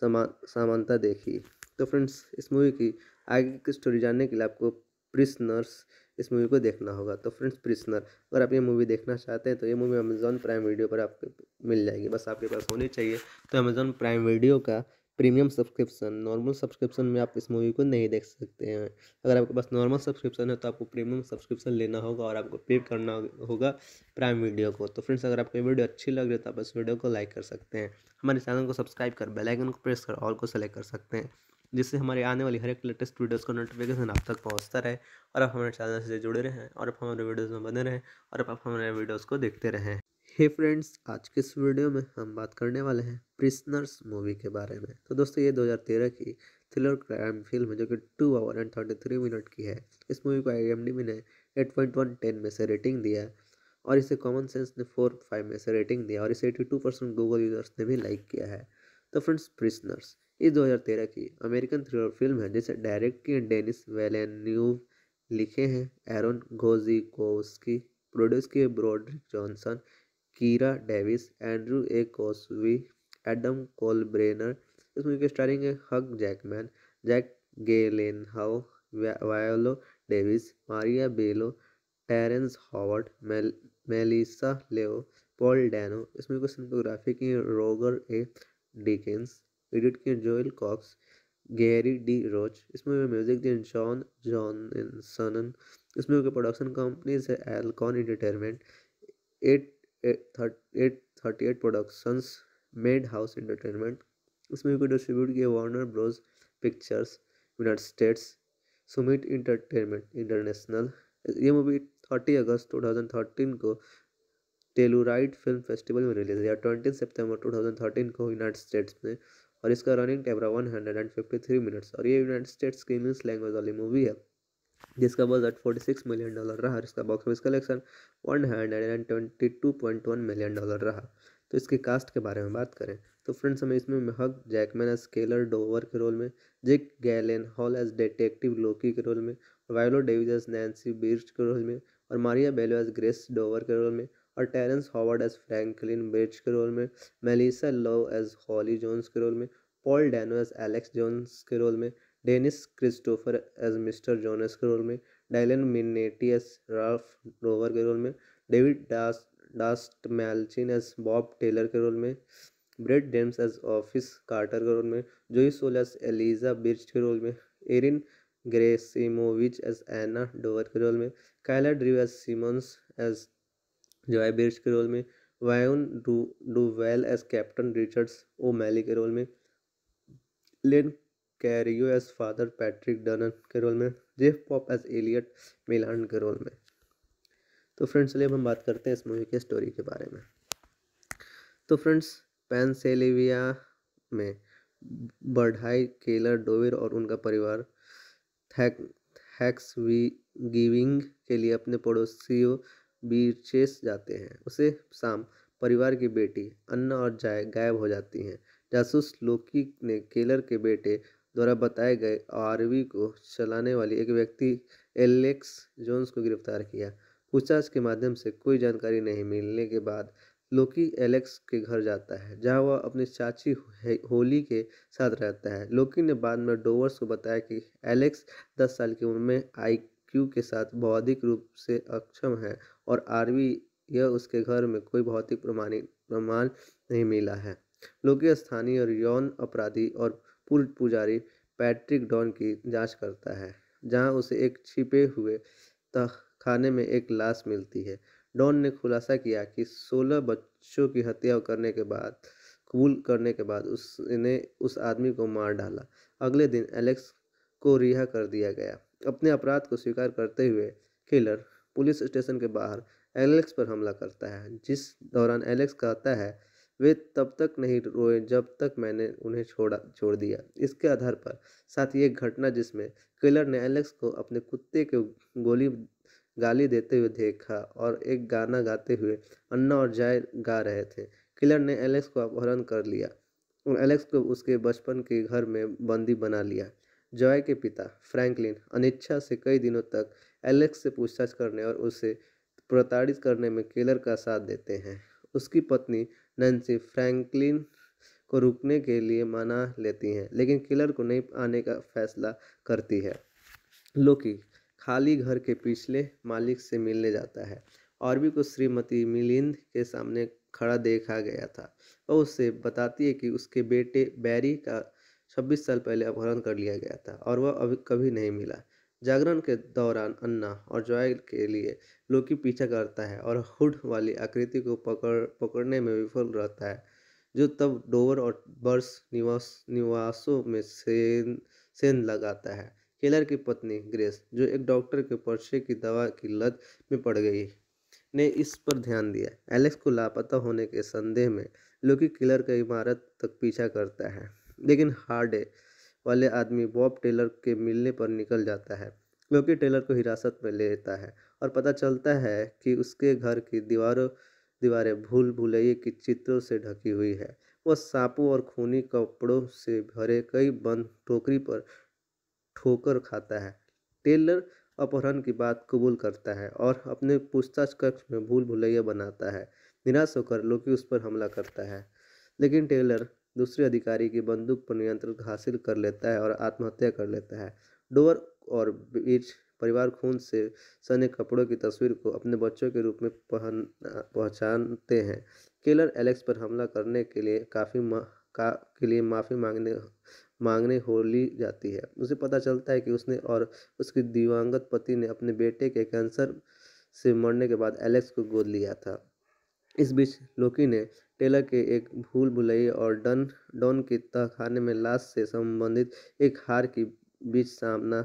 [SPEAKER 1] समा समानता देखी तो फ्रेंड्स इस मूवी की आगे की स्टोरी जानने के लिए आपको प्रिस्नर्स इस मूवी को देखना होगा तो फ्रेंड्स प्रिस्नर अगर आप ये मूवी देखना चाहते हैं तो ये मूवी अमेज़ॉन प्राइम वीडियो पर आपको मिल जाएगी बस आपके पास होनी चाहिए तो अमेज़ॉन प्राइम वीडियो का प्रीमियम सब्सक्रिप्शन नॉर्मल सब्सक्रिप्शन में आप इस मूवी को नहीं देख सकते हैं अगर आपके पास नॉर्मल सब्सक्रिप्शन है तो आपको प्रीमियम सब्सक्रिप्शन लेना होगा और आपको पे करना होगा प्राइम वीडियो को तो फ्रेंड्स अगर आपको वीडियो अच्छी लग रही है तो आप इस वीडियो को लाइक कर सकते हैं हमारे चैनल को सब्सक्राइब कर बेलाइकन को प्रेस कर ऑल को सेलेक्ट कर सकते हैं जिससे हमारे आने वाली हर एक लेटेस्ट वीडियोस का नोटिफिकेशन आप तक पहुंचता रहे और आप हमारे चैनल से जुड़े रहें और आप हमारे वीडियोस में बने रहें और आप हमारे वीडियोस को देखते रहें हे hey फ्रेंड्स आज के इस वीडियो में हम बात करने वाले हैं प्रिस्नर्स मूवी के बारे में तो दोस्तों ये 2013 की थ्रिलर क्राइम फिल्म है जो कि two hour and thirty three minute की है इस मूवी को आई ने एट पॉइंट वन टेन में से रेटिंग दिया और इसे कॉमन सेंस ने फोर फाइव में से रेटिंग दिया और इसे eighty two percent Google users ने भी लाइक किया है तो फ्रेंड्स प्रिस्नर्स ये दो की अमेरिकन थ्रिलर फिल्म है जिसे डायरेक्ट की डेनिस वेलेन्यूव लिखे हैं एरोन घोजी प्रोड्यूस किए Broderick Johnson Kira Davis Andrew A Kosove Adam कोलब्रेनर इस मूवी की स्टारिंग है हक जैकमैन जैक हाउ Viola Davis Maria Bello Terrence Howard mail Melissa Leo Paul Dano इस मूवी को सिनेटोग्राफी की रोगर ए डिकेंस एडिट किए Joel Cox Gary D Roach इस movie में म्यूजिक दिए जॉन जॉनसन इस मूवी प्रोडक्शन कंपनीज है Alcon entertainment eight thirty eight productions Madhouse entertainment इस मूवी को डिस्ट्रीब्यूट किया Warner Bros pictures United States Summit entertainment international ये movie thirty अगस्त टू थाउजेंड थर्टीन को टेलुराइड फिल्म फेस्टिवल में release हुआ twenty सितंबर थर्टीन को यूनाइटेड स्टेट्स में और इसका रनिंग टाइम रहा one hundred and fifty three minutes और ये यूनाइटेड स्टेट्स की इंग्लिश लैंग्वेज वाली मूवी है जिसका बजट सिक्स मिलियन डॉलर रहा और इसका box office collection one hundred and twenty two point one million dollar रहा तो इसके कास्ट के बारे में बात करें तो फ्रेंड्स हमें इसमें महक जैकमैन एज केलर डोवर के रोल में Jake Gyllenhaal as detective Loki के रोल में Viola Davis as Nancy Birch के रोल में और Maria Bello as Grace Dover के रोल में और Terrence Howard as Franklin Birch के रोल में Melissa Leo as Holly Jones के रोल में Paul Dano as Alex Jones के रोल में Dennis Christopher as mister Jonas के रोल में Dylan Minnette as Ralph rover के रोल में David dance Dastmalchian as Bob Taylor के role में Brad James as office Carter के role में जोई सोलस एलिजा बिर्च के रोल में Erin Gerasimovich as Anna Dover के रोल में Kyla Drew as Simmons as Joy Birch के रोल में Wayne do Duvall as captain Richards O'Malley के रोल में Len Cariou as father Patrick Dunn के role में Jeff Pope as Elliott मिलान के role में तो फ्रेंड्स चलिए अब हम बात करते हैं इस मूवी के स्टोरी के बारे में तो फ्रेंड्स पेंसेलिविया में बढ़ाई केलर डोविर और उनका परिवार थैक हैक्स गिविंग के लिए अपने पड़ोसियों बीचेस जाते हैं उसे शाम परिवार की बेटी अन्ना और जाय गायब हो जाती हैं जासूस लोकी ने केलर के बेटे द्वारा बताए गए आरवी को चलाने वाली एक व्यक्ति एलेक्स जोन्स को गिरफ्तार किया पूछताछ के माध्यम से कोई जानकारी नहीं मिलने के बाद लोकी एलेक्स के घर जाता है जहां वह अपनी चाची होली के साथ रहता है लोकी ने बाद में डोवर्स को बताया कि एलेक्स दस साल की उम्र में आईक्यू के साथ बौद्धिक रूप से अक्षम है और आरवी यह उसके घर में कोई भौतिक प्रमाणित प्रमाण नहीं मिला है लोकी स्थानीय और यौन अपराधी और पूर्व पुजारी पैट्रिक डॉन की जांच करता है जहां उसे एक छिपे हुए तहखाने में एक लाश मिलती है डॉन ने खुलासा किया कि 16 बच्चों की हत्या करने के बाद कबूल करने के बाद उसने उस आदमी को मार डाला अगले दिन एलेक्स को रिहा कर दिया गया अपने अपराध को स्वीकार करते हुए किलर पुलिस स्टेशन के बाहर एलेक्स पर हमला करता है जिस दौरान एलेक्स कहता है वे तब तक नहीं रोए जब तक मैंने उन्हें छोड़ा छोड़ दिया इसके आधार पर साथ ही एक घटना जिसमें किलर ने एलेक्स को अपने कुत्ते के गोली गाली देते हुए देखा और एक गाना गाते हुए अन्ना और जाय गा रहे थे किलर ने एलेक्स को अपहरण कर लिया एलेक्स को उसके बचपन के घर में बंदी बना लिया जॉय के पिता फ्रैंकलिन अनिच्छा से कई दिनों तक एलेक्स से पूछताछ करने और उसे प्रताड़ित करने में किलर का साथ देते हैं उसकी पत्नी नैन्सी फ्रैंकलिन को रुकने के लिए मना लेती हैं लेकिन किलर को नहीं आने का फैसला करती है लोकी खाली घर के पिछले मालिक से मिलने जाता है और भी को श्रीमती मिलिंद के सामने खड़ा देखा गया था और उससे बताती है कि उसके बेटे बैरी का 26 साल पहले अपहरण कर लिया गया था और वह अभी कभी नहीं मिला जागरण के दौरान अन्ना और जॉय के लिए लोकी पीछा करता है और हुड वाली आकृति को पकड़ पकड़ने में विफल रहता है जो तब डोवर और बर्स निवास निवासों में सेन सेंध लगाता है केलर की पत्नी ग्रेस जो एक डॉक्टर के पर्चे की दवा की लत में पड़ गई ने इस पर ध्यान दिया एलेक्स को लापता होने के संदेह में लोकी किलर का इमारत तक पीछा करता है लेकिन हार्डे वाले आदमी बॉब टेलर के मिलने पर निकल जाता है क्योंकि टेलर को हिरासत में ले लेता है और पता चलता है कि उसके घर की दीवारों दीवारें भूल भुलैये की चित्रों से ढकी हुई है वह सांपों और खूनी कपड़ों से भरे कई बंद टोकरी पर ठोकर खाता है टेलर अपहरण की बात कबूल करता है और अपने पूछताछ कक्ष में भूल भुलैया बनाता है निराश होकर लोकी उस पर हमला करता है लेकिन टेलर दूसरे अधिकारी की बंदूक पर नियंत्रण हासिल कर लेता है और आत्महत्या कर लेता है डोवर और बीच परिवार खून से सने कपड़ों की तस्वीर को अपने बच्चों के रूप में पहन पहचानते हैं केलर एलेक्स पर हमला करने के लिए काफ़ी का के लिए माफ़ी मांगने मांगने हो ली जाती है उसे पता चलता है कि उसने और उसके दिवंगत पति ने अपने बेटे के कैंसर से मरने के बाद एलेक्स को गोद लिया था इस बीच लोकी ने टेलर के एक भूल भुलैया और डन डॉन की तहखाने में लाश से संबंधित एक हार की बीच सामना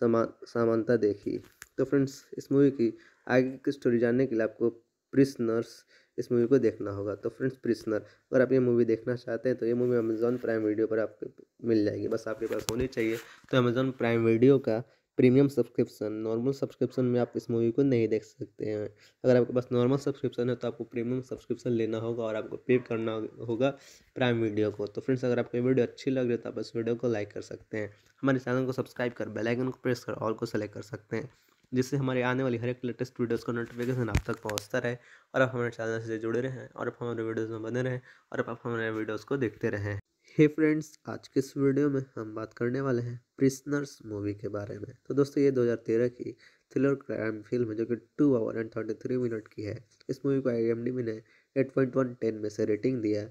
[SPEAKER 1] समा समानता देखी तो फ्रेंड्स इस मूवी की आगे की स्टोरी जानने के लिए आपको प्रिस्नर्स इस मूवी को देखना होगा तो फ्रेंड्स प्रिस्नर अगर आप ये मूवी देखना चाहते हैं तो ये मूवी अमेज़ॉन प्राइम वीडियो पर आपको मिल जाएगी बस आपके पास होनी चाहिए तो अमेज़ॉन प्राइम वीडियो का प्रीमियम सब्सक्रिप्शन नॉर्मल सब्सक्रिप्शन में आप इस मूवी को नहीं देख सकते हैं अगर आपके पास नॉर्मल सब्सक्रिप्शन है तो आपको प्रीमियम सब्सक्रिप्शन लेना होगा और आपको पे करना होगा प्राइम वीडियो को तो फ्रेंड्स अगर आपको वीडियो अच्छी लग रही है तो आप इस वीडियो को लाइक कर सकते हैं हमारे चैनल को सब्सक्राइब कर बेलाइकन को प्रेस कर ऑल को सेलेक्ट कर सकते हैं जिससे हमारे आने वाली हर एक लेटेस्ट वीडियोज़ का नोटिफिकेशन आप तक पहुँचता रहे और आप हमारे चैनल से जुड़े रहें और आप हमारे वीडियोज़ में बने रहें और आप हमारे वीडियोज़ को देखते रहें हे hey फ्रेंड्स आज के इस वीडियो में हम बात करने वाले हैं प्रिस्नर्स मूवी के बारे में तो दोस्तों ये 2013 की थ्रिलर क्राइम फिल्म है जो कि two hour and thirty three minute की है इस मूवी को आई ने एट पॉइंट वन टेन में से रेटिंग दिया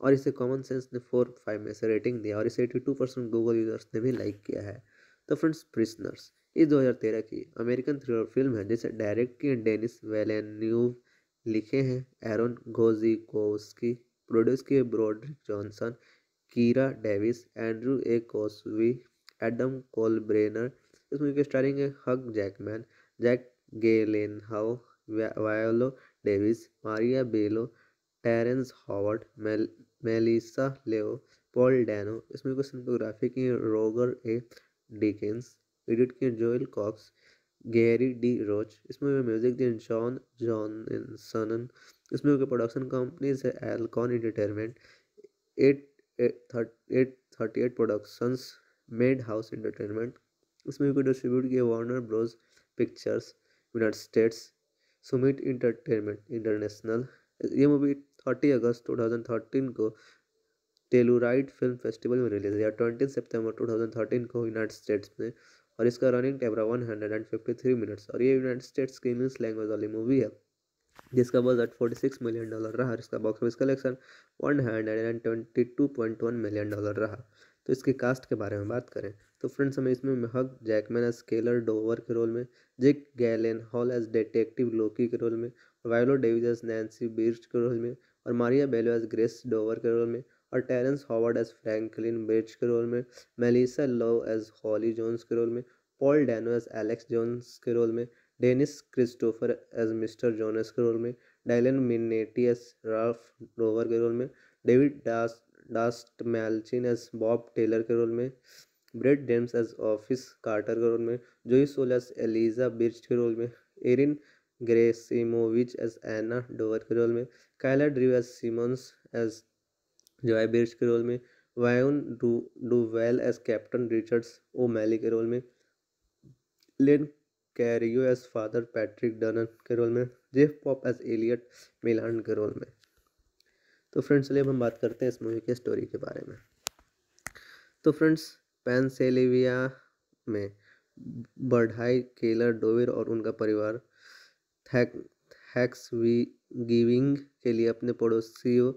[SPEAKER 1] और इसे कॉमन सेंस ने फोर फाइव में से रेटिंग दिया और इसे eighty two percent Google users ने भी लाइक किया है तो फ्रेंड्स प्रिस्नर्स इस दो की अमेरिकन थ्रिलर फिल्म है जिसे डायरेक्ट की डेनिस वेलेन्यूव लिखे हैं एरोन घोजी प्रोड्यूस किए Broderick Johnson Kira Davis Andrew A Kosove Adam कोलब्रेनर इस मूवी की स्टारिंग है Hugh Jackman Jake Gyllenhaal Viola Davis Maria Bello Terrence Howard mail, Melissa Leo Paul Dano इस मूवी को सिनेमाटोग्राफी की रोगर ए डिकेंस एडिट किए Joel Cox Gary D Roach इस movie में music दिए जॉन जॉनसन इस movie के production companies है Alcon entertainment eight eight thirty eight productions Madhouse entertainment इस मूवी को डिस्ट्रीब्यूट किया Warner Bros pictures United States Summit entertainment international ये मूवी थर्टी अगस्त टू थाउजेंड थर्टीन को टेलूराइड फिल्म फेस्टिवल में release हुई twenty सितंबर थर्टीन को यूनाइटेड स्टेट्स में और इसका रनिंग टाइम रहा one hundred and fifty three minutes और ये यूनाइटेड स्टेट्स की इंग्लिश लैंग्वेज वाली मूवी है जिसका बजट सिक्स मिलियन डॉलर रहा इसका box office collection one hundred and twenty two point one million dollar रहा तो इसके कास्ट के बारे में बात करें तो फ्रेंड्स हमें इसमें महक जैकमैन एज स्केलर डोवर के रोल में Jake Gyllenhaal as detective Loki के रोल में Viola Davis as Nancy Birch के रोल में और Maria Bello as Grace Dover के रोल में और टेरेंस हॉवर्ड एज फ्रैंकलिन बेच के रोल में Melissa Leo as Holly Jones के रोल में Paul Dano as Alex Jones के रोल में Dennis Christopher as mister Jonas के रोल में Dylan Minnette as Ralph rover के रोल में David dance Dastmalchian as Bob Taylor के role में Brad James as office Carter के role में जोई सोलस एलिजा बिर्च के रोल में Erin Gerasimovich as Anna Dover के रोल में Kyla Drew as Simmons as Joy Birch के रोल में Wayne do Duvall as captain Richards O'Malley के रोल में Len Cariou as father Patrick Dunn के role में Jeff Pope as Elliott मिलान के role में तो फ्रेंड्स चलिए अब हम बात करते हैं इस मूवी के स्टोरी के बारे में तो फ्रेंड्स पेंसेलिविया में बढ़ाई केलर डोविर और उनका परिवार थैक थैक्स गिविंग के लिए अपने पड़ोसियों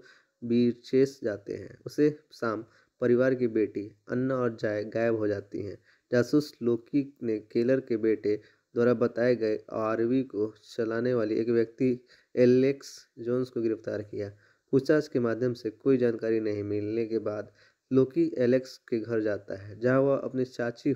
[SPEAKER 1] बीचेस जाते हैं उसे शाम परिवार की बेटी अन्ना और जाय गायब हो जाती हैं जासूस लोकी ने केलर के बेटे द्वारा बताए गए आरवी को चलाने वाली एक व्यक्ति एलेक्स जोन्स को गिरफ्तार किया पूछताछ के माध्यम से कोई जानकारी नहीं मिलने के बाद लोकी एलेक्स के घर जाता है जहां वह अपनी चाची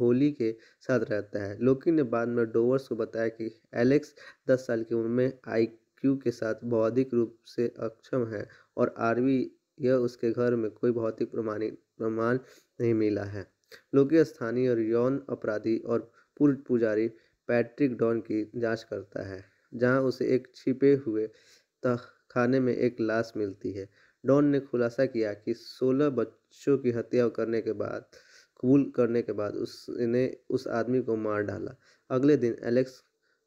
[SPEAKER 1] होली के साथ रहता है लोकी ने बाद में डोवर्स को बताया कि एलेक्स दस साल की उम्र में आईक्यू के साथ बौद्धिक रूप से अक्षम है और आरवी यह उसके घर में कोई भौतिक प्रमाणिक प्रमाण नहीं मिला है लोकी स्थानीय और यौन अपराधी और पूर्व पुजारी पैट्रिक डॉन की जांच करता है जहां उसे एक छिपे हुए तहखाने में एक लाश मिलती है डॉन ने खुलासा किया कि 16 बच्चों की हत्या करने के बाद कबूल करने के बाद उसने उस आदमी को मार डाला अगले दिन एलेक्स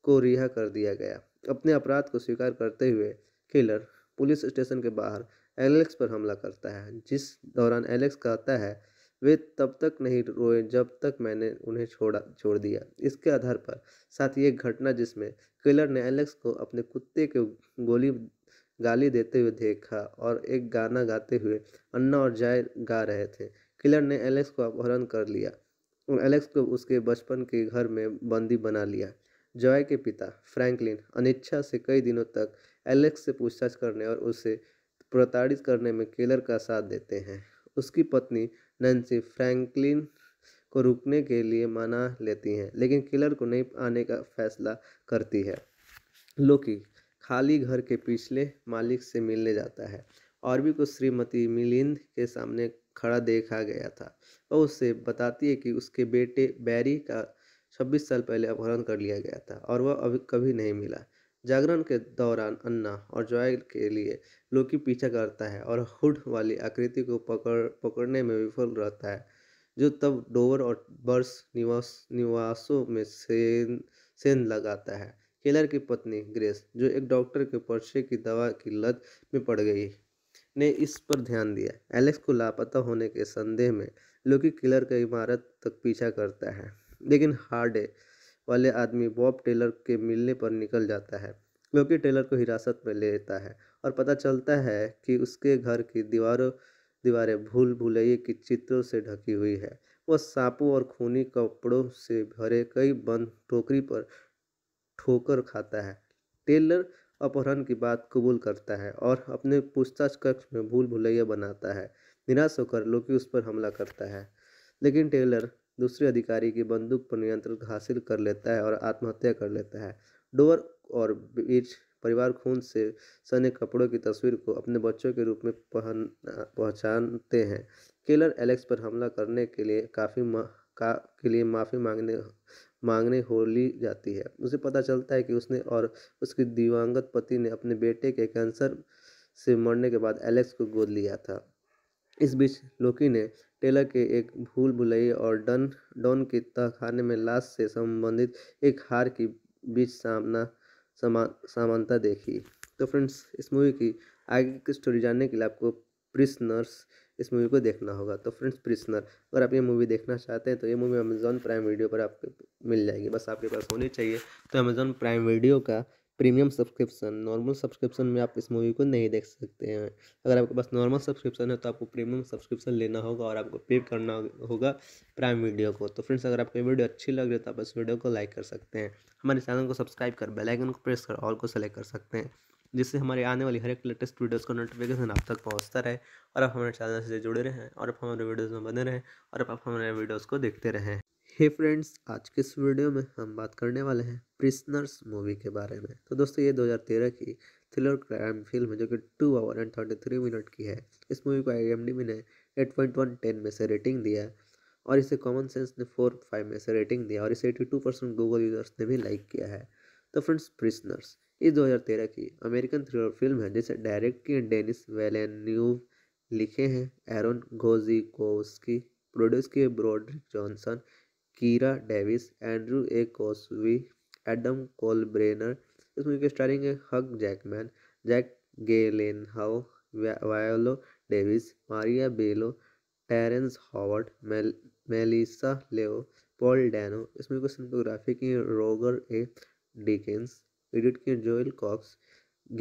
[SPEAKER 1] को रिहा कर दिया गया अपने अपराध को स्वीकार करते हुए किलर पुलिस स्टेशन के बाहर एलेक्स पर हमला करता है जिस दौरान एलेक्स कहता है वे तब तक नहीं रोए जब तक मैंने उन्हें छोड़ा छोड़ दिया इसके आधार पर साथ ही एक घटना जिसमें किलर ने एलेक्स को अपने कुत्ते के गोली गाली देते हुए देखा और एक गाना गाते हुए अन्ना और जाय गा रहे थे किलर ने एलेक्स को अपहरण कर लिया एलेक्स को उसके बचपन के घर में बंदी बना लिया जॉय के पिता फ्रैंकलिन अनिच्छा से कई दिनों तक एलेक्स से पूछताछ करने और उसे प्रताड़ित करने में किलर का साथ देते हैं उसकी पत्नी नैन्सी फ्रैंकलिन को रुकने के लिए मना लेती हैं लेकिन किलर को नहीं आने का फैसला करती है लोकी खाली घर के पिछले मालिक से मिलने जाता है और भी को श्रीमती मिलिंद के सामने खड़ा देखा गया था वह उससे बताती है कि उसके बेटे बैरी का 26 साल पहले अपहरण कर लिया गया था और वह अभी कभी नहीं मिला जागरण के दौरान अन्ना और जॉय के लिए लोकी पीछा करता है और हुड वाली आकृति को पकड़ पकड़ने में विफल रहता है जो तब डोवर और बर्स निवास निवासों में सेन सेन लगाता है केलर की पत्नी ग्रेस जो एक डॉक्टर के पर्चे की दवा की लत में पड़ गई ने इस पर ध्यान दिया एलेक्स को लापता होने के संदेह में लोकी किलर का इमारत तक पीछा करता है लेकिन हार्डे वाले आदमी बॉब टेलर के मिलने पर निकल जाता है क्योंकि टेलर को हिरासत में ले लेता है और पता चलता है कि उसके घर की दीवारों दीवारें भूल भुलैये की चित्रों से ढकी हुई है वह सांपों और खूनी कपड़ों से भरे कई बंद टोकरी पर ठोकर खाता है टेलर अपहरण की बात कबूल करता है और अपने पूछताछ कक्ष में भूल भुलैया बनाता है निराश होकर लोकी उस पर हमला करता है लेकिन टेलर दूसरे अधिकारी की बंदूक पर नियंत्रण हासिल कर लेता है और आत्महत्या कर लेता है डोवर और बीच परिवार खून से सने कपड़ों की तस्वीर को अपने बच्चों के रूप में पहन पहचानते हैं केलर एलेक्स पर हमला करने के लिए काफ़ी का के लिए माफ़ी मांगने मांगने हो ली जाती है उसे पता चलता है कि उसने और उसके दिवंगत पति ने अपने बेटे के कैंसर से मरने के बाद एलेक्स को गोद लिया था इस बीच लोकी ने टेलर के एक भूल भुलई और डन डॉन के तहखाने में लाश से संबंधित एक हार की बीच सामना समा समानता देखी तो फ्रेंड्स इस मूवी की आगे की स्टोरी जानने के लिए आपको प्रिस्नर्स इस मूवी को देखना होगा तो फ्रेंड्स प्रिस्नर अगर आप ये मूवी देखना चाहते हैं तो ये मूवी अमेज़ॉन प्राइम वीडियो पर आपको मिल जाएगी बस आपके पास होनी चाहिए तो अमेज़ॉन प्राइम वीडियो का प्रीमियम सब्सक्रिप्शन नॉर्मल सब्सक्रिप्शन में आप इस मूवी को नहीं देख सकते हैं अगर आपके पास नॉर्मल सब्सक्रिप्शन है तो आपको प्रीमियम सब्सक्रिप्शन लेना होगा और आपको पे करना होगा प्राइम वीडियो को तो फ्रेंड्स अगर आपको वीडियो अच्छी लग रही है तो आप इस वीडियो को लाइक कर सकते हैं हमारे चैनल को सब्सक्राइब कर बेलाइकन को प्रेस कर ऑल को सेलेक्ट कर सकते हैं जिससे हमारे आने वाली हर एक लेटेस्ट वीडियोज़ का नोटिफिकेशन आप तक पहुँचता रहे और आप हमारे चैनल से जुड़े रहें और आप हमारे वीडियोज़ में बने रहें और आप हमारे वीडियोज़ को देखते रहें हे hey फ्रेंड्स आज के इस वीडियो में हम बात करने वाले हैं प्रिस्नर्स मूवी के बारे में तो दोस्तों ये 2013 की थ्रिलर क्राइम फिल्म है जो कि two hour and thirty three minute की है इस मूवी को आई एम डी ने एट पॉइंट वन टेन में से रेटिंग दिया और इसे कॉमन सेंस ने फोर फाइव में से रेटिंग दिया और इसे eighty two percent Google users ने भी लाइक किया है तो फ्रेंड्स प्रिस्नर्स ये तेरह की अमेरिकन थ्रिलर फिल्म है जिसे डायरेक्ट की डेनिस वेलेन्यूव लिखे हैं एरोन घोजी प्रोड्यूस किए Broderick Johnson Kira Davis Andrew A Kosove Adam कोलब्रेनर इस मूवी के स्टारिंग है Hugh Jackman Jake Gyllenhaal Viola Davis Maria Bello Terrence Howard mail, Melissa Leo Paul Dano इस मूवी को सिनेमाटोग्राफी की रोगर ए डिकेंस एडिट किए Joel Cox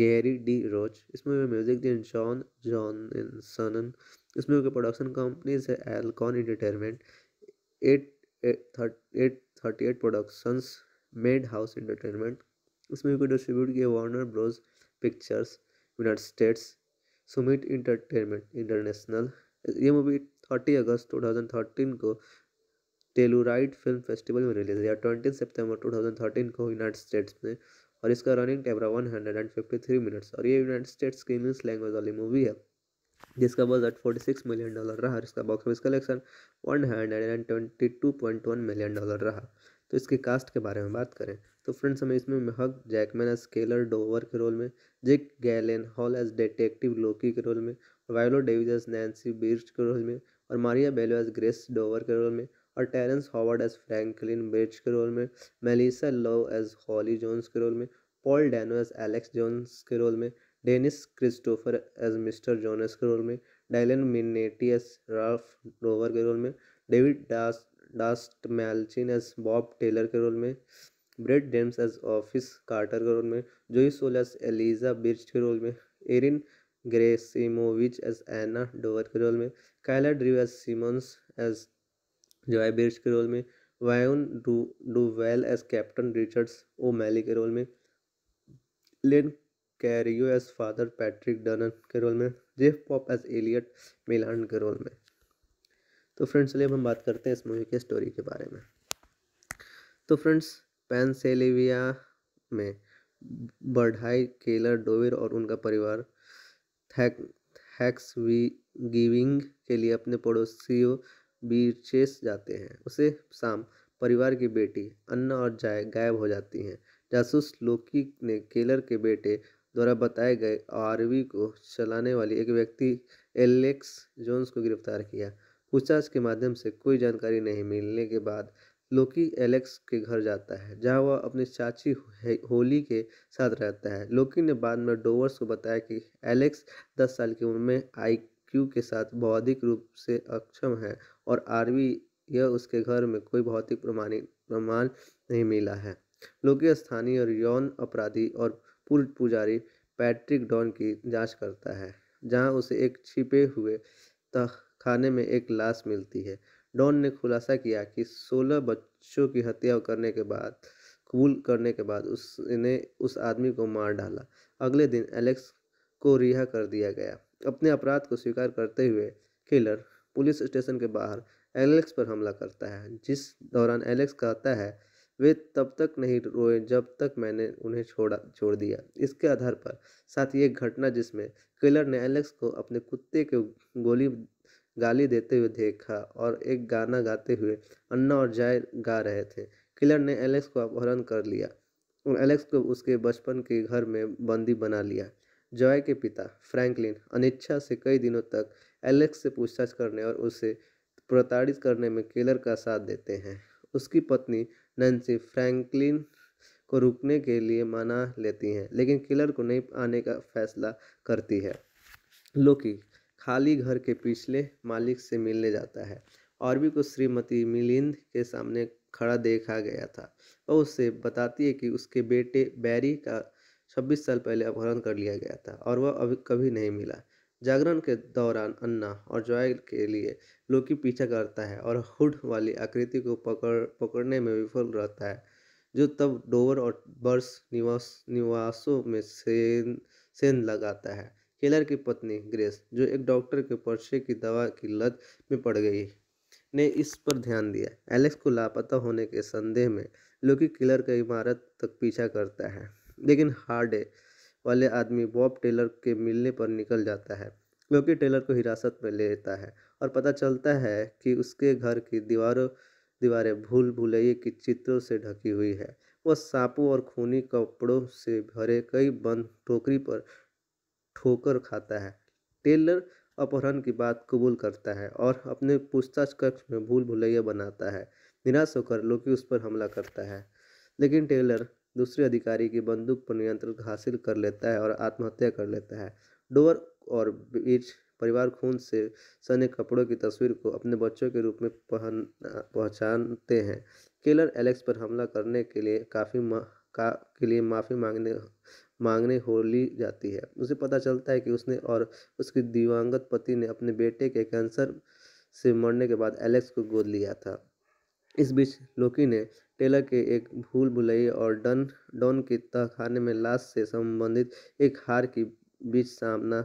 [SPEAKER 1] Gary D Roach इसमें में music दिए जॉन जॉनसन इस इसमें प्रोडक्शन कंपनीज है Alcon entertainment eight eight thirty eight productions Madhouse entertainment इस मूवी को डिस्ट्रीब्यूट किया Warner Bros pictures United States Summit entertainment international ये मूवी थर्टी अगस्त टू थर्टीन को टेलुराइड फिल्म फेस्टिवल में रिलीज हुआ ट्वेंटी सितंबर थर्टीन को यूनाइटेड स्टेट्स में और इसका रनिंग टाइम रहा one hundred and fifty three minutes और ये यूनाइटेड स्टेट्स की इंग्लिश लैंग्वेज वाली मूवी है जिसका budget forty six million dollar रहा और इसका box office collection one hundred and twenty two point one million dollar रहा तो इसके कास्ट के बारे में बात करें तो फ्रेंड्स हमें इसमें महक जैकमैन एज केलर डोवर के रोल में Jake Gyllenhaal as detective Loki के रोल में Viola Davis as Nancy Birch के रोल में और Maria Bello as Grace Dover के रोल में और Terrence Howard as Franklin bridge के रोल में Melissa Leo as Holly Jones के रोल में Paul Dano as Alex Jones के रोल में Dennis Christopher as mister Jonas के रोल में Dylan Minnette as Ralph rover के रोल में David dance Dastmalchian as Bob Taylor के role में Brad James as office Carter के role में जोई सोलस एलिजा बिर्च के रोल में Erin Gerasimovich as Anna Dover के रोल में Kyla Drew as Simmons as Joy Birch के रोल में Wayne do Duvall as captain Richards O'Malley के रोल में Len Cariou as father Patrick Dunn के role में Jeff Pope as Elliott मिलान के role में तो फ्रेंड्स चलिए अब हम बात करते हैं इस मूवी के स्टोरी के बारे में तो फ्रेंड्स पेंसेलिविया में बढ़ाई केलर डोवेर और उनका परिवार थैक हैक्स गिविंग के लिए अपने पड़ोसियों बीचेस जाते हैं उसे शाम परिवार की बेटी अन्ना और जाय गायब हो जाती हैं जासूस लोकी ने केलर के बेटे द्वारा बताए गए आरवी को चलाने वाली एक व्यक्ति एलेक्स जोन्स को गिरफ्तार किया पूछताछ के माध्यम से कोई जानकारी नहीं मिलने के बाद लोकी एलेक्स के घर जाता है जहां वह अपनी चाची होली के साथ रहता है लोकी ने बाद में डोवर्स को बताया कि एलेक्स दस साल की उम्र में आईक्यू के साथ बौद्धिक रूप से अक्षम है और आरवी यह उसके घर में कोई भौतिक प्रमाणिक प्रमाण नहीं मिला है लोकी स्थानीय और यौन अपराधी और पूर्व पुजारी पैट्रिक डॉन की जांच करता है जहां उसे एक छिपे हुए तहखाने में एक लाश मिलती है डॉन ने खुलासा किया कि 16 बच्चों की हत्या करने के बाद कबूल करने के बाद उसने उस आदमी को मार डाला अगले दिन एलेक्स को रिहा कर दिया गया अपने अपराध को स्वीकार करते हुए किलर पुलिस स्टेशन के बाहर एलेक्स पर हमला करता है जिस दौरान एलेक्स कहता है वे तब तक नहीं रोए जब तक मैंने उन्हें छोड़ा छोड़ दिया इसके आधार पर साथ ही एक घटना जिसमें किलर ने एलेक्स को अपने कुत्ते के गोली गाली देते हुए देखा और एक गाना गाते हुए अन्ना और जाय गा रहे थे किलर ने एलेक्स को अपहरण कर लिया एलेक्स को उसके बचपन के घर में बंदी बना लिया जॉय के पिता फ्रैंकलिन अनिच्छा से कई दिनों तक एलेक्स से पूछताछ करने और उसे प्रताड़ित करने में किलर का साथ देते हैं उसकी पत्नी नैन्सी फ्रैंकलिन को रुकने के लिए मना लेती हैं लेकिन किलर को नहीं आने का फैसला करती है लोकी खाली घर के पिछले मालिक से मिलने जाता है और भी को श्रीमती मिलिंद के सामने खड़ा देखा गया था वह उससे बताती है कि उसके बेटे बैरी का 26 साल पहले अपहरण कर लिया गया था और वह अभी कभी नहीं मिला जागरण के दौरान अन्ना और जॉय के लिए लोकी पीछा करता है और हुड वाली आकृति को पकड़ पकड़ने में विफल रहता है जो तब डोवर और बर्स निवास निवासों में सेन सेन लगाता है केलर की पत्नी ग्रेस जो एक डॉक्टर के पर्चे की दवा की लत में पड़ गई ने इस पर ध्यान दिया एलेक्स को लापता होने के संदेह में लोकी किलर का इमारत तक पीछा करता है लेकिन हार्डे वाले आदमी बॉब टेलर के मिलने पर निकल जाता है क्योंकि टेलर को हिरासत में ले लेता है और पता चलता है कि उसके घर की दीवारों दीवारें भूल भुलैये की चित्रों से ढकी हुई है वह सांपों और खूनी कपड़ों से भरे कई बंद टोकरी पर ठोकर खाता है टेलर अपहरण की बात कबूल करता है और अपने पूछताछ कक्ष में भूल भुलैया बनाता है निराश होकर लोकी उस पर हमला करता है लेकिन टेलर दूसरे अधिकारी की बंदूक पर नियंत्रण हासिल कर लेता है और आत्महत्या कर लेता है डोवर और बीच परिवार खून से सने कपड़ों की तस्वीर को अपने बच्चों के रूप में पहन पहचानते हैं केलर एलेक्स पर हमला करने के लिए काफ़ी का के लिए माफ़ी मांगने मांगने हो ली जाती है उसे पता चलता है कि उसने और उसके दिवंगत पति ने अपने बेटे के कैंसर से मरने के बाद एलेक्स को गोद लिया था इस बीच लोकी ने टेलर के एक भूल भुलाई और डन डॉन की तहखाने में लाश से संबंधित एक हार की बीच सामना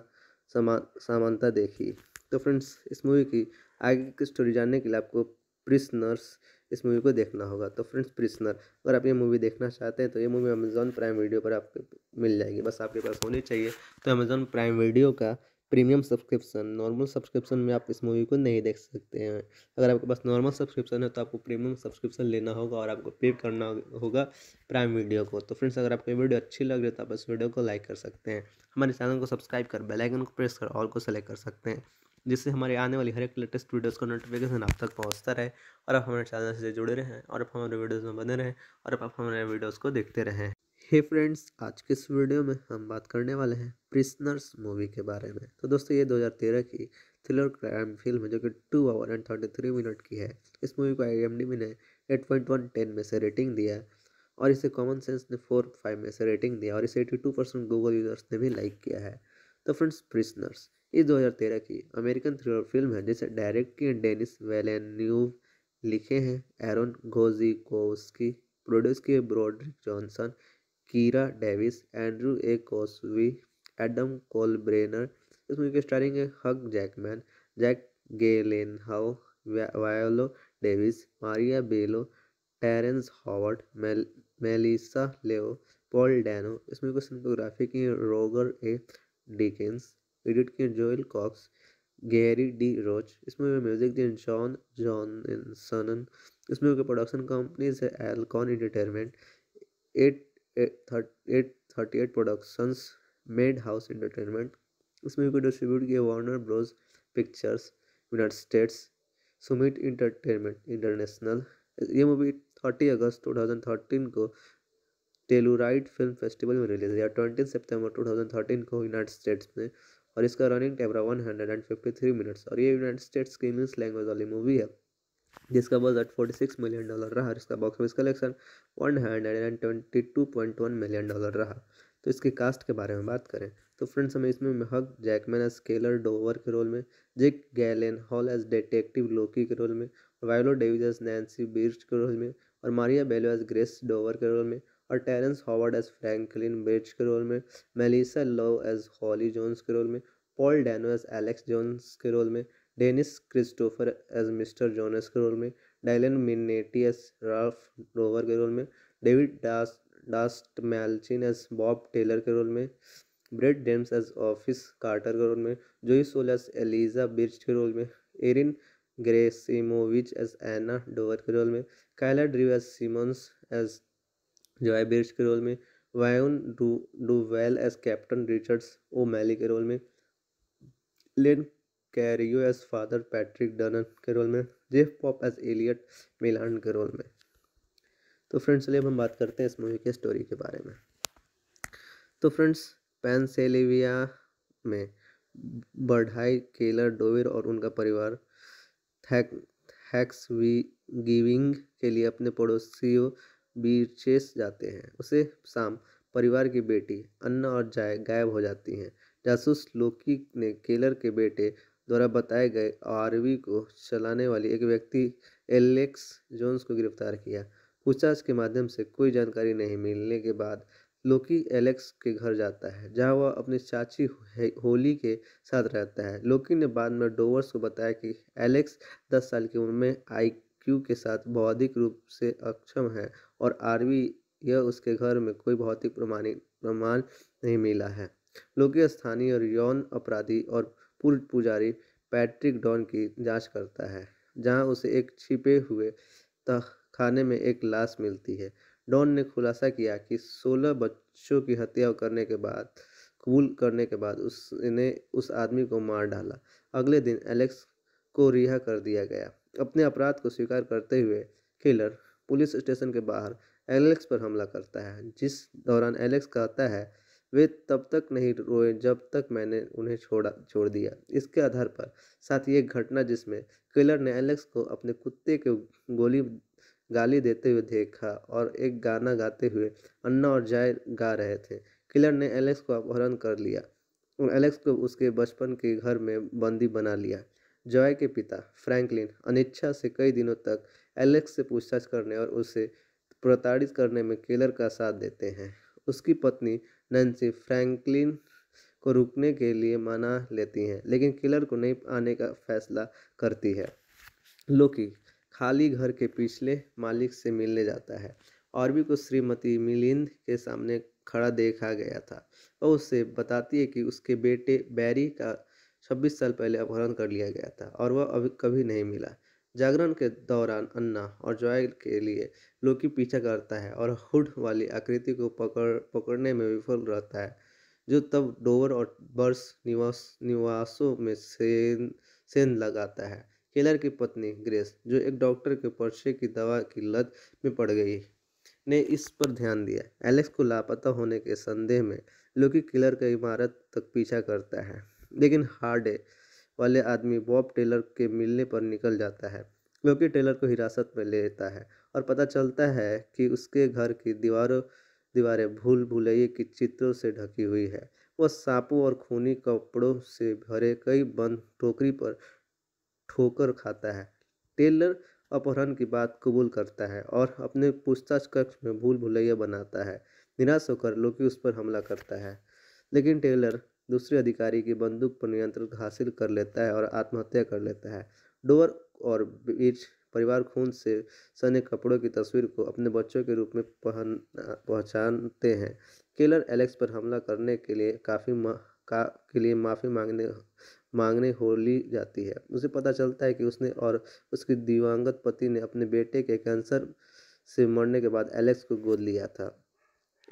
[SPEAKER 1] समानता देखी तो फ्रेंड्स इस मूवी की आगे की स्टोरी जानने के लिए आपको प्रिस्नर्स इस मूवी को देखना होगा तो फ्रेंड्स प्रिस्नर अगर आप ये मूवी देखना चाहते हैं तो ये मूवी अमेज़ॉन प्राइम वीडियो पर आपको मिल जाएगी बस आपके पास होनी चाहिए तो अमेज़ॉन प्राइम वीडियो का प्रीमियम सब्सक्रिप्शन नॉर्मल सब्सक्रिप्शन में आप इस मूवी को नहीं देख सकते हैं अगर आपके पास नॉर्मल सब्सक्रिप्शन है तो आपको प्रीमियम सब्सक्रिप्शन लेना होगा और आपको पे करना होगा प्राइम वीडियो को तो फ्रेंड्स अगर आपको वीडियो अच्छी लग रही है तो आप इस वीडियो को लाइक कर सकते हैं हमारे चैनल को सब्सक्राइब कर बेलाइकन को प्रेस कर ऑल को सेलेक्ट कर सकते हैं जिससे हमारे आने वाली हर एक लेटेस्ट वीडियोस का नोटिफिकेशन आप तक पहुंचता रहे और आप हमारे चैनल से जुड़े रहें और आप हमारे वीडियोस में बने रहें और आप हमारे वीडियोस को देखते रहें हे hey फ्रेंड्स आज के इस वीडियो में हम बात करने वाले हैं प्रिस्नर्स मूवी के बारे में तो दोस्तों ये 2013 की थ्रिलर क्राइम फिल्म है जो कि two hour and thirty three minute की है इस मूवी को आई एम डी ने एट पॉइंट वन टेन में से रेटिंग दिया है और इसे कॉमन सेंस ने फोर फाइव में से रेटिंग दिया और इसे eighty two percent Google users ने भी लाइक किया है तो फ्रेंड्स प्रिस्नर्स ये तेरह की अमेरिकन थ्रिलर फिल्म है जिसे डायरेक्ट की डेनिस वेलेन्यूव लिखे हैं एरोन घोजी प्रोड्यूस किए Broderick Johnson Kira Davis Andrew A Kosove Adam कोलब्रेनर इस मूवी के स्टारिंग है Hugh Jackman Jake Gyllenhaal Viola Davis Maria Bello Terrence Howard Melissa Leo Paul Dano इस मूवी को सिनेटोग्राफी की रोगर ए डिकेंस एडिट किए Joel Cox Gary D Roach इस movie में music दिए जॉन जॉनसन इस मूवी प्रोडक्शन कंपनीज है Alcon entertainment eight eight thirty eight productions Madhouse entertainment इस मूवी को डिस्ट्रीब्यूट किया Warner Bros pictures United States Summit entertainment international ये movie thirty अगस्त टू थाउजेंड थर्टीन को Telluride film festival में release हुई twenty सितंबर थर्टीन को यूनाइटेड स्टेट्स में और इसका रनिंग कैमरा थ्री मिनट्स और ये यूनाइटेड स्टेट्स की इंग्लिश लैंग्वेज वाली मूवी है जिसका बजट 46 मिलियन डॉलर रहा और इसका box office collection one hundred and twenty two point one million dollar रहा तो इसके कास्ट के बारे में बात करें तो फ्रेंड्स हमें इसमें महक जैकमैन एज केलर डोवर के रोल में Jake Gyllenhaal as detective Loki के रोल में Viola Davis as Nancy Birch के रोल में और Maria Bello as Grace Dover के रोल में और Terrence Howard as Franklin bridge के रोल में Melissa Leo as Holly Jones के रोल में Paul Dano as Alex Jones के रोल में Dennis Christopher as mister Jonas के रोल में Dylan Minnette as Ralph rover के रोल में David dance Dastmalchian as Bob Taylor के role में Brad James as office Carter के role में जोई सोलस एलिजा बिर्च के रोल में Erin Gerasimovich as Anna Dover के रोल में Kyla Drew as Simmons as Joy Birch के रोल में Wayne do Duvall as captain Richards O'Malley के रोल में Len Cariou as father Patrick Dunn के role में Jeff Pope as Elliott मिलान के role में तो फ्रेंड्स चलिए अब हम बात करते हैं इस मूवी के स्टोरी के बारे में तो फ्रेंड्स पेंसेलिविया में बढ़ाई केलर डोवेर और उनका परिवार थैक हैक्स गिविंग के लिए अपने पड़ोसियों बीचेस जाते हैं उसे शाम परिवार की बेटी अन्ना और जाय गायब हो जाती हैं जासूस लोकी ने केलर के बेटे द्वारा बताए गए आरवी को चलाने वाली एक व्यक्ति एलेक्स जोन्स को गिरफ्तार किया पूछताछ के माध्यम से कोई जानकारी नहीं मिलने के बाद लोकी एलेक्स के घर जाता है जहां वह अपनी चाची होली के साथ रहता है लोकी ने बाद में डोवर्स को बताया कि एलेक्स दस साल की उम्र में आईक्यू के साथ बौद्धिक रूप से अक्षम है और आरवी यह उसके घर में कोई भौतिक प्रमाणिक प्रमाण नहीं मिला है लोकी स्थानीय और यौन अपराधी और पूर्व पुजारी पैट्रिक डॉन की जांच करता है जहां उसे एक छिपे हुए तहखाने में एक लाश मिलती है डॉन ने खुलासा किया कि 16 बच्चों की हत्या करने के बाद कबूल करने के बाद उसने उस आदमी को मार डाला अगले दिन एलेक्स को रिहा कर दिया गया अपने अपराध को स्वीकार करते हुए किलर पुलिस स्टेशन के बाहर एलेक्स पर हमला करता है जिस दौरान एलेक्स कहता है वे तब तक नहीं रोए जब तक मैंने उन्हें छोड़ा छोड़ दिया इसके आधार पर साथ ही एक घटना जिसमें किलर ने एलेक्स को अपने कुत्ते के गोली गाली देते हुए देखा और एक गाना गाते हुए अन्ना और जाय गा रहे थे किलर ने एलेक्स को अपहरण कर लिया एलेक्स को उसके बचपन के घर में बंदी बना लिया जॉय के पिता फ्रैंकलिन अनिच्छा से कई दिनों तक एलेक्स से पूछताछ करने और उसे प्रताड़ित करने में किलर का साथ देते हैं उसकी पत्नी नैन्सी फ्रैंकलिन को रुकने के लिए मना लेती हैं लेकिन किलर को नहीं आने का फैसला करती है लोकी खाली घर के पिछले मालिक से मिलने जाता है और भी को श्रीमती मिलिंद के सामने खड़ा देखा गया था और उससे बताती है कि उसके बेटे बैरी का 26 साल पहले अपहरण कर लिया गया था और वह अभी कभी नहीं मिला जागरण के दौरान अन्ना और जॉय के लिए लोकी पीछा करता है और हुड वाली आकृति को पकड़ पकड़ने में विफल रहता है जो तब डोवर और बर्स निवास निवासों में सेन सेन लगाता है केलर की पत्नी ग्रेस जो एक डॉक्टर के पर्चे की दवा की लत में पड़ गई ने इस पर ध्यान दिया एलेक्स को लापता होने के संदेह में लोकी किलर का इमारत तक पीछा करता है लेकिन हार्डे वाले आदमी बॉब टेलर के मिलने पर निकल जाता है क्योंकि टेलर को हिरासत में ले लेता है और पता चलता है कि उसके घर की दीवारों दीवारें भूल भुलैये की चित्रों से ढकी हुई है वह सांपों और खूनी कपड़ों से भरे कई बंद टोकरी पर ठोकर खाता है टेलर अपहरण की बात कबूल करता है और अपने पूछताछ कक्ष में भूल भुलैया बनाता है निराश होकर लोकी उस पर हमला करता है लेकिन टेलर दूसरे अधिकारी की बंदूक पर नियंत्रण हासिल कर लेता है और आत्महत्या कर लेता है डोवर और बीच परिवार खून से सने कपड़ों की तस्वीर को अपने बच्चों के रूप में पहन पहचानते हैं केलर एलेक्स पर हमला करने के लिए काफ़ी का के लिए माफ़ी मांगने मांगने हो ली जाती है उसे पता चलता है कि उसने और उसके दिवंगत पति ने अपने बेटे के कैंसर से मरने के बाद एलेक्स को गोद लिया था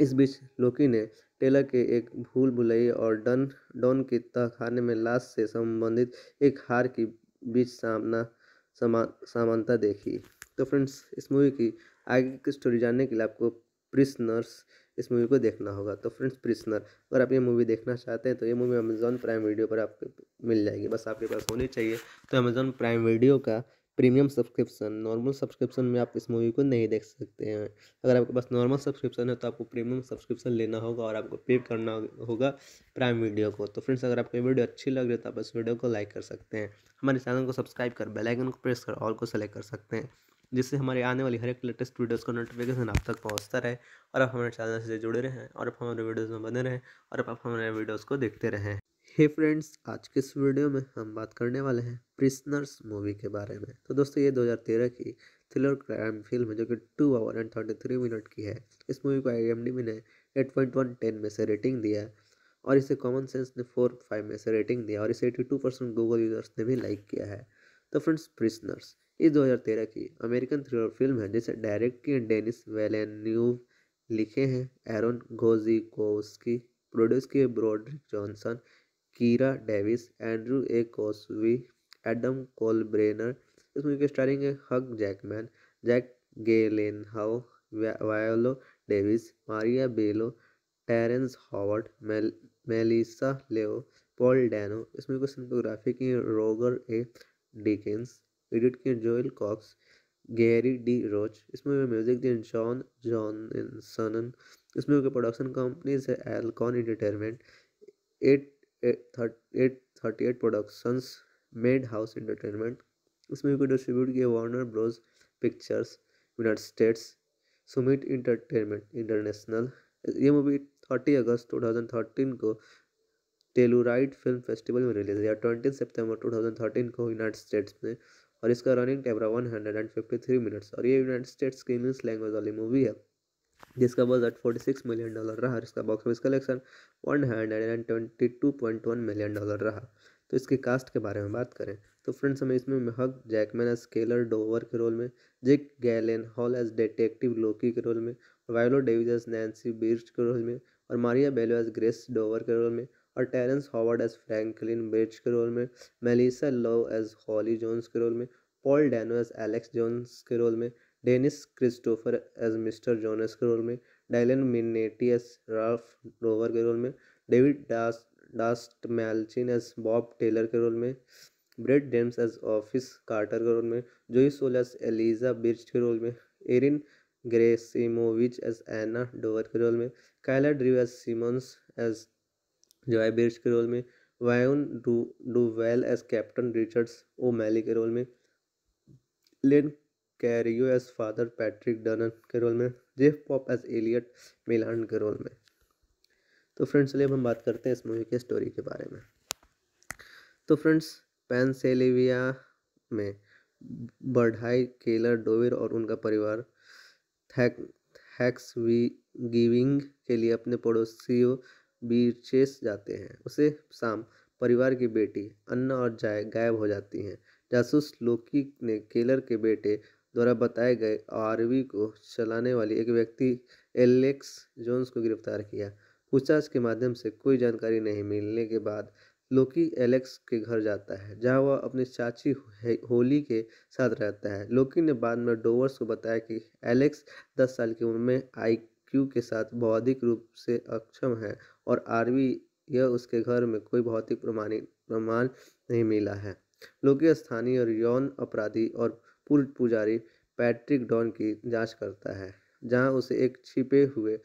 [SPEAKER 1] इस बीच लोकी ने टेलर के एक भूल भुलैया और डन डॉन के तहखाने में लाश से संबंधित एक हार की बीच सामना समान समानता देखी तो फ्रेंड्स इस मूवी की आगे की स्टोरी जानने के लिए आपको प्रिस्नर्स इस मूवी को देखना होगा तो फ्रेंड्स प्रिस्नर अगर आप ये मूवी देखना चाहते हैं तो ये मूवी अमेज़ॉन प्राइम वीडियो पर आपको मिल जाएगी बस आपके पास होनी चाहिए तो अमेजॉन प्राइम वीडियो का प्रीमियम सब्सक्रिप्शन नॉर्मल सब्सक्रिप्शन में आप इस मूवी को नहीं देख सकते हैं अगर आपके पास नॉर्मल सब्सक्रिप्शन है तो आपको प्रीमियम सब्सक्रिप्शन लेना होगा और आपको पे करना होगा प्राइम वीडियो को तो फ्रेंड्स अगर आपको वीडियो अच्छी लग रही है तो आप इस वीडियो को लाइक कर सकते हैं हमारे चैनल को सब्सक्राइब कर बेलाइकन को प्रेस कर ऑल को सेलेक्ट कर सकते हैं जिससे हमारे आने वाली हर एक लेटेस्ट वीडियोस का नोटिफिकेशन आप तक पहुंचता रहे और आप हमारे चैनल से जुड़े रहें और आप हमारे वीडियोस में बने रहें और आप हमारे वीडियोस को देखते रहें हे फ्रेंड्स आज के इस वीडियो में हम बात करने वाले हैं प्रिसनर्स मूवी के बारे में तो दोस्तों ये 2013 की थ्रिलर क्राइम फिल्म है जो कि two hour and thirty three minute की है इस मूवी को आई ने एट पॉइंट वन टेन में से रेटिंग दिया है और इसे कॉमन सेंस ने फोर फाइव में से रेटिंग दिया और इसे eighty two percent Google users ने भी लाइक किया है तो फ्रेंड्स प्रिसनर्स इस दो की अमेरिकन थ्रिलर फिल्म है जिसे डायरेक्ट की डेनिस वेलेन्यूव लिखे हैं एरोन घोजी प्रोड्यूस किए Broderick Johnson Kira Davis Andrew A Kosove Adam कोलब्रेनर इस मूवी के स्टारिंग है हक जैकमैन जैक हाउ Viola Davis Maria Bello Terrence Howard mail Melissa Leo Paul Dano इस मूवी को सिनेमाटोग्राफी की रोगर ए डिकेंस एडिट किए Joel Cox Gary D Roach इस movie में म्यूजिक दिए जॉन जॉनसन इस मूवी प्रोडक्शन कंपनीज है Alcon entertainment eight thirty eight productions Madhouse entertainment इस मूवी को डिस्ट्रीब्यूट किया Warner Bros pictures United States Summit entertainment international ये movie thirty अगस्त टू थाउजेंड थर्टीन को टेलुराइड फिल्म फेस्टिवल में release हुई twenty सितंबर थर्टीन को यूनाइटेड स्टेट्स में और इसका रनिंग कैमरा थ्री मिनट्स और ये यूनाइटेड स्टेट्स की इंग्लिश लैंग्वेज वाली मूवी है जिसका बजट सिक्स मिलियन डॉलर रहा इसका box office collection one hundred and twenty two point one million dollar रहा तो इसके कास्ट के बारे में बात करें तो फ्रेंड्स हमें इसमें महक जैकमैन एज स्केलर डोवर के रोल में Jake Gyllenhaal as detective Loki के रोल में Viola Davis as Nancy Birch के रोल में और Maria Bello as Grace Dover के रोल में और Terrence Howard as Franklin bridge के रोल में Melissa Leo as Holly Jones के रोल में Paul Dano as Alex Jones के रोल में Dennis Christopher as mister Jonas के रोल में Dylan Minnette as Ralph rover के रोल में David dance Dastmalchian as Bob Taylor के role में Brad James as office Carter के role में जोई सोलस एलिजा बिर्च के रोल में Erin Gerasimovich as Anna Dover के रोल में Kyla Drew as Simmons as Joy Birch के रोल में Wayne do Duvall as captain Richards O'Malley के रोल में Len Cariou as father Patrick Dunn के role में Jeff Pope as Elliott मिलान के role में तो फ्रेंड्स चलिए अब हम बात करते हैं इस मूवी के स्टोरी के बारे में तो फ्रेंड्स पेंसेलिविया में बढ़ाई केलर डोविर और उनका परिवार थैक हैक्स गिविंग के लिए अपने पड़ोसियों बीचेस जाते हैं उसे शाम परिवार की बेटी अन्ना और जाय गायब हो जाती हैं जासूस लोकी ने केलर के बेटे द्वारा बताए गए आरवी को चलाने वाली एक व्यक्ति एलेक्स जोन्स को गिरफ्तार किया पूछताछ के माध्यम से कोई जानकारी नहीं मिलने के बाद लोकी एलेक्स के घर जाता है जहां वह अपनी चाची होली के साथ रहता है लोकी ने बाद में डोवर्स को बताया कि एलेक्स दस साल की उम्र में आईक्यू के साथ बौद्धिक रूप से अक्षम है और आरवी यह उसके घर में कोई भौतिक प्रमाणित प्रमाण नहीं मिला है लोकी स्थानीय यौन अपराधी और पूर्व पुजारी पैट्रिक डॉन की जांच करता है जहां उसे एक छिपे हुए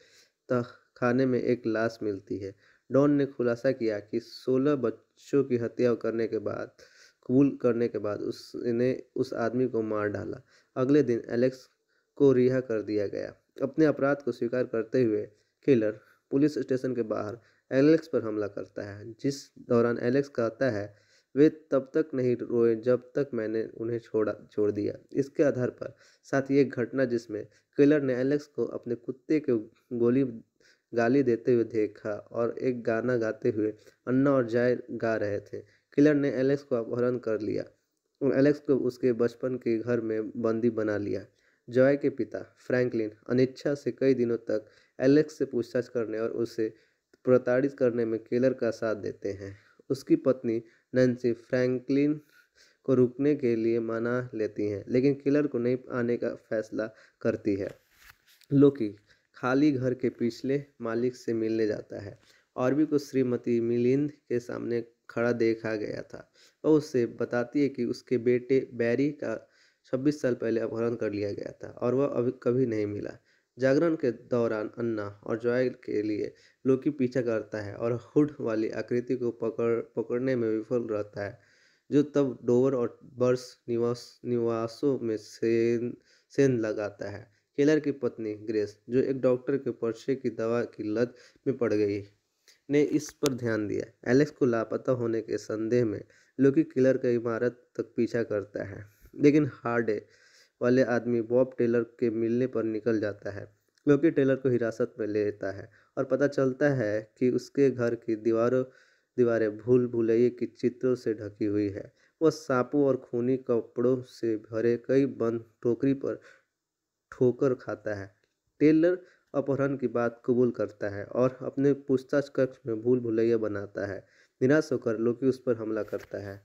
[SPEAKER 1] तहखाने में एक लाश मिलती है डॉन ने खुलासा किया कि 16 बच्चों की हत्या करने के बाद कबूल करने के बाद उसने उस आदमी को मार डाला अगले दिन एलेक्स को रिहा कर दिया गया अपने अपराध को स्वीकार करते हुए किलर पुलिस स्टेशन के बाहर एलेक्स पर हमला करता है जिस दौरान एलेक्स कहता है वे तब तक नहीं रोए जब तक मैंने उन्हें छोड़ा छोड़ दिया इसके आधार पर साथ ही एक घटना जिसमें किलर ने एलेक्स को अपने कुत्ते के गोली गाली देते हुए देखा और एक गाना गाते हुए अन्ना और जाय गा रहे थे किलर ने एलेक्स को अपहरण कर लिया एलेक्स को उसके बचपन के घर में बंदी बना लिया जॉय के पिता फ्रैंकलिन अनिच्छा से कई दिनों तक एलेक्स से पूछताछ करने और उसे प्रताड़ित करने में किलर का साथ देते हैं उसकी पत्नी नैन्सी फ्रैंकलिन को रुकने के लिए मना लेती हैं लेकिन किलर को नहीं आने का फैसला करती है लोकी खाली घर के पिछले मालिक से मिलने जाता है और भी को श्रीमती मिलिंद के सामने खड़ा देखा गया था वह उससे बताती है कि उसके बेटे बैरी का 26 साल पहले अपहरण कर लिया गया था और वह अभी कभी नहीं मिला जागरण के दौरान अन्ना और जॉय के लिए लोकी पीछा करता है और हुड वाली आकृति को पकड़ पकड़ने में विफल रहता है जो तब डोवर और बर्स निवास निवासों में सेन सेन लगाता है केलर की पत्नी ग्रेस जो एक डॉक्टर के पर्चे की दवा की लत में पड़ गई ने इस पर ध्यान दिया एलेक्स को लापता होने के संदेह में लोकी किलर का इमारत तक पीछा करता है लेकिन हार्डे वाले आदमी बॉब टेलर के मिलने पर निकल जाता है क्योंकि टेलर को हिरासत में ले लेता है और पता चलता है कि उसके घर की दीवारों दीवारें भूल भुलैये की चित्रों से ढकी हुई है वह सांपों और खूनी कपड़ों से भरे कई बंद टोकरी पर ठोकर खाता है टेलर अपहरण की बात कबूल करता है और अपने पूछताछ कक्ष में भूल भुलैया बनाता है निराश होकर लोकी उस पर हमला करता है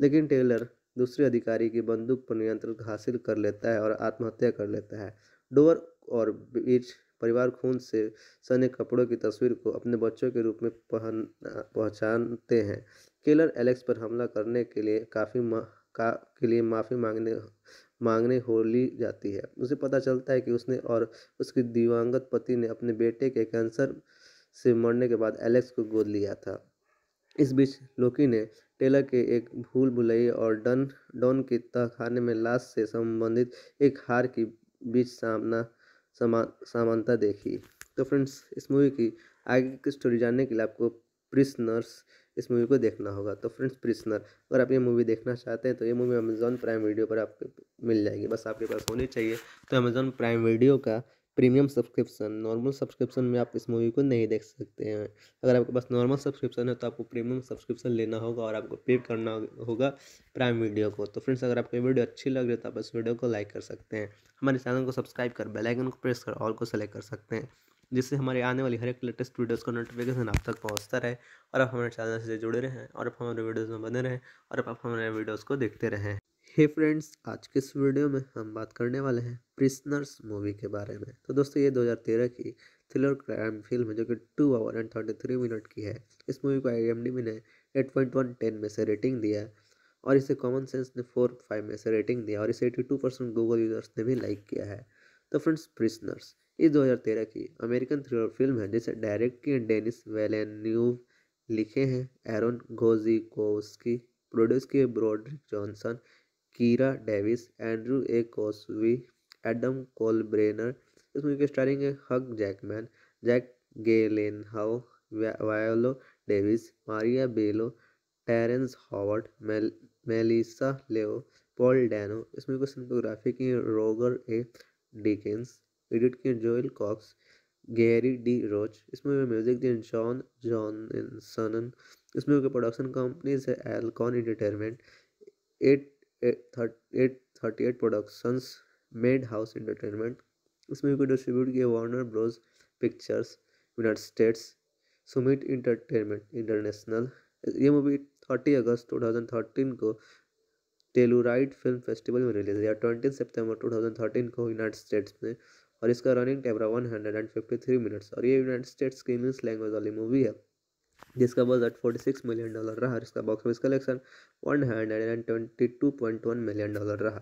[SPEAKER 1] लेकिन टेलर दूसरे अधिकारी की बंदूक पर नियंत्रण हासिल कर लेता है और आत्महत्या कर लेता है डोवर और बीच परिवार खून से सने कपड़ों की तस्वीर को अपने बच्चों के रूप में पहन पहचानते हैं केलर एलेक्स पर हमला करने के लिए काफ़ी का के लिए माफ़ी मांगने मांगने हो ली जाती है उसे पता चलता है कि उसने और उसके दिवंगत पति ने अपने बेटे के कैंसर से मरने के बाद एलेक्स को गोद लिया था इस बीच लोकी ने टेलर के एक भूल भुलैया और डन डॉन के तहखाने में लाश से संबंधित एक हार के बीच सामना समानता देखी तो फ्रेंड्स इस मूवी की आगे की स्टोरी जानने के लिए आपको प्रिस्नर्स इस मूवी को देखना होगा तो फ्रेंड्स प्रिस्नर अगर आप ये मूवी देखना चाहते हैं तो ये मूवी अमेज़ॉन प्राइम वीडियो पर आपको मिल जाएगी बस आपके पास होनी चाहिए तो अमेजॉन प्राइम वीडियो का प्रीमियम सब्सक्रिप्शन नॉर्मल सब्सक्रिप्शन में आप इस मूवी को नहीं देख सकते हैं अगर आपके पास नॉर्मल सब्सक्रिप्शन है तो आपको प्रीमियम सब्सक्रिप्शन लेना होगा और आपको पे करना होगा प्राइम वीडियो को तो फ्रेंड्स अगर आपको वीडियो अच्छी लग रही है तो आप इस वीडियो को लाइक कर सकते हैं हमारे चैनल को सब्सक्राइब कर बेलाइकन को प्रेस कर ऑल को सेलेक्ट कर सकते हैं जिससे हमारे आने वाली हर एक लेटेस्ट वीडियोस का नोटिफिकेशन आप तक पहुंचता रहे और आप हमारे चैनल से जुड़े रहें और आप हमारे वीडियोस में बने रहें और आप हमारे वीडियोस को देखते रहें हे hey फ्रेंड्स आज के इस वीडियो में हम बात करने वाले हैं प्रिस्नर्स मूवी के बारे में तो दोस्तों ये 2013 की थ्रिलर क्राइम फिल्म है जो कि two hour and thirty three minute की है इस मूवी को आई ने एट पॉइंट वन टेन में से रेटिंग दिया है और इसे कॉमन सेंस ने फोर फाइव में से रेटिंग दिया और इसे eighty two percent Google users ने भी लाइक किया है तो फ्रेंड्स प्रिस्नर्स ये दो की अमेरिकन थ्रिलर फिल्म है जिसे डायरेक्ट की डेनिस वेलेन्यूव लिखे हैं एरोन गोजी प्रोड्यूस किए Broderick Johnson Kira Davis Andrew A Kosove Adam कोलब्रेनर इस मूवी की स्टारिंग है हक जैकमैन जैक हाउ Viola Davis Maria Bello Terrence Howard mail Melissa Leo Paul Dano इस मूवी को सिनेमाटोग्राफी की रोगर ए डिकेंस एडिट किए Joel Cox Gary D Roach इसमें music दिए जॉन जॉनसन इसमें प्रोडक्शन कंपनीज है Alcon entertainment eight eight productions Madhouse entertainment इस movie को डिस्ट्रीब्यूट किया Warner Bros pictures United States Summit entertainment international ये movie thirty अगस्त टू थाउजेंड थर्टीन को टेलुराइड फिल्म फेस्टिवल में रिलीज हुआ ट्वेंटी सितंबर टू थाउजेंड थर्टीन को यूनाइटेड स्टेट्स में और इसका रनिंग टाइम रहा one hundred and fifty three minutes और ये यूनाइटेड स्टेट्स की इंग्लिश लैंग्वेज वाली मूवी है जिसका बजट सिक्स मिलियन डॉलर रहा इसका box office collection one million dollar रहा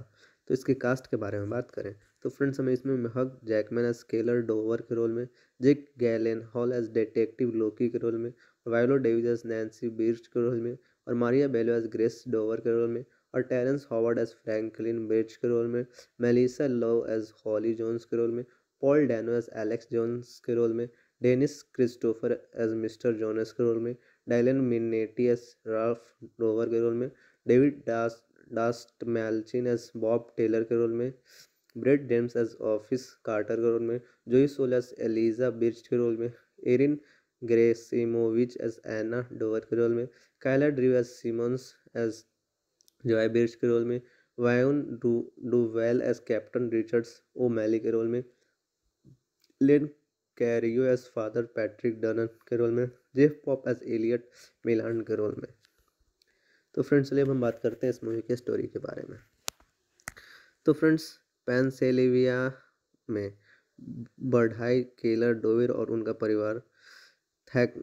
[SPEAKER 1] तो इसके कास्ट के बारे में बात करें तो फ्रेंड्स हमें इसमें महक जैकमैन एज स्केलर डोवर के रोल में Jake Gyllenhaal as detective Loki के रोल में Viola Davis as Nancy Birch के रोल में और Maria Bello as Grace Dover के रोल में और Terrence Howard as Franklin bridge के रोल में Melissa Leo as Holly Jones के रोल में Paul Dano as Alex Jones के रोल में Dennis Christopher as mister Jonas के रोल में Dylan Minnette as Ralph rover के रोल में David dance Dastmalchian as Bob Taylor के role में Brad James as office Carter के role में जोई सोलस एलिजा बिर्च के रोल में Erin Gerasimovich as Anna Dover के रोल में Kyla Drew as Simmons as Joy Birch के रोल में Wayne do Duvall as captain Richards O'Malley के रोल में Len Cariou as father Patrick Dunn के role में Jeff Pope as Elliott मिलान के role में तो फ्रेंड्स चलिए अब हम बात करते हैं इस मूवी के स्टोरी के बारे में तो फ्रेंड्स पेंसेलिविया में बढ़ाई केलर डोवेर और उनका परिवार थैक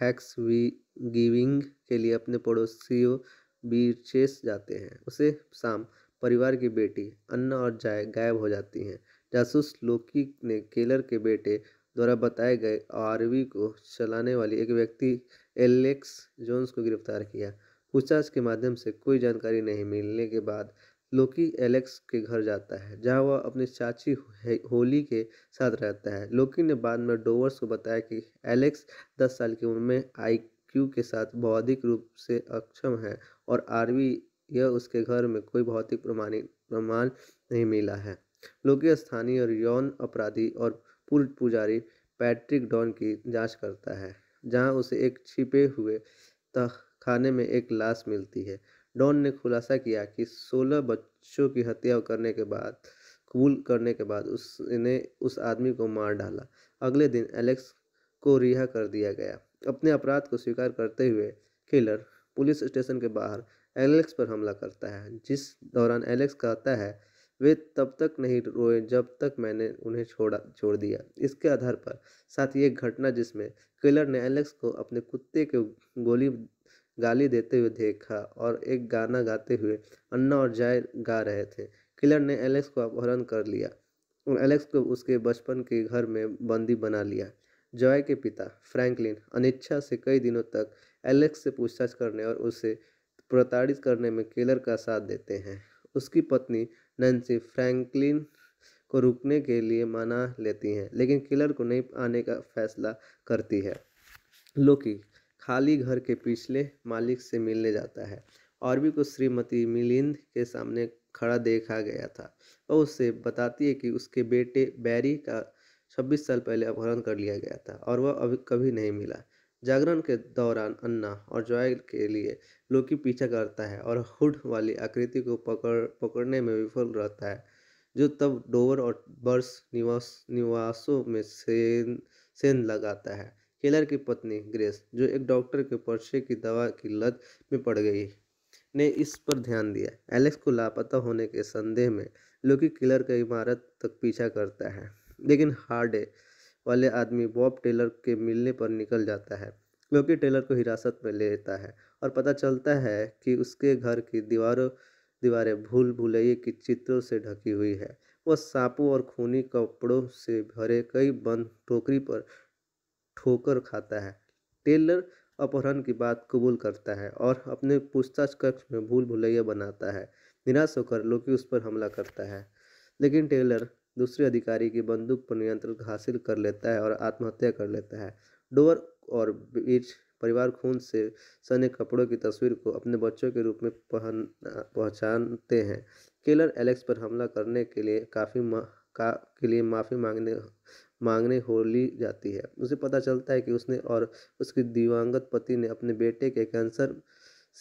[SPEAKER 1] हैक्स गिविंग के लिए अपने पड़ोसियों बीचेस जाते हैं उसे शाम परिवार की बेटी अन्ना और जाय गायब हो जाती हैं जासूस लोकी ने केलर के बेटे द्वारा बताए गए आरवी को चलाने वाली एक व्यक्ति एलेक्स जोन्स को गिरफ्तार किया पूछताछ के माध्यम से कोई जानकारी नहीं मिलने के बाद लोकी एलेक्स के घर जाता है जहां वह अपने चाची होली के साथ रहता है लोकी ने बाद में डोवर्स को बताया कि एलेक्स दस साल की उम्र में आईक्यू के साथ बौद्धिक रूप से अक्षम है और आरवी यह उसके घर में कोई भौतिक प्रमाणिक प्रमाण नहीं मिला है लोकी स्थानीय और यौन अपराधी और पूर्व पुजारी पैट्रिक डॉन की जांच करता है जहां उसे एक छिपे हुए तहखाने में एक लाश मिलती है डॉन ने खुलासा किया कि 16 बच्चों की हत्या करने के बाद कबूल करने के बाद उसने उस आदमी को मार डाला अगले दिन एलेक्स को रिहा कर दिया गया अपने अपराध को स्वीकार करते हुए किलर पुलिस स्टेशन के बाहर एलेक्स पर हमला करता है जिस दौरान एलेक्स कहता है वे तब तक नहीं रोए जब तक मैंने उन्हें छोड़ा छोड़ दिया इसके आधार पर साथ ही एक घटना जिसमें किलर ने एलेक्स को अपने कुत्ते के गोली गाली देते हुए देखा और एक गाना गाते हुए अन्ना और जाय गा रहे थे किलर ने एलेक्स को अपहरण कर लिया और एलेक्स को उसके बचपन के घर में बंदी बना लिया जॉय के पिता फ्रैंकलिन अनिच्छा से कई दिनों तक एलेक्स से पूछताछ करने और उसे प्रताड़ित करने में किलर का साथ देते हैं उसकी पत्नी नैन्सी फ्रैंकलिन को रुकने के लिए मना लेती हैं लेकिन किलर को नहीं आने का फैसला करती है लोकी खाली घर के पिछले मालिक से मिलने जाता है और भी को श्रीमती मिलिंद के सामने खड़ा देखा गया था और उससे बताती है कि उसके बेटे बैरी का 26 साल पहले अपहरण कर लिया गया था और वह अभी कभी नहीं मिला जागरण के दौरान अन्ना और जॉय के लिए लोकी पीछा करता है और हुड वाली आकृति को पकड़ पकड़ने में विफल रहता है जो तब डोवर और बर्स निवास निवासों में सेन सेन लगाता है केलर की पत्नी ग्रेस जो एक डॉक्टर के पर्चे की दवा की लत में पड़ गई ने इस पर ध्यान दिया एलेक्स को लापता होने के संदेह में लोकी किलर का इमारत तक पीछा करता है लेकिन हार्डे वाले आदमी बॉब टेलर के मिलने पर निकल जाता है क्योंकि टेलर को हिरासत में ले लेता है और पता चलता है कि उसके घर की दीवारों दीवारें भूल भुलैये की चित्रों से ढकी हुई है वह सांपों और खूनी कपड़ों से भरे कई बंद टोकरी पर ठोकर खाता है टेलर अपहरण की बात कबूल करता है और अपने पूछताछ कक्ष में भूल भुलैया बनाता है निराश होकर लोकी उस पर हमला करता है लेकिन टेलर दूसरे अधिकारी की बंदूक पर नियंत्रण हासिल कर लेता है और आत्महत्या कर लेता है डोवर और बीच परिवार खून से सने कपड़ों की तस्वीर को अपने बच्चों के रूप में पहन पहचानते हैं केलर एलेक्स पर हमला करने के लिए काफ़ी का के लिए माफ़ी मांगने मांगने हो ली जाती है उसे पता चलता है कि उसने और उसके दिवंगत पति ने अपने बेटे के कैंसर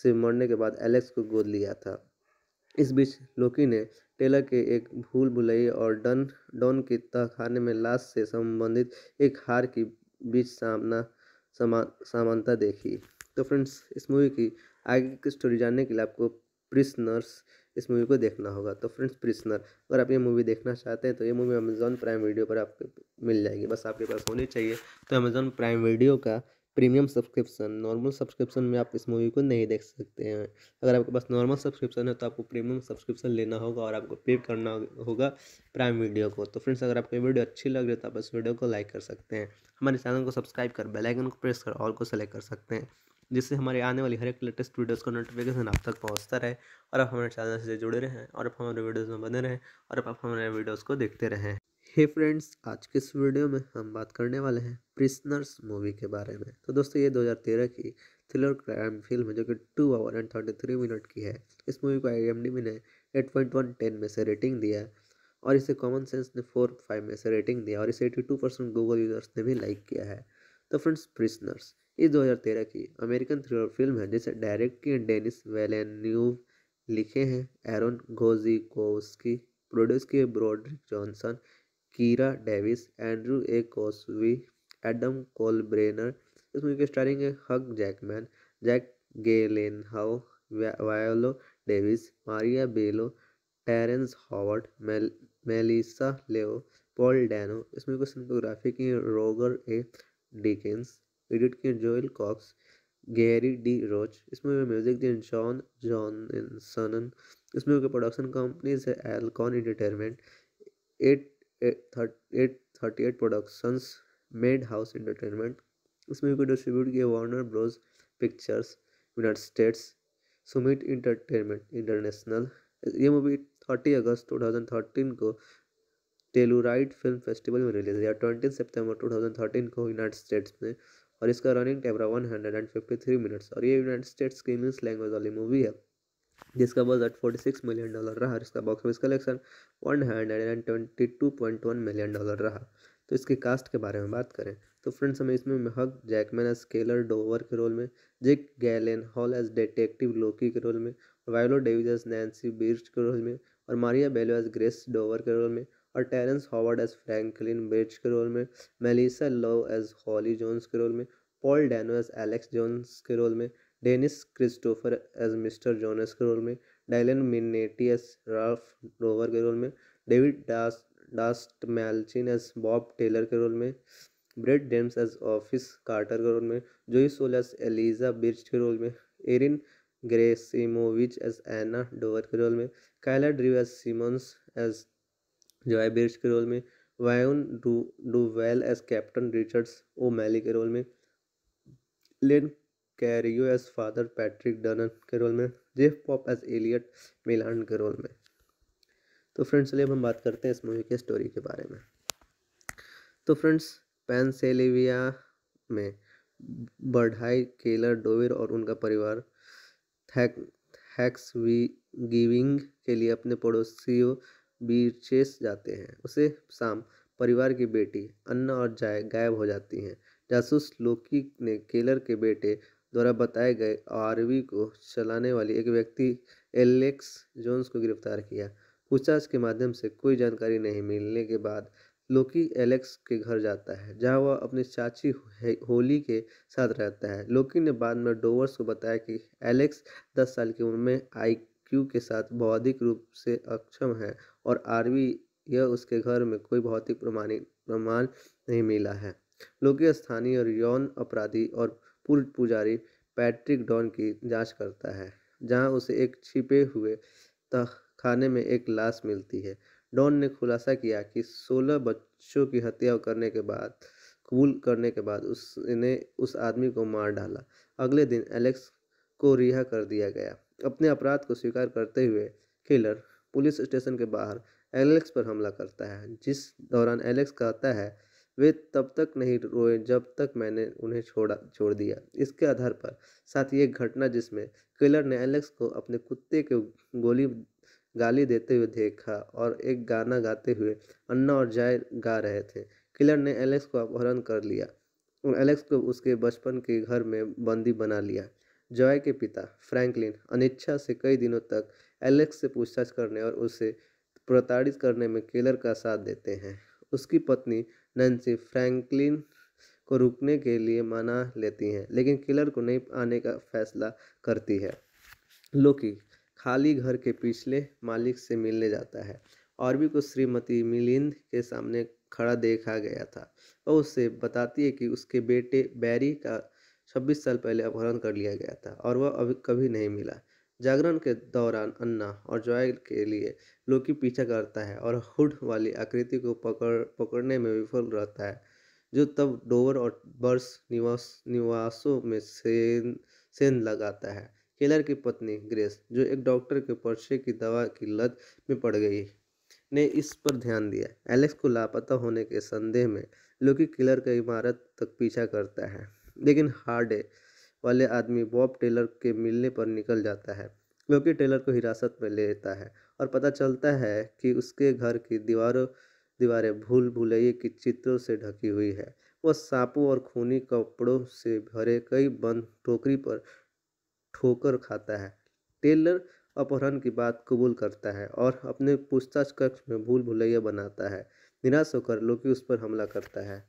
[SPEAKER 1] से मरने के बाद एलेक्स को गोद लिया था इस बीच लोकी ने टेलर के एक भूल भुलैया और डन डॉन के तहखाने में लाश से संबंधित एक हार की बीच सामना समा समानता देखी तो फ्रेंड्स इस मूवी की आगे की स्टोरी जानने के लिए आपको प्रिसनर्स इस मूवी को देखना होगा तो फ्रेंड्स प्रिसनर अगर आप ये मूवी देखना चाहते हैं तो ये मूवी अमेज़ॉन प्राइम वीडियो पर आपको मिल जाएगी बस आपके पास होनी चाहिए तो अमेज़ॉन प्राइम वीडियो का प्रीमियम सब्सक्रिप्शन नॉर्मल सब्सक्रिप्शन में आप इस मूवी को नहीं देख सकते हैं अगर आपके पास नॉर्मल सब्सक्रिप्शन है तो आपको प्रीमियम सब्सक्रिप्शन लेना होगा और आपको पे करना होगा प्राइम वीडियो को तो फ्रेंड्स अगर आपको वीडियो अच्छी लग रही है तो आप इस वीडियो को लाइक कर सकते हैं हमारे चैनल को सब्सक्राइब कर बेलाइकन को प्रेस कर ऑल को सेलेक्ट कर सकते हैं जिससे हमारी आने वाली हर एक लेटेस्ट वीडियोज़ का नोटिफिकेशन आप तक पहुँचता रहे और आप हमारे चैनल से जुड़े रहें और आप हमारे वीडियोज़ में बने रहें और आप हमारे वीडियोज़ को देखते रहें हे hey फ्रेंड्स आज के इस वीडियो में हम बात करने वाले हैं प्रिस्नर्स मूवी के बारे में तो दोस्तों ये 2013 की थ्रिलर क्राइम फिल्म है जो कि two hour and thirty three minute की है इस मूवी को आई ने एट पॉइंट वन टेन में से रेटिंग दिया और इसे कॉमन सेंस ने फोर फाइव में से रेटिंग दिया और इसे eighty two percent Google users ने भी लाइक किया है तो फ्रेंड्स प्रिस्नर्स ये दो की अमेरिकन थ्रिलर फिल्म है जिसे डायरेक्ट की डेनिस वेलेन्यूव लिखे हैं एरोन घोजी प्रोड्यूस किए Broderick Johnson Kira Davis Andrew A Kosove Adam कोलब्रेनर इस मूवी की स्टारिंग है हक जैकमैन जैक हाउ Viola Davis Maria Bello Terrence Howard mail Melissa Leo Paul Dano इस मूवी को सिनेमाटोग्राफी की रोगर ए डिकेंस एडिट किए Joel Cox Gary D Roach इस movie में म्यूजिक दिए जॉन जॉन सनन इस मूवी प्रोडक्शन कंपनीज है Alcon entertainment eight thirty eight productions Madhouse entertainment इस मूवी को डिस्ट्रीब्यूट किया Warner Bros pictures United States Summit entertainment international ये मूवी थर्टी अगस्त टू थाउजेंड थर्टीन को टेलुराइड फिल्म फेस्टिवल में रिलीज हुई twenty सितंबर थर्टीन को यूनाइटेड स्टेट्स में और इसका रनिंग टाइम रहा one hundred and fifty three minutes और ये यूनाइटेड स्टेट्स की इंग्लिश लैंग्वेज वाली मूवी है जिसका बजट सिक्स मिलियन डॉलर रहा और इसका box office collection one hundred and twenty two point one million dollar रहा तो इसके कास्ट के बारे में बात करें तो फ्रेंड्स हमें इसमें महक जैकमैन एज केलर डोवर के रोल में Jake Gyllenhaal as detective Loki के रोल में Viola Davis as Nancy Birch के रोल में और Maria Bello as Grace Dover के रोल में और Terrence Howard as Franklin bridge के रोल में Melissa Leo as Holly Jones के रोल में Paul Dano as Alex Jones के रोल में Dennis Christopher as mister Jonas के रोल में Dylan Minnette as Ralph rover के रोल में David dance Dastmalchian as Bob Taylor के role में Brad James as office Carter के role में जोई सोलस एलिजा बिर्च के रोल में Erin Gerasimovich as Anna Dover के रोल में Kyla Drew as Simmons as Joy Birch के रोल में Wayne do Duvall as captain Richards O'Malley के रोल में Len Cariou as father Patrick Dunn के role में Jeff Pope as Elliott मिलान के role में तो फ्रेंड्स चलिए अब हम बात करते हैं इस मूवी के स्टोरी के बारे में तो फ्रेंड्स पेंसिलिविया में बढ़ाई केलर डोविर और उनका परिवार थैक हैक्स गिविंग के लिए अपने पड़ोसियों बीचेस जाते हैं उसे शाम परिवार की बेटी अन्ना और जाय गायब हो जाती हैं जासूस लोकी ने केलर के बेटे द्वारा बताए गए आरवी को चलाने वाली एक व्यक्ति एलेक्स जोन्स को गिरफ्तार किया पूछताछ के माध्यम से कोई जानकारी नहीं मिलने के बाद लोकी एलेक्स के घर जाता है जहां वह अपनी चाची होली के साथ रहता है लोकी ने बाद में डोवर्स को बताया कि एलेक्स दस साल की उम्र में आईक्यू के साथ बौद्धिक रूप से अक्षम है और आरवी यह उसके घर में कोई भौतिक प्रमाणित प्रमाण नहीं मिला है लोकी स्थानीय और यौन अपराधी और पूर्व पुजारी पैट्रिक डॉन की जांच करता है जहां उसे एक छिपे हुए तहखाने में एक लाश मिलती है डॉन ने खुलासा किया कि 16 बच्चों की हत्या करने के बाद कबूल करने के बाद उसने उस आदमी को मार डाला अगले दिन एलेक्स को रिहा कर दिया गया अपने अपराध को स्वीकार करते हुए किलर पुलिस स्टेशन के बाहर एलेक्स पर हमला करता है जिस दौरान एलेक्स कहता है वे तब तक नहीं रोए जब तक मैंने उन्हें छोड़ा छोड़ दिया इसके आधार पर साथ ही एक घटना जिसमें किलर ने एलेक्स को अपने कुत्ते के गोली गाली देते हुए देखा और एक गाना गाते हुए अन्ना और जाय गा रहे थे किलर ने एलेक्स को अपहरण कर लिया एलेक्स को उसके बचपन के घर में बंदी बना लिया जॉय के पिता फ्रैंकलिन अनिच्छा से कई दिनों तक एलेक्स से पूछताछ करने और उसे प्रताड़ित करने में किलर का साथ देते हैं उसकी पत्नी नैन्सी फ्रैंकलिन को रुकने के लिए मना लेती हैं लेकिन किलर को नहीं आने का फैसला करती है लोकी खाली घर के पिछले मालिक से मिलने जाता है और भी को श्रीमती मिलिंद के सामने खड़ा देखा गया था और उससे बताती है कि उसके बेटे बैरी का 26 साल पहले अपहरण कर लिया गया था और वह अभी कभी नहीं मिला जागरण के दौरान अन्ना और जॉय के लिए लोकी पीछा करता है और हुड वाली आकृति को पकड़ पकड़ने में विफल रहता है जो तब डोवर और बर्स निवास निवासों में सेन सेंध लगाता है केलर की पत्नी ग्रेस जो एक डॉक्टर के पर्चे की दवा की लत में पड़ गई ने इस पर ध्यान दिया एलेक्स को लापता होने के संदेह में लोकी किलर का इमारत तक पीछा करता है लेकिन हार्डे वाले आदमी बॉब टेलर के मिलने पर निकल जाता है क्योंकि टेलर को हिरासत में ले लेता है और पता चलता है कि उसके घर की दीवारों दीवारें भूल भुलैये की चित्रों से ढकी हुई है वह सांपों और खूनी कपड़ों से भरे कई बंद टोकरी पर ठोकर खाता है टेलर अपहरण की बात कबूल करता है और अपने पूछताछ कक्ष में भूल भुलैया बनाता है निराश होकर लोकी उस पर हमला करता है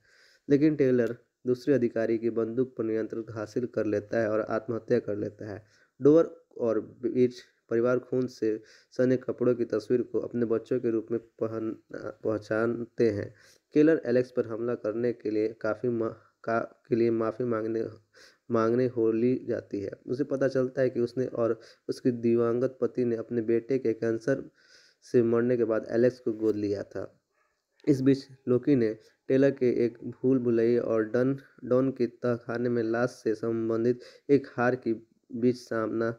[SPEAKER 1] लेकिन टेलर दूसरे अधिकारी की बंदूक पर नियंत्रण हासिल कर लेता है और आत्महत्या कर लेता है डोवर और बीच परिवार खून से सने कपड़ों की तस्वीर को अपने बच्चों के रूप में पहन पहचानते हैं केलर एलेक्स पर हमला करने के लिए काफ़ी का के लिए माफ़ी मांगने मांगने हो ली जाती है उसे पता चलता है कि उसने और उसके दिवंगत पति ने अपने बेटे के कैंसर से मरने के बाद एलेक्स को गोद लिया था इस बीच लोकी ने टेलर के एक भूल भुलैया और डन डॉन की तहखाने में लाश से संबंधित एक हार की बीच सामना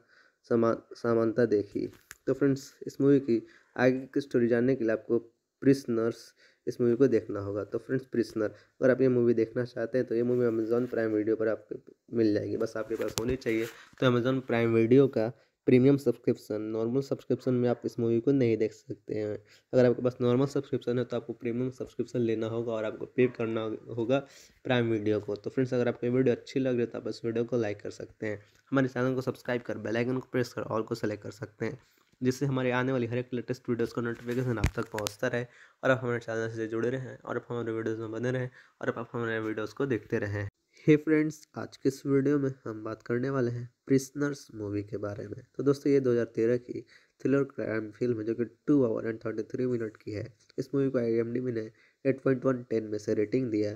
[SPEAKER 1] समा समानता देखी तो फ्रेंड्स इस मूवी की आगे की स्टोरी जानने के लिए आपको प्रिस्नर्स इस मूवी को देखना होगा तो फ्रेंड्स प्रिसनर अगर आप ये मूवी देखना चाहते हैं तो ये मूवी अमेज़ॉन प्राइम वीडियो पर आपको मिल जाएगी बस आपके पास होनी चाहिए तो अमेज़ॉन प्राइम वीडियो का प्रीमियम सब्सक्रिप्शन नॉर्मल सब्सक्रिप्शन में आप इस मूवी को नहीं देख सकते हैं अगर आपके पास नॉर्मल सब्सक्रिप्शन है तो आपको प्रीमियम सब्सक्रिप्शन लेना होगा और आपको पे करना होगा प्राइम वीडियो को तो फ्रेंड्स अगर आपको वीडियो अच्छी लग रही है तो आप इस वीडियो को लाइक कर सकते हैं हमारे चैनल को सब्सक्राइब कर बेलाइकन को प्रेस कर ऑल को सेलेक्ट कर सकते हैं जिससे हमारे आने वाली हर एक लेटेस्ट वीडियोस का नोटिफिकेशन आप तक पहुंचता रहे और आप हमारे चैनल से जुड़े रहें और आप हमारे वीडियोस में बने रहें और आप हमारे वीडियोस को देखते रहें हे hey फ्रेंड्स आज के इस वीडियो में हम बात करने वाले हैं प्रिस्नर्स मूवी के बारे में तो दोस्तों ये 2013 की थ्रिलर क्राइम फिल्म है जो कि two hour and thirty three minute की है इस मूवी को आई ने एट पॉइंट वन टेन में से रेटिंग दिया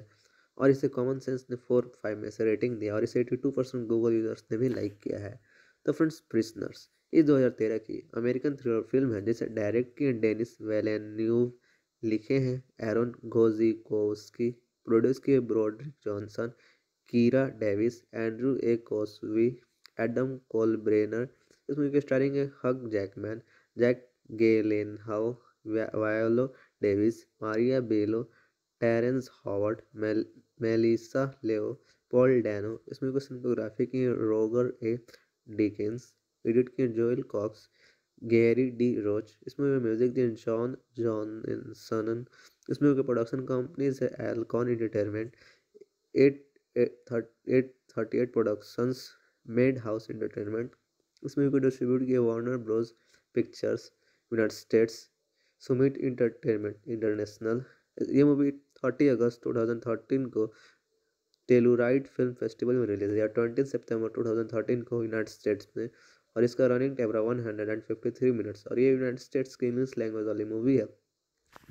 [SPEAKER 1] और इसे कॉमन सेंस ने फोर फाइव में से रेटिंग दिया और इसे eighty two percent Google users ने भी लाइक किया है तो फ्रेंड्स प्रिस्नर्स इस दो की अमेरिकन थ्रिलर फिल्म है जिसे डायरेक्ट की डेनिस वेलेन्यूव लिखे हैं एरोन घोजी प्रोड्यूस किए Broderick Johnson Kira Davis Andrew A Kosove Adam कोलब्रेनर इस मूवी की स्टारिंग है हक जैकमैन जैक हाउ Viola Davis Maria Bello Terrence Howard mail, Melissa Leo Paul Dano इस मूवी को सिनेमाटोग्राफी की रोगर ए डिकेंस एडिट किए Joel Cox Gary D Roach इस movie में म्यूजिक दिए जॉन जॉनसन इस मूवी के प्रोडक्शन कंपनीज है Alcon entertainment eight eight thirty eight productions Madhouse entertainment इस मूवी को डिस्ट्रीब्यूट किया Warner Bros pictures United States Summit entertainment international ये मूवी थर्टी अगस्त टू थाउजेंड थर्टीन को टेलूराइड फिल्म फेस्टिवल में release हुआ twenty सितंबर थर्टीन को यूनाइटेड स्टेट्स में और इसका रनिंग टाइम रहा one hundred and fifty three minutes और ये यूनाइटेड स्टेट्स की इंग्लिश लैंग्वेज वाली मूवी है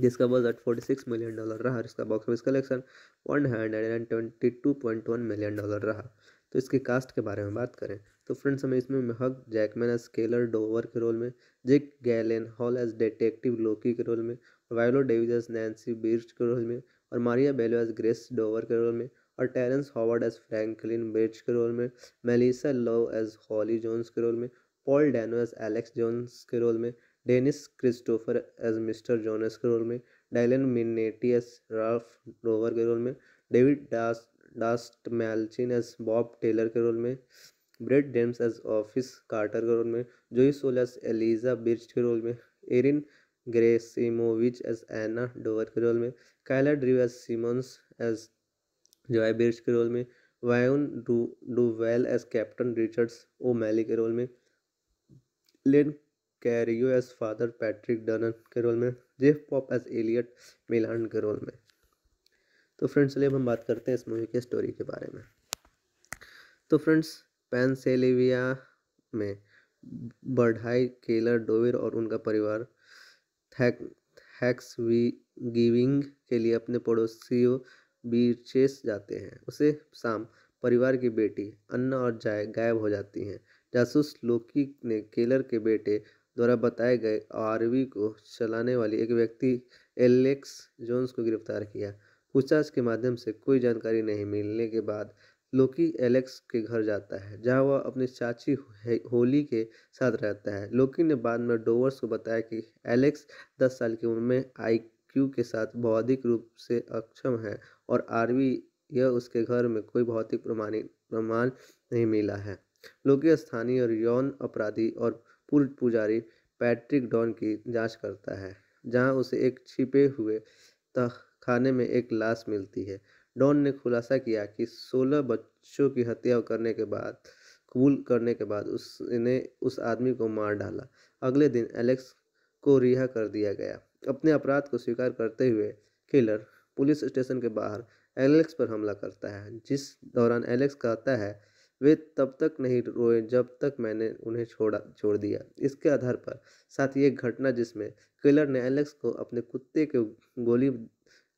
[SPEAKER 1] जिसका budget forty six million dollar रहा इसका box office collection one hundred and twenty two point one million dollar रहा तो इसके कास्ट के बारे में बात करें तो फ्रेंड्स हमें इसमें महक जैकमैन एज स्केलर डोवर के रोल में Jake Gyllenhaal as detective Loki के रोल में Viola Davis as Nancy Birch के रोल में और Maria Bello as Grace Dover के रोल में और Terrence Howard as Franklin Birch के रोल में Melissa Leo as Holly Jones के रोल में Paul Dano as Alex Jones के रोल में Dennis Christopher as mister Jonas के रोल में Dylan Minnette as Ralph rover के रोल में David dance Dastmalchian as Bob Taylor के role में Brad James as office Carter के role में जोई सोलस एलिजा बिर्च के रोल में Erin Gerasimovich as Anna Dover के रोल में Kyla Drew as Simmons as Joy Birch के रोल में Wayne do Duvall as captain Richards O'Malley के रोल में Len Cariou as father Patrick Dunn के role में Jeff Pope as Elliott मिलान के role में तो फ्रेंड्स चलिए अब हम बात करते हैं इस मूवी के स्टोरी के बारे में तो फ्रेंड्स पेंसेलिविया में बढ़ाई केलर डोविर और उनका परिवार थैक थैक्स गिविंग के लिए अपने पड़ोसियों बीचेस जाते हैं उसे शाम परिवार की बेटी अन्ना और जाय गायब हो जाती हैं जासूस लोकी ने केलर के बेटे द्वारा बताए गए आरवी को चलाने वाली एक व्यक्ति एलेक्स जोन्स को गिरफ्तार किया पूछताछ के माध्यम से कोई जानकारी नहीं मिलने के बाद लोकी एलेक्स के घर जाता है जहां वह अपनी चाची होली के साथ रहता है लोकी ने बाद में डोवर्स को बताया कि एलेक्स दस साल की उम्र में आईक्यू के साथ बौद्धिक रूप से अक्षम है और आरवी यह उसके घर में कोई भौतिक प्रमाणिक प्रमाण नहीं मिला है लोकी स्थानीय और यौन अपराधी और पूर्व पुजारी पैट्रिक डॉन की जांच करता है जहां उसे एक छिपे हुए तहखाने में एक लाश मिलती है डॉन ने खुलासा किया कि 16 बच्चों की हत्या करने के बाद कबूल करने के बाद उसने उस आदमी को मार डाला अगले दिन एलेक्स को रिहा कर दिया गया अपने अपराध को स्वीकार करते हुए किलर पुलिस स्टेशन के बाहर एलेक्स पर हमला करता है जिस दौरान एलेक्स कहता है वे तब तक नहीं रोए जब तक मैंने उन्हें छोड़ा छोड़ दिया इसके आधार पर साथ ही एक घटना जिसमें किलर ने एलेक्स को अपने कुत्ते के गोली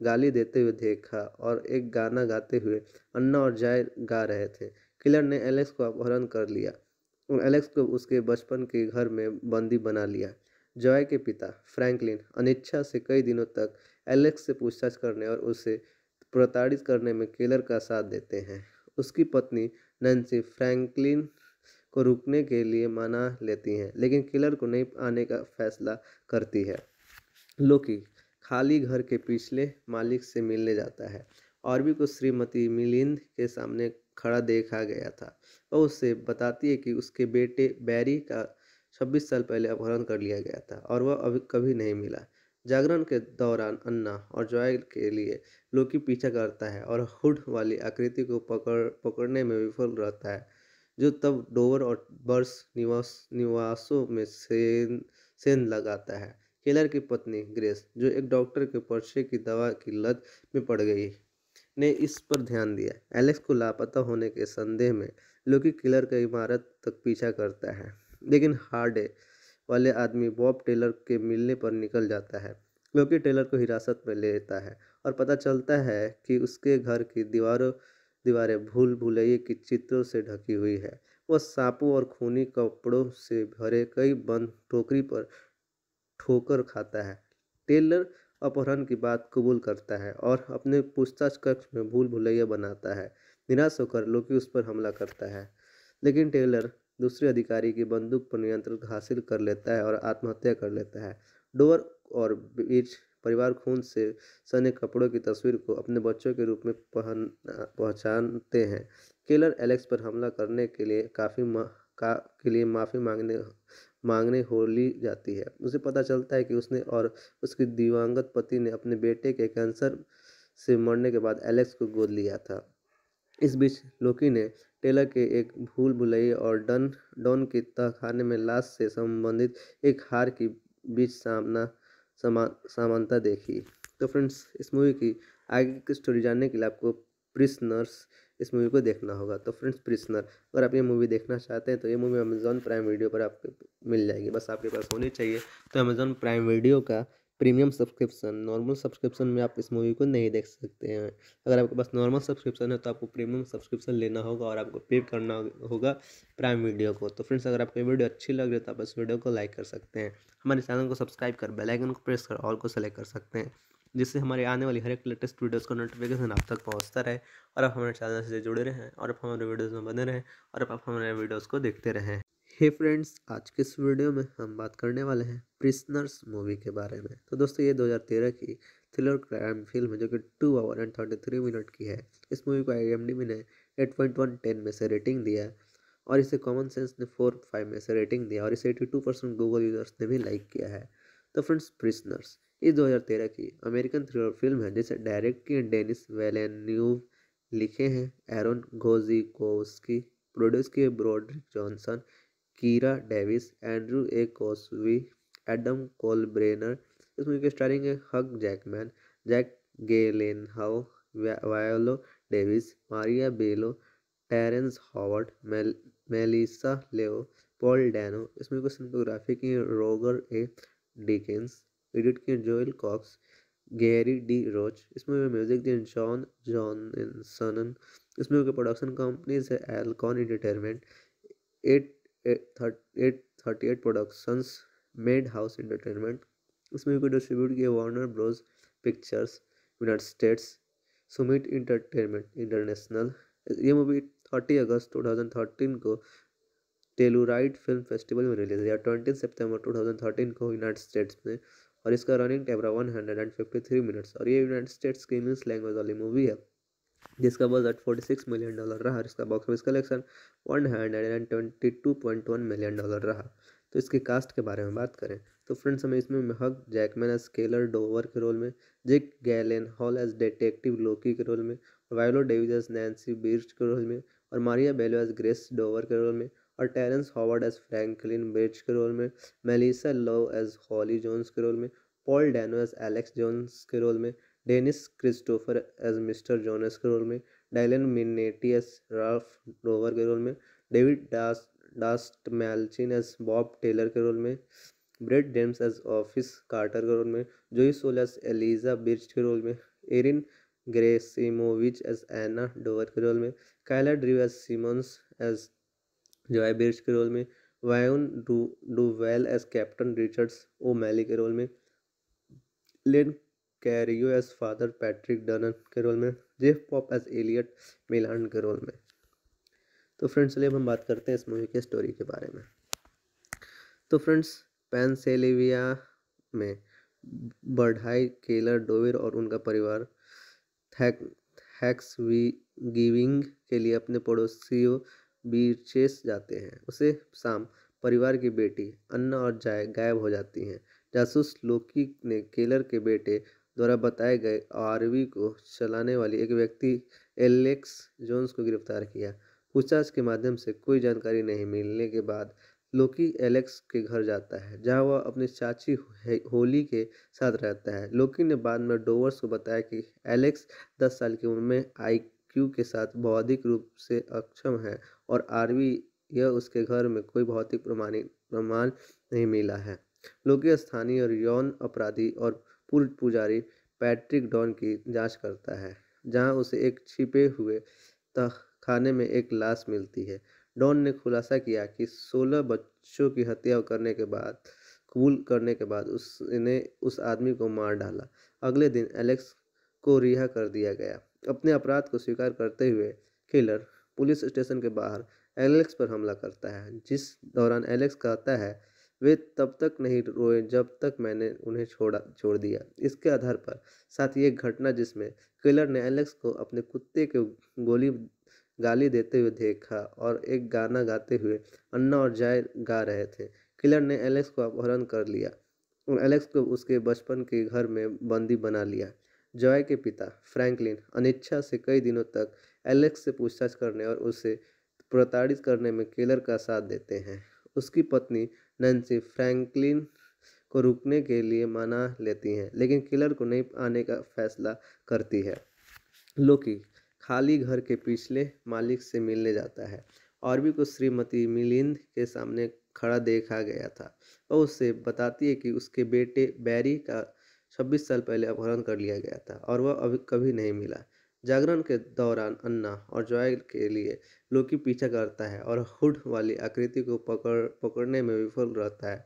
[SPEAKER 1] गाली देते हुए देखा और एक गाना गाते हुए अन्ना और जाय गा रहे थे किलर ने एलेक्स को अपहरण कर लिया एलेक्स को उसके बचपन के घर में बंदी बना लिया जॉय के पिता फ्रैंकलिन अनिच्छा से कई दिनों तक एलेक्स से पूछताछ करने और उसे प्रताड़ित करने में किलर का साथ देते हैं उसकी पत्नी नैन्सी फ्रैंकलिन को रुकने के लिए मना लेती हैं लेकिन किलर को नहीं आने का फैसला करती है लोकी खाली घर के पिछले मालिक से मिलने जाता है भी को श्रीमती मिलिंद के सामने खड़ा देखा गया था वह उससे बताती है कि उसके बेटे बैरी का 26 साल पहले अपहरण कर लिया गया था और वह अभी कभी नहीं मिला जागरण के दौरान अन्ना और जॉय के लिए लोकी पीछा करता है और हुड वाली आकृति को पकड़ पकड़ने में विफल रहता है जो तब डोवर और बर्स निवास निवासों में सेन सेन लगाता है केलर की पत्नी ग्रेस जो एक डॉक्टर के पर्चे की दवा की लत में पड़ गई ने इस पर ध्यान दिया एलेक्स को लापता होने के संदेह में लोकी किलर का इमारत तक पीछा करता है लेकिन हार्डे वाले आदमी बॉब टेलर के मिलने पर निकल जाता है क्योंकि टेलर को हिरासत में ले लेता है और पता चलता है कि उसके घर की दीवारों दीवारें भूल भुलैये की चित्रों से ढकी हुई है वह सांपों और खूनी कपड़ों से भरे कई बंद टोकरी पर ठोकर खाता है टेलर अपहरण की बात कबूल करता है और अपने पूछताछ कक्ष में भूल भुलैया बनाता है निराश होकर लोकी उस पर हमला करता है लेकिन टेलर दूसरे अधिकारी की बंदूक पर नियंत्रण हासिल कर लेता है और आत्महत्या कर लेता है डोवर और बीच परिवार खून से सने कपड़ों की तस्वीर को अपने बच्चों के रूप में पहन पहचानते हैं केलर एलेक्स पर हमला करने के लिए काफ़ी का के लिए माफ़ी मांगने मांगने हो ली जाती है उसे पता चलता है कि उसने और उसके दिवंगत पति ने अपने बेटे के कैंसर से मरने के बाद एलेक्स को गोद लिया था इस बीच लोकी ने टेलर के एक भूल भुलई और डन डॉन की तहखाने में लाश से संबंधित एक हार की बीच सामना समा समानता देखी तो फ्रेंड्स इस मूवी की आगे की स्टोरी जानने के लिए आपको प्रिस्नर्स इस मूवी को देखना होगा तो फ्रेंड्स प्रिस्नर अगर आप ये मूवी देखना चाहते हैं तो ये मूवी अमेज़ॉन प्राइम वीडियो पर आपको मिल जाएगी बस आपके पास होनी चाहिए तो अमेज़ॉन प्राइम वीडियो का प्रीमियम सब्सक्रिप्शन नॉर्मल सब्सक्रिप्शन में आप इस मूवी को नहीं देख सकते हैं अगर आपके पास नॉर्मल सब्सक्रिप्शन है तो आपको प्रीमियम सब्सक्रिप्शन लेना होगा और आपको पे करना होगा प्राइम वीडियो को तो फ्रेंड्स अगर आपको वीडियो अच्छी लग रही है तो आप इस वीडियो को लाइक कर सकते हैं हमारे चैनल को सब्सक्राइब कर बेलाइकन को प्रेस कर ऑल को सेलेक्ट कर सकते हैं जिससे हमारे आने वाली हर एक लेटेस्ट वीडियोज़ का नोटिफिकेशन आप तक पहुँचता रहे और आप हमारे चैनल से जुड़े रहें और आप हमारे वीडियोज़ में बने रहें और आप हमारे वीडियोज़ को देखते रहें हे hey फ्रेंड्स आज के इस वीडियो में हम बात करने वाले हैं प्रिस्नर्स मूवी के बारे में तो दोस्तों ये 2013 की थ्रिलर क्राइम फिल्म है जो कि two hour and thirty three minute की है इस मूवी को आई एम डी ने एट पॉइंट वन टेन में से रेटिंग दिया और इसे कॉमन सेंस ने फोर फाइव में से रेटिंग दिया और इसे eighty two percent Google users ने भी लाइक किया है तो फ्रेंड्स प्रिस्नर्स ये तेरह की अमेरिकन थ्रिलर फिल्म है जिसे डायरेक्ट की डेनिस वेलेन्यूव लिखे हैं एरोन घोजी प्रोड्यूस किए Broderick Johnson Kira Davis Andrew A Kosove Adam कोलब्रेनर इस मूवी के स्टारिंग है Hugh Jackman Jake Gyllenhaal Viola Davis Maria Bello Terrence Howard mail, Melissa Leo Paul Dano इस मूवी को सिनेमाटोग्राफी की रोगर ए डिकेंस एडिट किए Joel Cox Gary D Roach इसमें में music दिए जॉन जॉनसन इसमें प्रोडक्शन कंपनीज है Alcon entertainment eight eight thirty eight productions Madhouse entertainment इस मूवी को डिस्ट्रीब्यूट किया Warner Bros pictures United States Summit Entertainment international ये मूवी थर्टी अगस्त थर्टीन को टेलुराइड फिल्म फेस्टिवल में रिलीज या ट्वेंटी सितंबर थर्टीन को यूनाइटेड स्टेट्स में और इसका रनिंग टाइम रहा one hundred and fifty three minutes और ये यूनाइटेड स्टेट्स की इंग्लिश लैंग्वेज वाली मूवी है जिसका budget forty six million dollar रहा और इसका box office collection one hundred and twenty two point one million dollar रहा तो इसके कास्ट के बारे में बात करें तो फ्रेंड्स हमें इसमें महक जैकमैन एज स्केलर डोवर के रोल में Jake Gyllenhaal as detective Loki के रोल में Viola Davis as Nancy Birch के रोल में और Maria Bello as Grace Dover के रोल में और Terrence Howard as Franklin bridge के रोल में Melissa Leo as Holly Jones के रोल में Paul Dano as Alex Jones के रोल में Dennis Christopher as mister Jonas के रोल में Dylan Minnette as Ralph rover के रोल में David dance Dastmalchian as Bob Taylor के role में Brad James as office Carter के role में जोई सोलस एलिजा बिर्च के रोल में Erin Gerasimovich as Anna Dover के रोल में Kyla Drew as Simmons as Joy Birch के रोल में Wayne do Duvall as captain Richards O'Malley के रोल में Len Cariou as father Patrick Dunn के role में Jeff Pope as Elliott मिलान के role में तो फ्रेंड्स चलिए अब हम बात करते हैं इस मूवी के स्टोरी के बारे में तो फ्रेंड्स पेंसेलिविया में बढ़ाई केलर डोविर और उनका परिवार थैक हैक्स गिविंग के लिए अपने पड़ोसियों बीचेस जाते हैं उसे शाम परिवार की बेटी अन्ना और जाय गायब हो जाती हैं जासूस लोकी ने केलर के बेटे द्वारा बताए गए आरवी को चलाने वाली एक व्यक्ति एलेक्स जोन्स को गिरफ्तार किया पूछताछ के माध्यम से कोई जानकारी नहीं मिलने के बाद लोकी एलेक्स के घर जाता है जहां वह अपनी चाची होली के साथ रहता है लोकी ने बाद में डोवर्स को बताया कि एलेक्स दस साल की उम्र में आईक्यू के साथ बौद्धिक रूप से अक्षम है और आरवी यह उसके घर में कोई भौतिक प्रमाणिक प्रमाण नहीं मिला है लोकी स्थानीय और यौन अपराधी और पूर्व पुजारी पैट्रिक डॉन की जांच करता है जहां उसे एक छिपे हुए तहखाने में एक लाश मिलती है डॉन ने खुलासा किया कि 16 बच्चों की हत्या करने के बाद कबूल करने के बाद उसने उस आदमी को मार डाला अगले दिन एलेक्स को रिहा कर दिया गया अपने अपराध को स्वीकार करते हुए किलर पुलिस स्टेशन के बाहर एलेक्स पर हमला करता है जिस दौरान एलेक्स कहता है वे तब तक नहीं रोए जब तक मैंने उन्हें छोड़ा छोड़ दिया इसके आधार पर साथ ही एक घटना जिसमें किलर ने एलेक्स को अपने कुत्ते के गोली गाली देते हुए देखा और एक गाना गाते हुए अन्ना और जाय गा रहे थे किलर ने एलेक्स को अपहरण कर लिया एलेक्स को उसके बचपन के घर में बंदी बना लिया जॉय के पिता फ्रैंकलिन अनिच्छा से कई दिनों तक एलेक्स से पूछताछ करने और उसे प्रताड़ित करने में किलर का साथ देते हैं उसकी पत्नी नैन्सी फ्रैंकलिन को रुकने के लिए मना लेती हैं लेकिन किलर को नहीं आने का फैसला करती है लोकी खाली घर के पिछले मालिक से मिलने जाता है और भी को श्रीमती मिलिंद के सामने खड़ा देखा गया था वह उससे बताती है कि उसके बेटे बैरी का छब्बीस साल पहले अपहरण कर लिया गया था और वह अभी कभी नहीं मिला जागरण के दौरान अन्ना और जॉय के लिए लोकी पीछा करता है और हुड वाली आकृति को पकड़ पकड़ने में विफल रहता है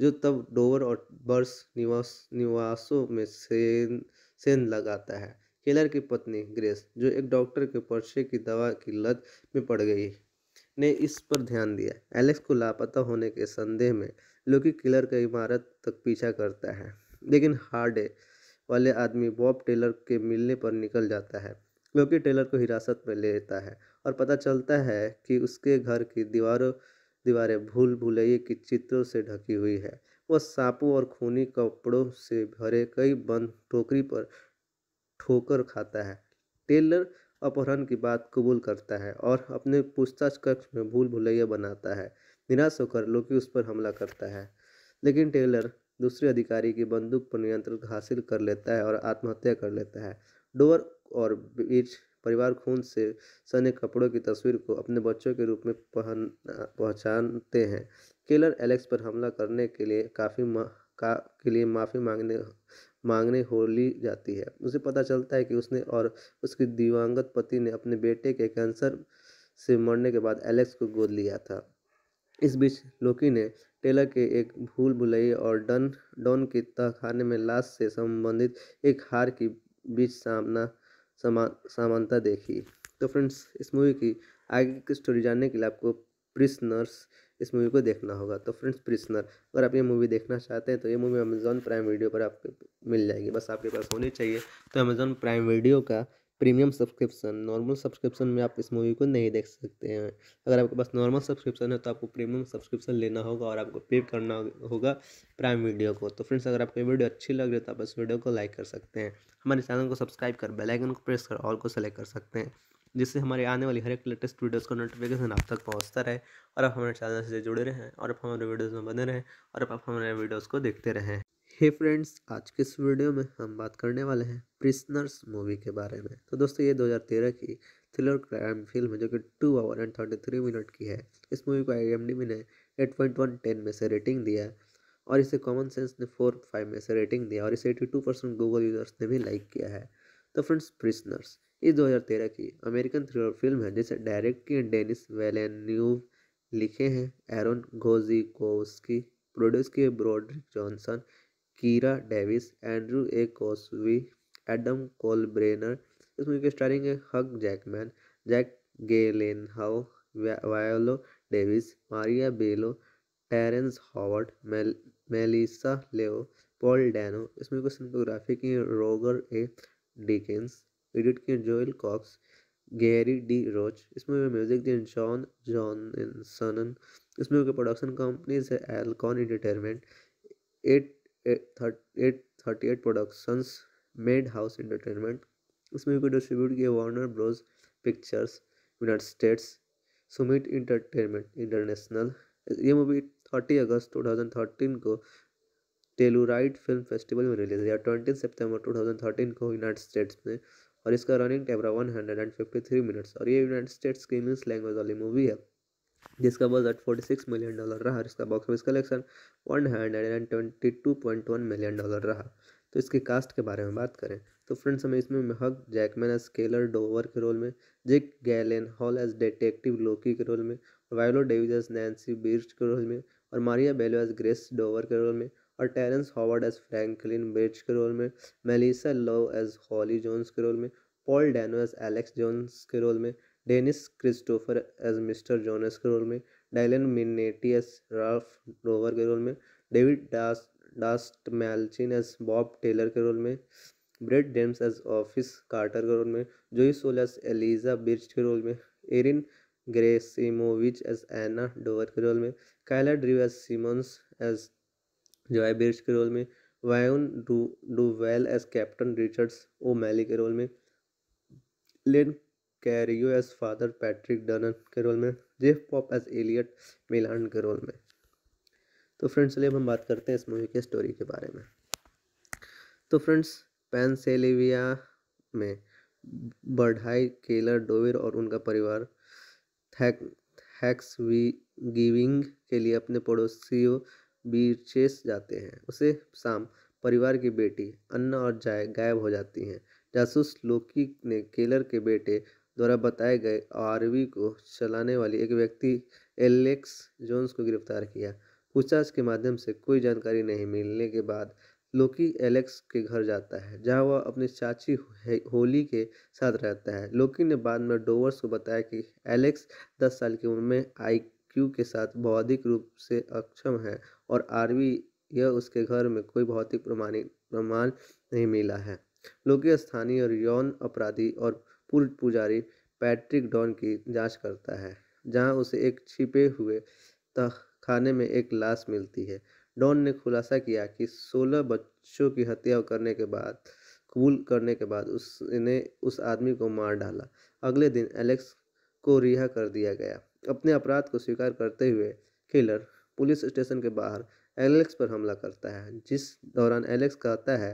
[SPEAKER 1] जो तब डोवर और बर्स निवास निवासों में सेन सेन लगाता है केलर की पत्नी ग्रेस जो एक डॉक्टर के पर्चे की दवा की लत में पड़ गई ने इस पर ध्यान दिया एलेक्स को लापता होने के संदेह में लोकी किलर का इमारत तक पीछा करता है लेकिन हार्डे वाले आदमी बॉब टेलर के मिलने पर निकल जाता है क्योंकि टेलर को हिरासत में ले लेता है और पता चलता है कि उसके घर की दीवारों दीवारें भूल भुलैये की चित्रों से ढकी हुई है वह सांपों और खूनी कपड़ों से भरे कई बंद टोकरी पर ठोकर खाता है टेलर अपहरण की बात कबूल करता है और अपने पूछताछ कक्ष में भूल भुलैया बनाता है निराश होकर लोकी उस पर हमला करता है लेकिन टेलर दूसरे अधिकारी की बंदूक पर नियंत्रण हासिल कर लेता है और आत्महत्या कर लेता है डोवर और बीच परिवार खून से सने कपड़ों की तस्वीर को अपने बच्चों के रूप में पहन पहचानते हैं केलर एलेक्स पर हमला करने के लिए काफ़ी का के लिए माफ़ी मांगने मांगने हो ली जाती है उसे पता चलता है कि उसने और उसके दिवंगत पति ने अपने बेटे के कैंसर से मरने के बाद एलेक्स को गोद लिया था इस बीच लोकी ने टेलर के एक भूल भुलई और डन डॉन की तहखाने में लाश से संबंधित एक हार की बीच सामना समानता देखी तो फ्रेंड्स इस मूवी की आगे की स्टोरी जानने के लिए आपको प्रिस्नर्स इस मूवी को देखना होगा तो फ्रेंड्स प्रिस्नर अगर आप ये मूवी देखना चाहते हैं तो ये मूवी अमेज़ॉन प्राइम वीडियो पर आपको मिल जाएगी बस आपके पास होनी चाहिए तो अमेज़ॉन प्राइम वीडियो का प्रीमियम सब्सक्रिप्शन नॉर्मल सब्सक्रिप्शन में आप इस मूवी को नहीं देख सकते हैं अगर आपके पास नॉर्मल सब्सक्रिप्शन है तो आपको प्रीमियम सब्सक्रिप्शन लेना होगा और आपको पे करना होगा प्राइम वीडियो को तो फ्रेंड्स अगर आपको वीडियो अच्छी लग रही है तो आप इस वीडियो को लाइक कर सकते हैं हमारे चैनल को सब्सक्राइब कर बेलाइकन को प्रेस कर ऑल को सेलेक्ट कर सकते हैं जिससे हमारे आने वाली हर एक लेटेस्ट वीडियोस का नोटिफिकेशन आप तक पहुंचता रहे और आप हमारे चैनल से जुड़े रहें और आप हमारे वीडियोस में बने रहें और आप हमारे वीडियोस को देखते रहें हे hey फ्रेंड्स आज के इस वीडियो में हम बात करने वाले हैं प्रिस्नर्स मूवी के बारे में तो दोस्तों ये 2013 की थ्रिलर क्राइम फिल्म है जो कि two hour and thirty three minute की है इस मूवी को आई एम डी ने एट पॉइंट वन टेन में से रेटिंग दिया है और इसे कॉमन सेंस ने फोर फाइव में से रेटिंग दिया और इसे eighty two percent Google users ने भी लाइक किया है तो फ्रेंड्स दो ये तेरह की अमेरिकन थ्रिलर फिल्म है जिसे डायरेक्ट की डेनिस वेलेन्यूव लिखे हैं एरोन घोजी प्रोड्यूस किए Broderick Johnson Kira Davis Andrew A Kosove Adam कोलब्रेनर इस मूवी के स्टारिंग है Hugh Jackman Jake Gyllenhaal Viola Davis Maria Bello Terrence Howard Melissa Leo Paul Dano इस मूवी को सिनेटोग्राफी की रोगर ए डिकेंस एडिट किए Joel Cox Gary D Roach इस movie में music दिए जॉन जॉनसन इस मूवी के प्रोडक्शन कंपनीज है Alcon entertainment eight eight thirty eight productions Madhouse entertainment इस मूवी को डिस्ट्रीब्यूट किया Warner Bros pictures United States Summit entertainment international ये मूवी थर्टी अगस्त टू थाउजेंड थर्टीन को टेलुराइड फिल्म फेस्टिवल में release हुई twenty सितंबर थर्टीन को यूनाइटेड स्टेट्स में और इसका रनिंग कैमरा थ्री मिनट्स और ये यूनाइटेड स्टेट्स की इंग्लिश लैंग्वेज वाली मूवी है जिसका budget forty six million dollar रहा और इसका box office collection one hundred and twenty two point one million dollar रहा तो इसके कास्ट के बारे में बात करें तो फ्रेंड्स हमें इसमें महक जैकमैन स्केलर डोवर के रोल में Jake Gyllenhaal as detective Loki के रोल में वायलो डेविज नैन्सी बिर्च के रोल में और Maria Bello as Grace Dover के रोल में और Terrence Howard as Franklin bridge के रोल में Melissa Leo as Holly Jones के रोल में Paul Dano as Alex Jones के रोल में Dennis Christopher as mister Jonas के रोल में Dylan Minnette as Ralph rover के रोल में David dance Dastmalchian as Bob Taylor के role में Brad James as office Carter के role में जोई सोलस एलिजा बिर्च के रोल में Erin Gerasimovich as Anna Dover के रोल में Kyla Drew as Simmons as Joy Birch के रोल में Wayne do Duvall as captain Richards O'Malley के रोल में Len Cariou as father Patrick Dunn के role में Jeff Pope as Elliott मिलान के role में तो फ्रेंड्स चलिए अब हम बात करते हैं इस मूवी के स्टोरी के बारे में तो फ्रेंड्स पेंसेलिविया में बढ़ाई केलर डोवेर और उनका परिवार थैक हैक्स गिविंग के लिए अपने पड़ोसियों बीचेस जाते हैं उसे शाम परिवार की बेटी अन्ना और जाय गायब हो जाती हैं जासूस लोकी ने केलर के बेटे द्वारा बताए गए आरवी को चलाने वाली एक व्यक्ति एलेक्स जोन्स को गिरफ्तार किया पूछताछ के माध्यम से कोई जानकारी नहीं मिलने के बाद लोकी एलेक्स के घर जाता है जहां वह अपनी चाची होली के साथ रहता है लोकी ने बाद में डोवर्स को बताया कि एलेक्स दस साल की उम्र में आईक्यू के साथ बौद्धिक रूप से अक्षम है और आरवी यह उसके घर में कोई भौतिक प्रमाणिक प्रमाण नहीं मिला है लोकी स्थानीय और यौन अपराधी और पूर्व पुजारी पैट्रिक डॉन की जांच करता है जहां उसे एक छिपे हुए तहखाने में एक लाश मिलती है डॉन ने खुलासा किया कि 16 बच्चों की हत्या करने के बाद कबूल करने के बाद उसने उस आदमी को मार डाला अगले दिन एलेक्स को रिहा कर दिया गया अपने अपराध को स्वीकार करते हुए किलर पुलिस स्टेशन के बाहर एलेक्स पर हमला करता है जिस दौरान एलेक्स कहता है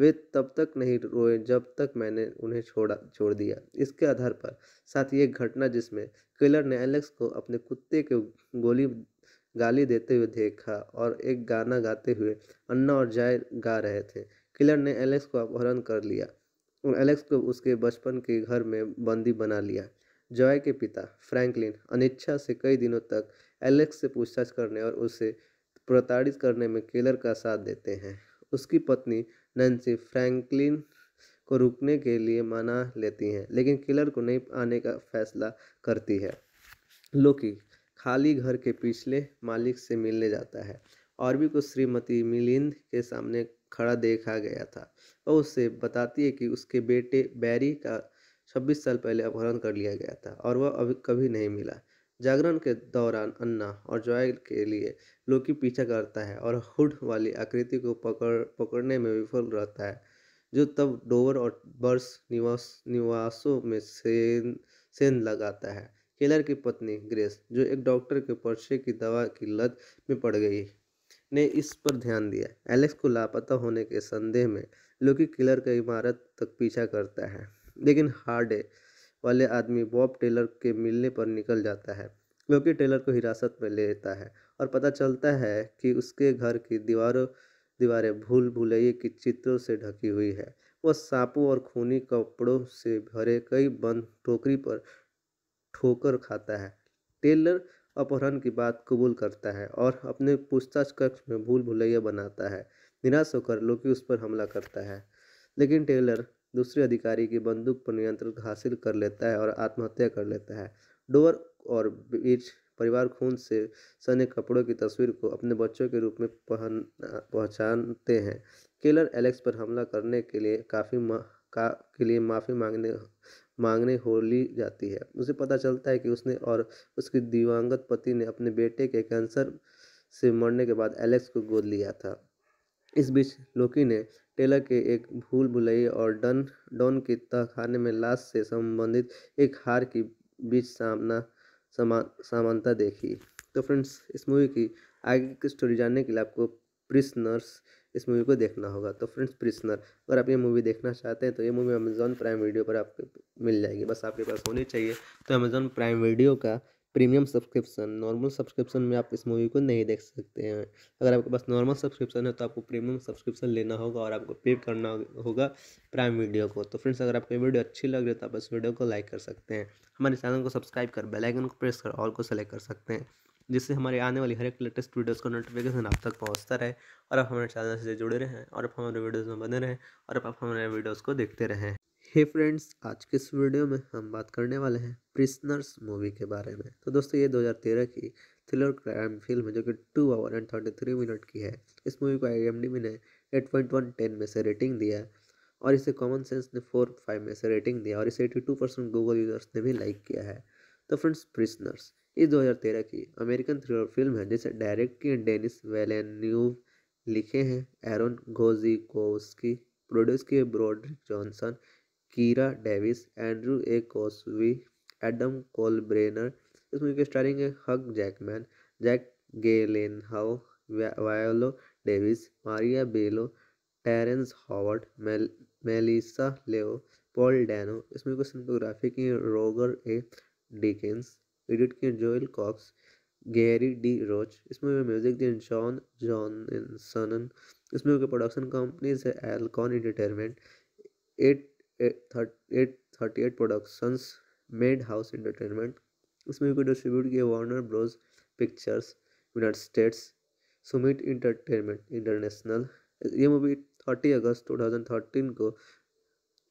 [SPEAKER 1] वे तब तक नहीं रोए जब तक मैंने उन्हें छोड़ा छोड़ दिया इसके आधार पर साथ ही एक घटना जिसमें किलर ने एलेक्स को अपने कुत्ते के गोली गाली देते हुए देखा और एक गाना गाते हुए अन्ना और जाय गा रहे थे किलर ने एलेक्स को अपहरण कर लिया एलेक्स को उसके बचपन के घर में बंदी बना लिया जॉय के पिता फ्रैंकलिन अनिच्छा से कई दिनों तक एलेक्स से पूछताछ करने और उसे प्रताड़ित करने में किलर का साथ देते हैं उसकी पत्नी नैन्सी फ्रैंकलिन को रुकने के लिए मना लेती हैं लेकिन किलर को नहीं आने का फैसला करती है लोकी खाली घर के पिछले मालिक से मिलने जाता है और भी को श्रीमती मिलिंद के सामने खड़ा देखा गया था और उससे बताती है कि उसके बेटे बैरी का 26 साल पहले अपहरण कर लिया गया था और वह अभी कभी नहीं मिला जागरण के दौरान अन्ना और जॉय के लिए लोकी पीछा करता है और हुड वाली आकृति को पकड़ पकड़ने में विफल रहता है जो तब डोवर और बर्स निवास निवासों में सेन सेन लगाता है केलर की पत्नी ग्रेस जो एक डॉक्टर के पर्चे की दवा की लत में पड़ गई ने इस पर ध्यान दिया एलेक्स को लापता होने के संदेह में लोकी किलर का इमारत तक पीछा करता है लेकिन हार्डे वाले आदमी बॉब टेलर के मिलने पर निकल जाता है क्योंकि टेलर को हिरासत में ले लेता है और पता चलता है कि उसके घर की दीवारों दीवारें भूल भुलैये की चित्रों से ढकी हुई है वह सांपों और खूनी कपड़ों से भरे कई बंद टोकरी पर ठोकर खाता है टेलर अपहरण की बात कबूल करता है और अपने पूछताछ कक्ष में भूल भुलैया बनाता है निराश होकर लोकी उस पर हमला करता है लेकिन टेलर दूसरे अधिकारी की बंदूक पर नियंत्रण हासिल कर लेता है और आत्महत्या कर लेता है डोवर और बीच परिवार खून से सने कपड़ों की तस्वीर को अपने बच्चों के रूप में पहन पहचानते हैं केलर एलेक्स पर हमला करने के लिए काफ़ी का के लिए माफ़ी मांगने मांगने हो ली जाती है उसे पता चलता है कि उसने और उसके दिवंगत पति ने अपने बेटे के कैंसर से मरने के बाद एलेक्स को गोद लिया था इस बीच लोकी ने टेलर के एक भूल भुलैया और डन डॉन के तहखाने में लाश से संबंधित एक हार की बीच सामना समानता देखी तो फ्रेंड्स इस मूवी की आगे की स्टोरी जानने के लिए आपको प्रिस्नर्स इस मूवी को देखना होगा तो फ्रेंड्स प्रिस्नर अगर आप ये मूवी देखना चाहते हैं तो ये मूवी अमेजोन प्राइम वीडियो पर आपको मिल जाएगी बस आपके पास होनी चाहिए तो अमेजॉन प्राइम वीडियो का प्रीमियम सब्सक्रिप्शन नॉर्मल सब्सक्रिप्शन में आप इस मूवी को नहीं देख सकते हैं अगर आपके पास नॉर्मल सब्सक्रिप्शन है तो आपको प्रीमियम सब्सक्रिप्शन लेना होगा और आपको पे करना होगा प्राइम वीडियो को तो फ्रेंड्स अगर आपको वीडियो अच्छी लग रही है तो आप इस वीडियो को लाइक कर सकते हैं हमारे चैनल को सब्सक्राइब कर बेलाइकन को प्रेस कर ऑल को सेलेक्ट कर सकते हैं जिससे हमारे आने वाली हर एक लेटेस्ट वीडियोस का नोटिफिकेशन आप तक पहुंचता रहे और आप हमारे चैनल से जुड़े रहें और आप हमारे वीडियोस में बने रहें और आप हमारे वीडियोस को देखते रहें हे फ्रेंड्स आज के इस वीडियो में हम बात करने वाले हैं प्रिसनर्स मूवी के बारे में तो दोस्तों ये 2013 की थ्रिलर क्राइम फिल्म है जो कि two hour and thirty three minute की है इस मूवी को आई ने एट पॉइंट वन टेन में से रेटिंग दिया है और इसे कॉमन सेंस ने फोर फाइव में से रेटिंग दिया और इसे eighty two percent Google users ने भी लाइक किया है तो फ्रेंड्स प्रिसनर्स इस दो की अमेरिकन थ्रिलर फिल्म है जिसे डायरेक्ट की डेनिस वेलेन्यूव लिखे हैं एरोन घोजी प्रोड्यूस किए Broderick Johnson Kira Davis Andrew A Kosove Adam कोलब्रेनर इस मूवी के स्टारिंग है हक जैकमैन जैक हाउ Viola Davis Maria Bello Terrence Howard mail Melissa Leo Paul Dano इस मूवी को सिनेमाटोग्राफी की रोगर ए डिकेंस एडिट किए Joel Cox Gary D Roach इस movie में म्यूजिक दिए जॉन जॉनसन इस मूवी प्रोडक्शन कंपनीज है Alcon entertainment eight thirty eight productions Madhouse entertainment इस मूवी को डिस्ट्रीब्यूट किया Warner Bros pictures United States Summit entertainment international ये movie thirty अगस्त टू थाउजेंड थर्टीन को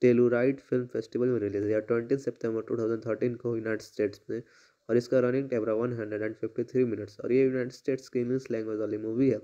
[SPEAKER 1] टेलुराइड फिल्म फेस्टिवल में release हुआ twenty सितंबर थर्टीन को यूनाइटेड स्टेट्स में और इसका रनिंग रहा one hundred and fifty three minutes और ये यूनाइटेड स्टेट्स की इंग्लिश लैंग्वेज वाली मूवी है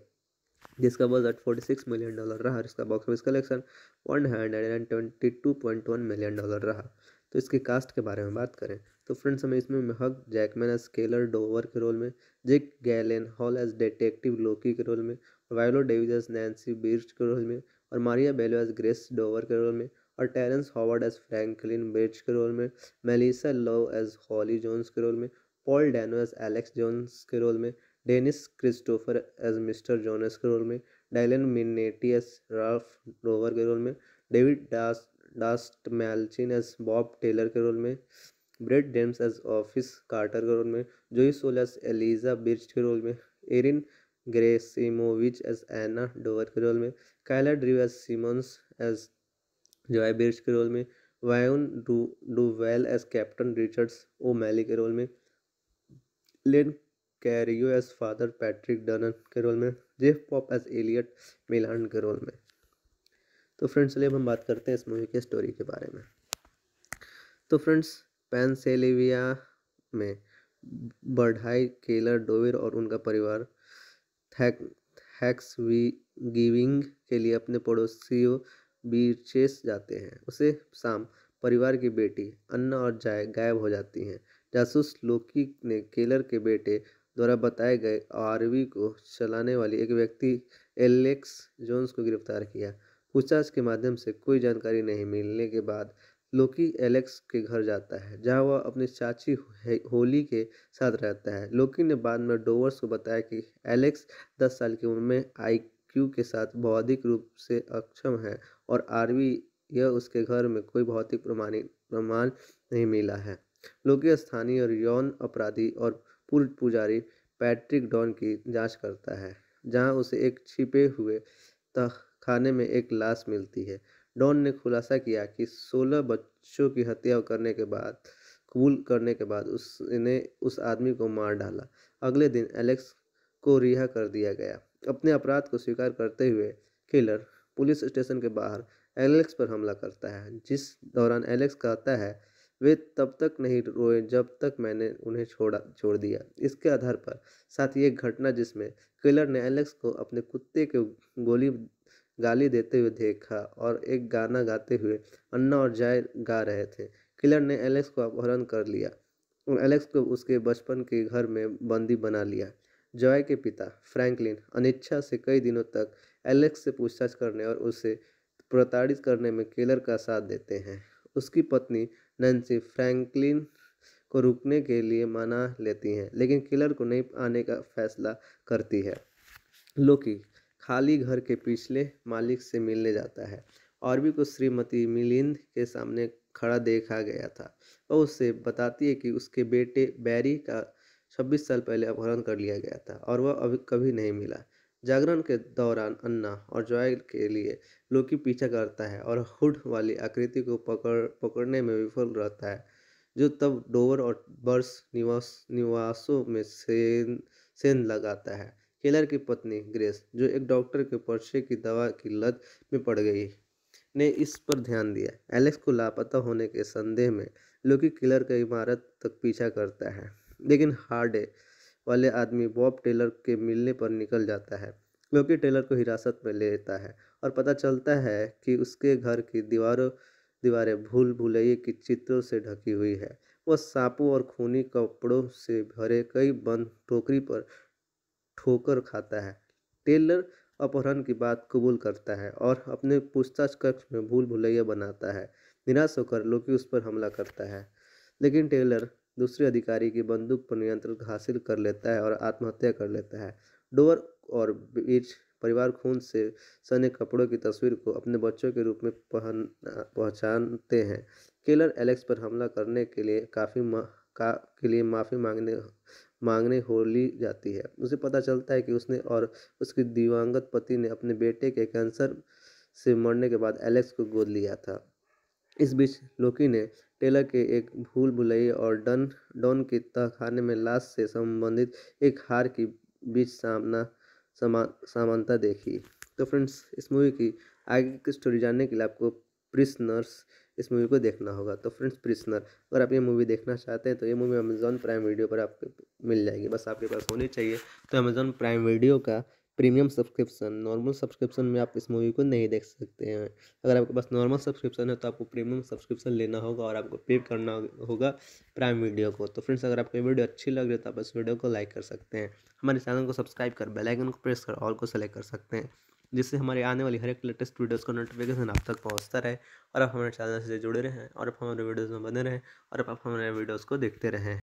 [SPEAKER 1] जिसका budget forty six million dollar रहा इसका box office collection one hundred and twenty two point one million dollar रहा तो इसके कास्ट के बारे में बात करें तो फ्रेंड्स हमें इसमें महक जैकमैन एज स्केलर डोवर के रोल में Jake Gyllenhaal as detective Loki के रोल में Viola Davis as Nancy Birch के रोल में और Maria Bello as Grace Dover के रोल में और Terrence Howard as Franklin bridge के रोल में Melissa Leo as Holly Jones के रोल में Paul Dano as Alex Jones के रोल में Dennis Christopher as mister Jonas के रोल में Dylan Minnette as Ralph rover के रोल में David dance Dastmalchian as Bob Taylor के role में Brad James as office Carter के role में जोई सोलस एलिजा बिर्च के रोल में Erin Gerasimovich as Anna Dover के रोल में Kyla Drew as Simmons as Joy Birch के रोल में Wayne do Duvall as captain Richards O'Malley के रोल में Len Cariou as father Patrick Dunn के role में Jeff Pope as Elliott मिलान के role में तो फ्रेंड्स चलिए अब हम बात करते हैं इस मूवी के स्टोरी के बारे में तो फ्रेंड्स पेंसेलिविया में बढ़ाई केलर डोविर और उनका परिवार थैक हैक्स गिविंग के लिए अपने पड़ोसियों बीचेस जाते हैं उसे शाम परिवार की बेटी अन्ना और जाय गायब हो जाती हैं जासूस लोकी ने केलर के बेटे द्वारा बताए गए आरवी को चलाने वाली एक व्यक्ति एलेक्स जोन्स को गिरफ्तार किया पूछताछ के माध्यम से कोई जानकारी नहीं मिलने के बाद लोकी एलेक्स के घर जाता है जहां वह अपनी चाची होली के साथ रहता है लोकी ने बाद में डोवर्स को बताया कि एलेक्स दस साल की उम्र में आईक्यू के साथ बौद्धिक रूप से अक्षम है और आरवी यह उसके घर में कोई भौतिक प्रमाणित प्रमाण नहीं मिला है लोकी स्थानीय और यौन अपराधी और पूर्व पुजारी पैट्रिक डॉन की जांच करता है जहां उसे एक छिपे हुए तहखाने में एक लाश मिलती है डॉन ने खुलासा किया कि 16 बच्चों की हत्या करने के बाद कबूल करने के बाद उसने उस आदमी को मार डाला अगले दिन एलेक्स को रिहा कर दिया गया अपने अपराध को स्वीकार करते हुए किलर पुलिस स्टेशन के बाहर एलेक्स पर हमला करता है जिस दौरान एलेक्स कहता है वे तब तक नहीं रोए जब तक मैंने उन्हें छोड़ा छोड़ दिया इसके आधार पर साथ ही एक घटना जिसमें किलर ने एलेक्स को अपने कुत्ते के गोली गाली देते हुए देखा और एक गाना गाते हुए अन्ना और जाय गा रहे थे किलर ने एलेक्स को अपहरण कर लिया एलेक्स को उसके बचपन के घर में बंदी बना लिया जॉय के पिता फ्रैंकलिन अनिच्छा से कई दिनों तक एलेक्स से पूछताछ करने और उसे प्रताड़ित करने में किलर का साथ देते हैं उसकी पत्नी नैन्सी फ्रैंकलिन को रुकने के लिए मना लेती हैं लेकिन किलर को नहीं आने का फैसला करती है लोकी खाली घर के पिछले मालिक से मिलने जाता है और भी को श्रीमती मिलिंद के सामने खड़ा देखा गया था वह उससे बताती है कि उसके बेटे बैरी का 26 साल पहले अपहरण कर लिया गया था और वह अभी कभी नहीं मिला जागरण के दौरान अन्ना और जॉय के लिए लोकी पीछा करता है और हुड वाली आकृति को पकड़ पकड़ने में विफल रहता है जो तब डोवर और बर्स निवास निवासों में सेन सेन लगाता है केलर की पत्नी ग्रेस जो एक डॉक्टर के पर्चे की दवा की लत में पड़ गई ने इस पर ध्यान दिया एलेक्स को लापता होने के संदेह में लोकी किलर का इमारत तक पीछा करता है लेकिन हार्डे वाले आदमी बॉब टेलर के मिलने पर निकल जाता है क्योंकि टेलर को हिरासत में ले लेता है और पता चलता है कि उसके घर की दीवारों दीवारें भूल भुलैये की चित्रों से ढकी हुई है वह सांपों और खूनी कपड़ों से भरे कई बंद टोकरी पर ठोकर खाता है टेलर अपहरण की बात कबूल करता है और अपने पूछताछ कक्ष में भूल भुलैया बनाता है निराश होकर लोकी उस पर हमला करता है लेकिन टेलर दूसरे अधिकारी की बंदूक पर नियंत्रण हासिल कर लेता है और आत्महत्या कर लेता है डोवर और बीच परिवार खून से सने कपड़ों की तस्वीर को अपने बच्चों के रूप में पहन पहचानते हैं केलर एलेक्स पर हमला करने के लिए काफ़ी का के लिए माफ़ी मांगने मांगने हो ली जाती है उसे पता चलता है कि उसने और उसके दिवंगत पति ने अपने बेटे के कैंसर से मरने के बाद एलेक्स को गोद लिया था इस बीच लोकी ने टेलर के एक भूल भुलाई और डन डॉन के तहखाने में लाश से संबंधित एक हार की बीच सामना समा समानता देखी तो फ्रेंड्स इस मूवी की आगे की स्टोरी जानने के लिए आपको प्रिस्नर्स इस मूवी को देखना होगा तो फ्रेंड्स प्रिसनर अगर आप ये मूवी देखना चाहते हैं तो ये मूवी अमेज़ॉन प्राइम वीडियो पर आपको मिल जाएगी बस आपके पास होनी चाहिए तो अमेजॉन प्राइम वीडियो का प्रीमियम सब्सक्रिप्शन नॉर्मल सब्सक्रिप्शन में आप इस मूवी को नहीं देख सकते हैं अगर आपके पास नॉर्मल सब्सक्रिप्शन है तो आपको प्रीमियम सब्सक्रिप्शन लेना होगा और आपको पे करना होगा प्राइम वीडियो को तो फ्रेंड्स अगर आपको वीडियो अच्छी लग रही है तो आप इस वीडियो को लाइक कर सकते हैं हमारे चैनल को सब्सक्राइब कर बेलाइकन को प्रेस कर ऑल को सेलेक्ट कर सकते हैं जिससे हमारे आने वाली हर एक लेटेस्ट वीडियोस का नोटिफिकेशन आप तक पहुंचता रहे और आप हमारे चैनल से जुड़े रहें और आप हमारे वीडियोस में बने रहें और आप हमारे वीडियोस को देखते रहें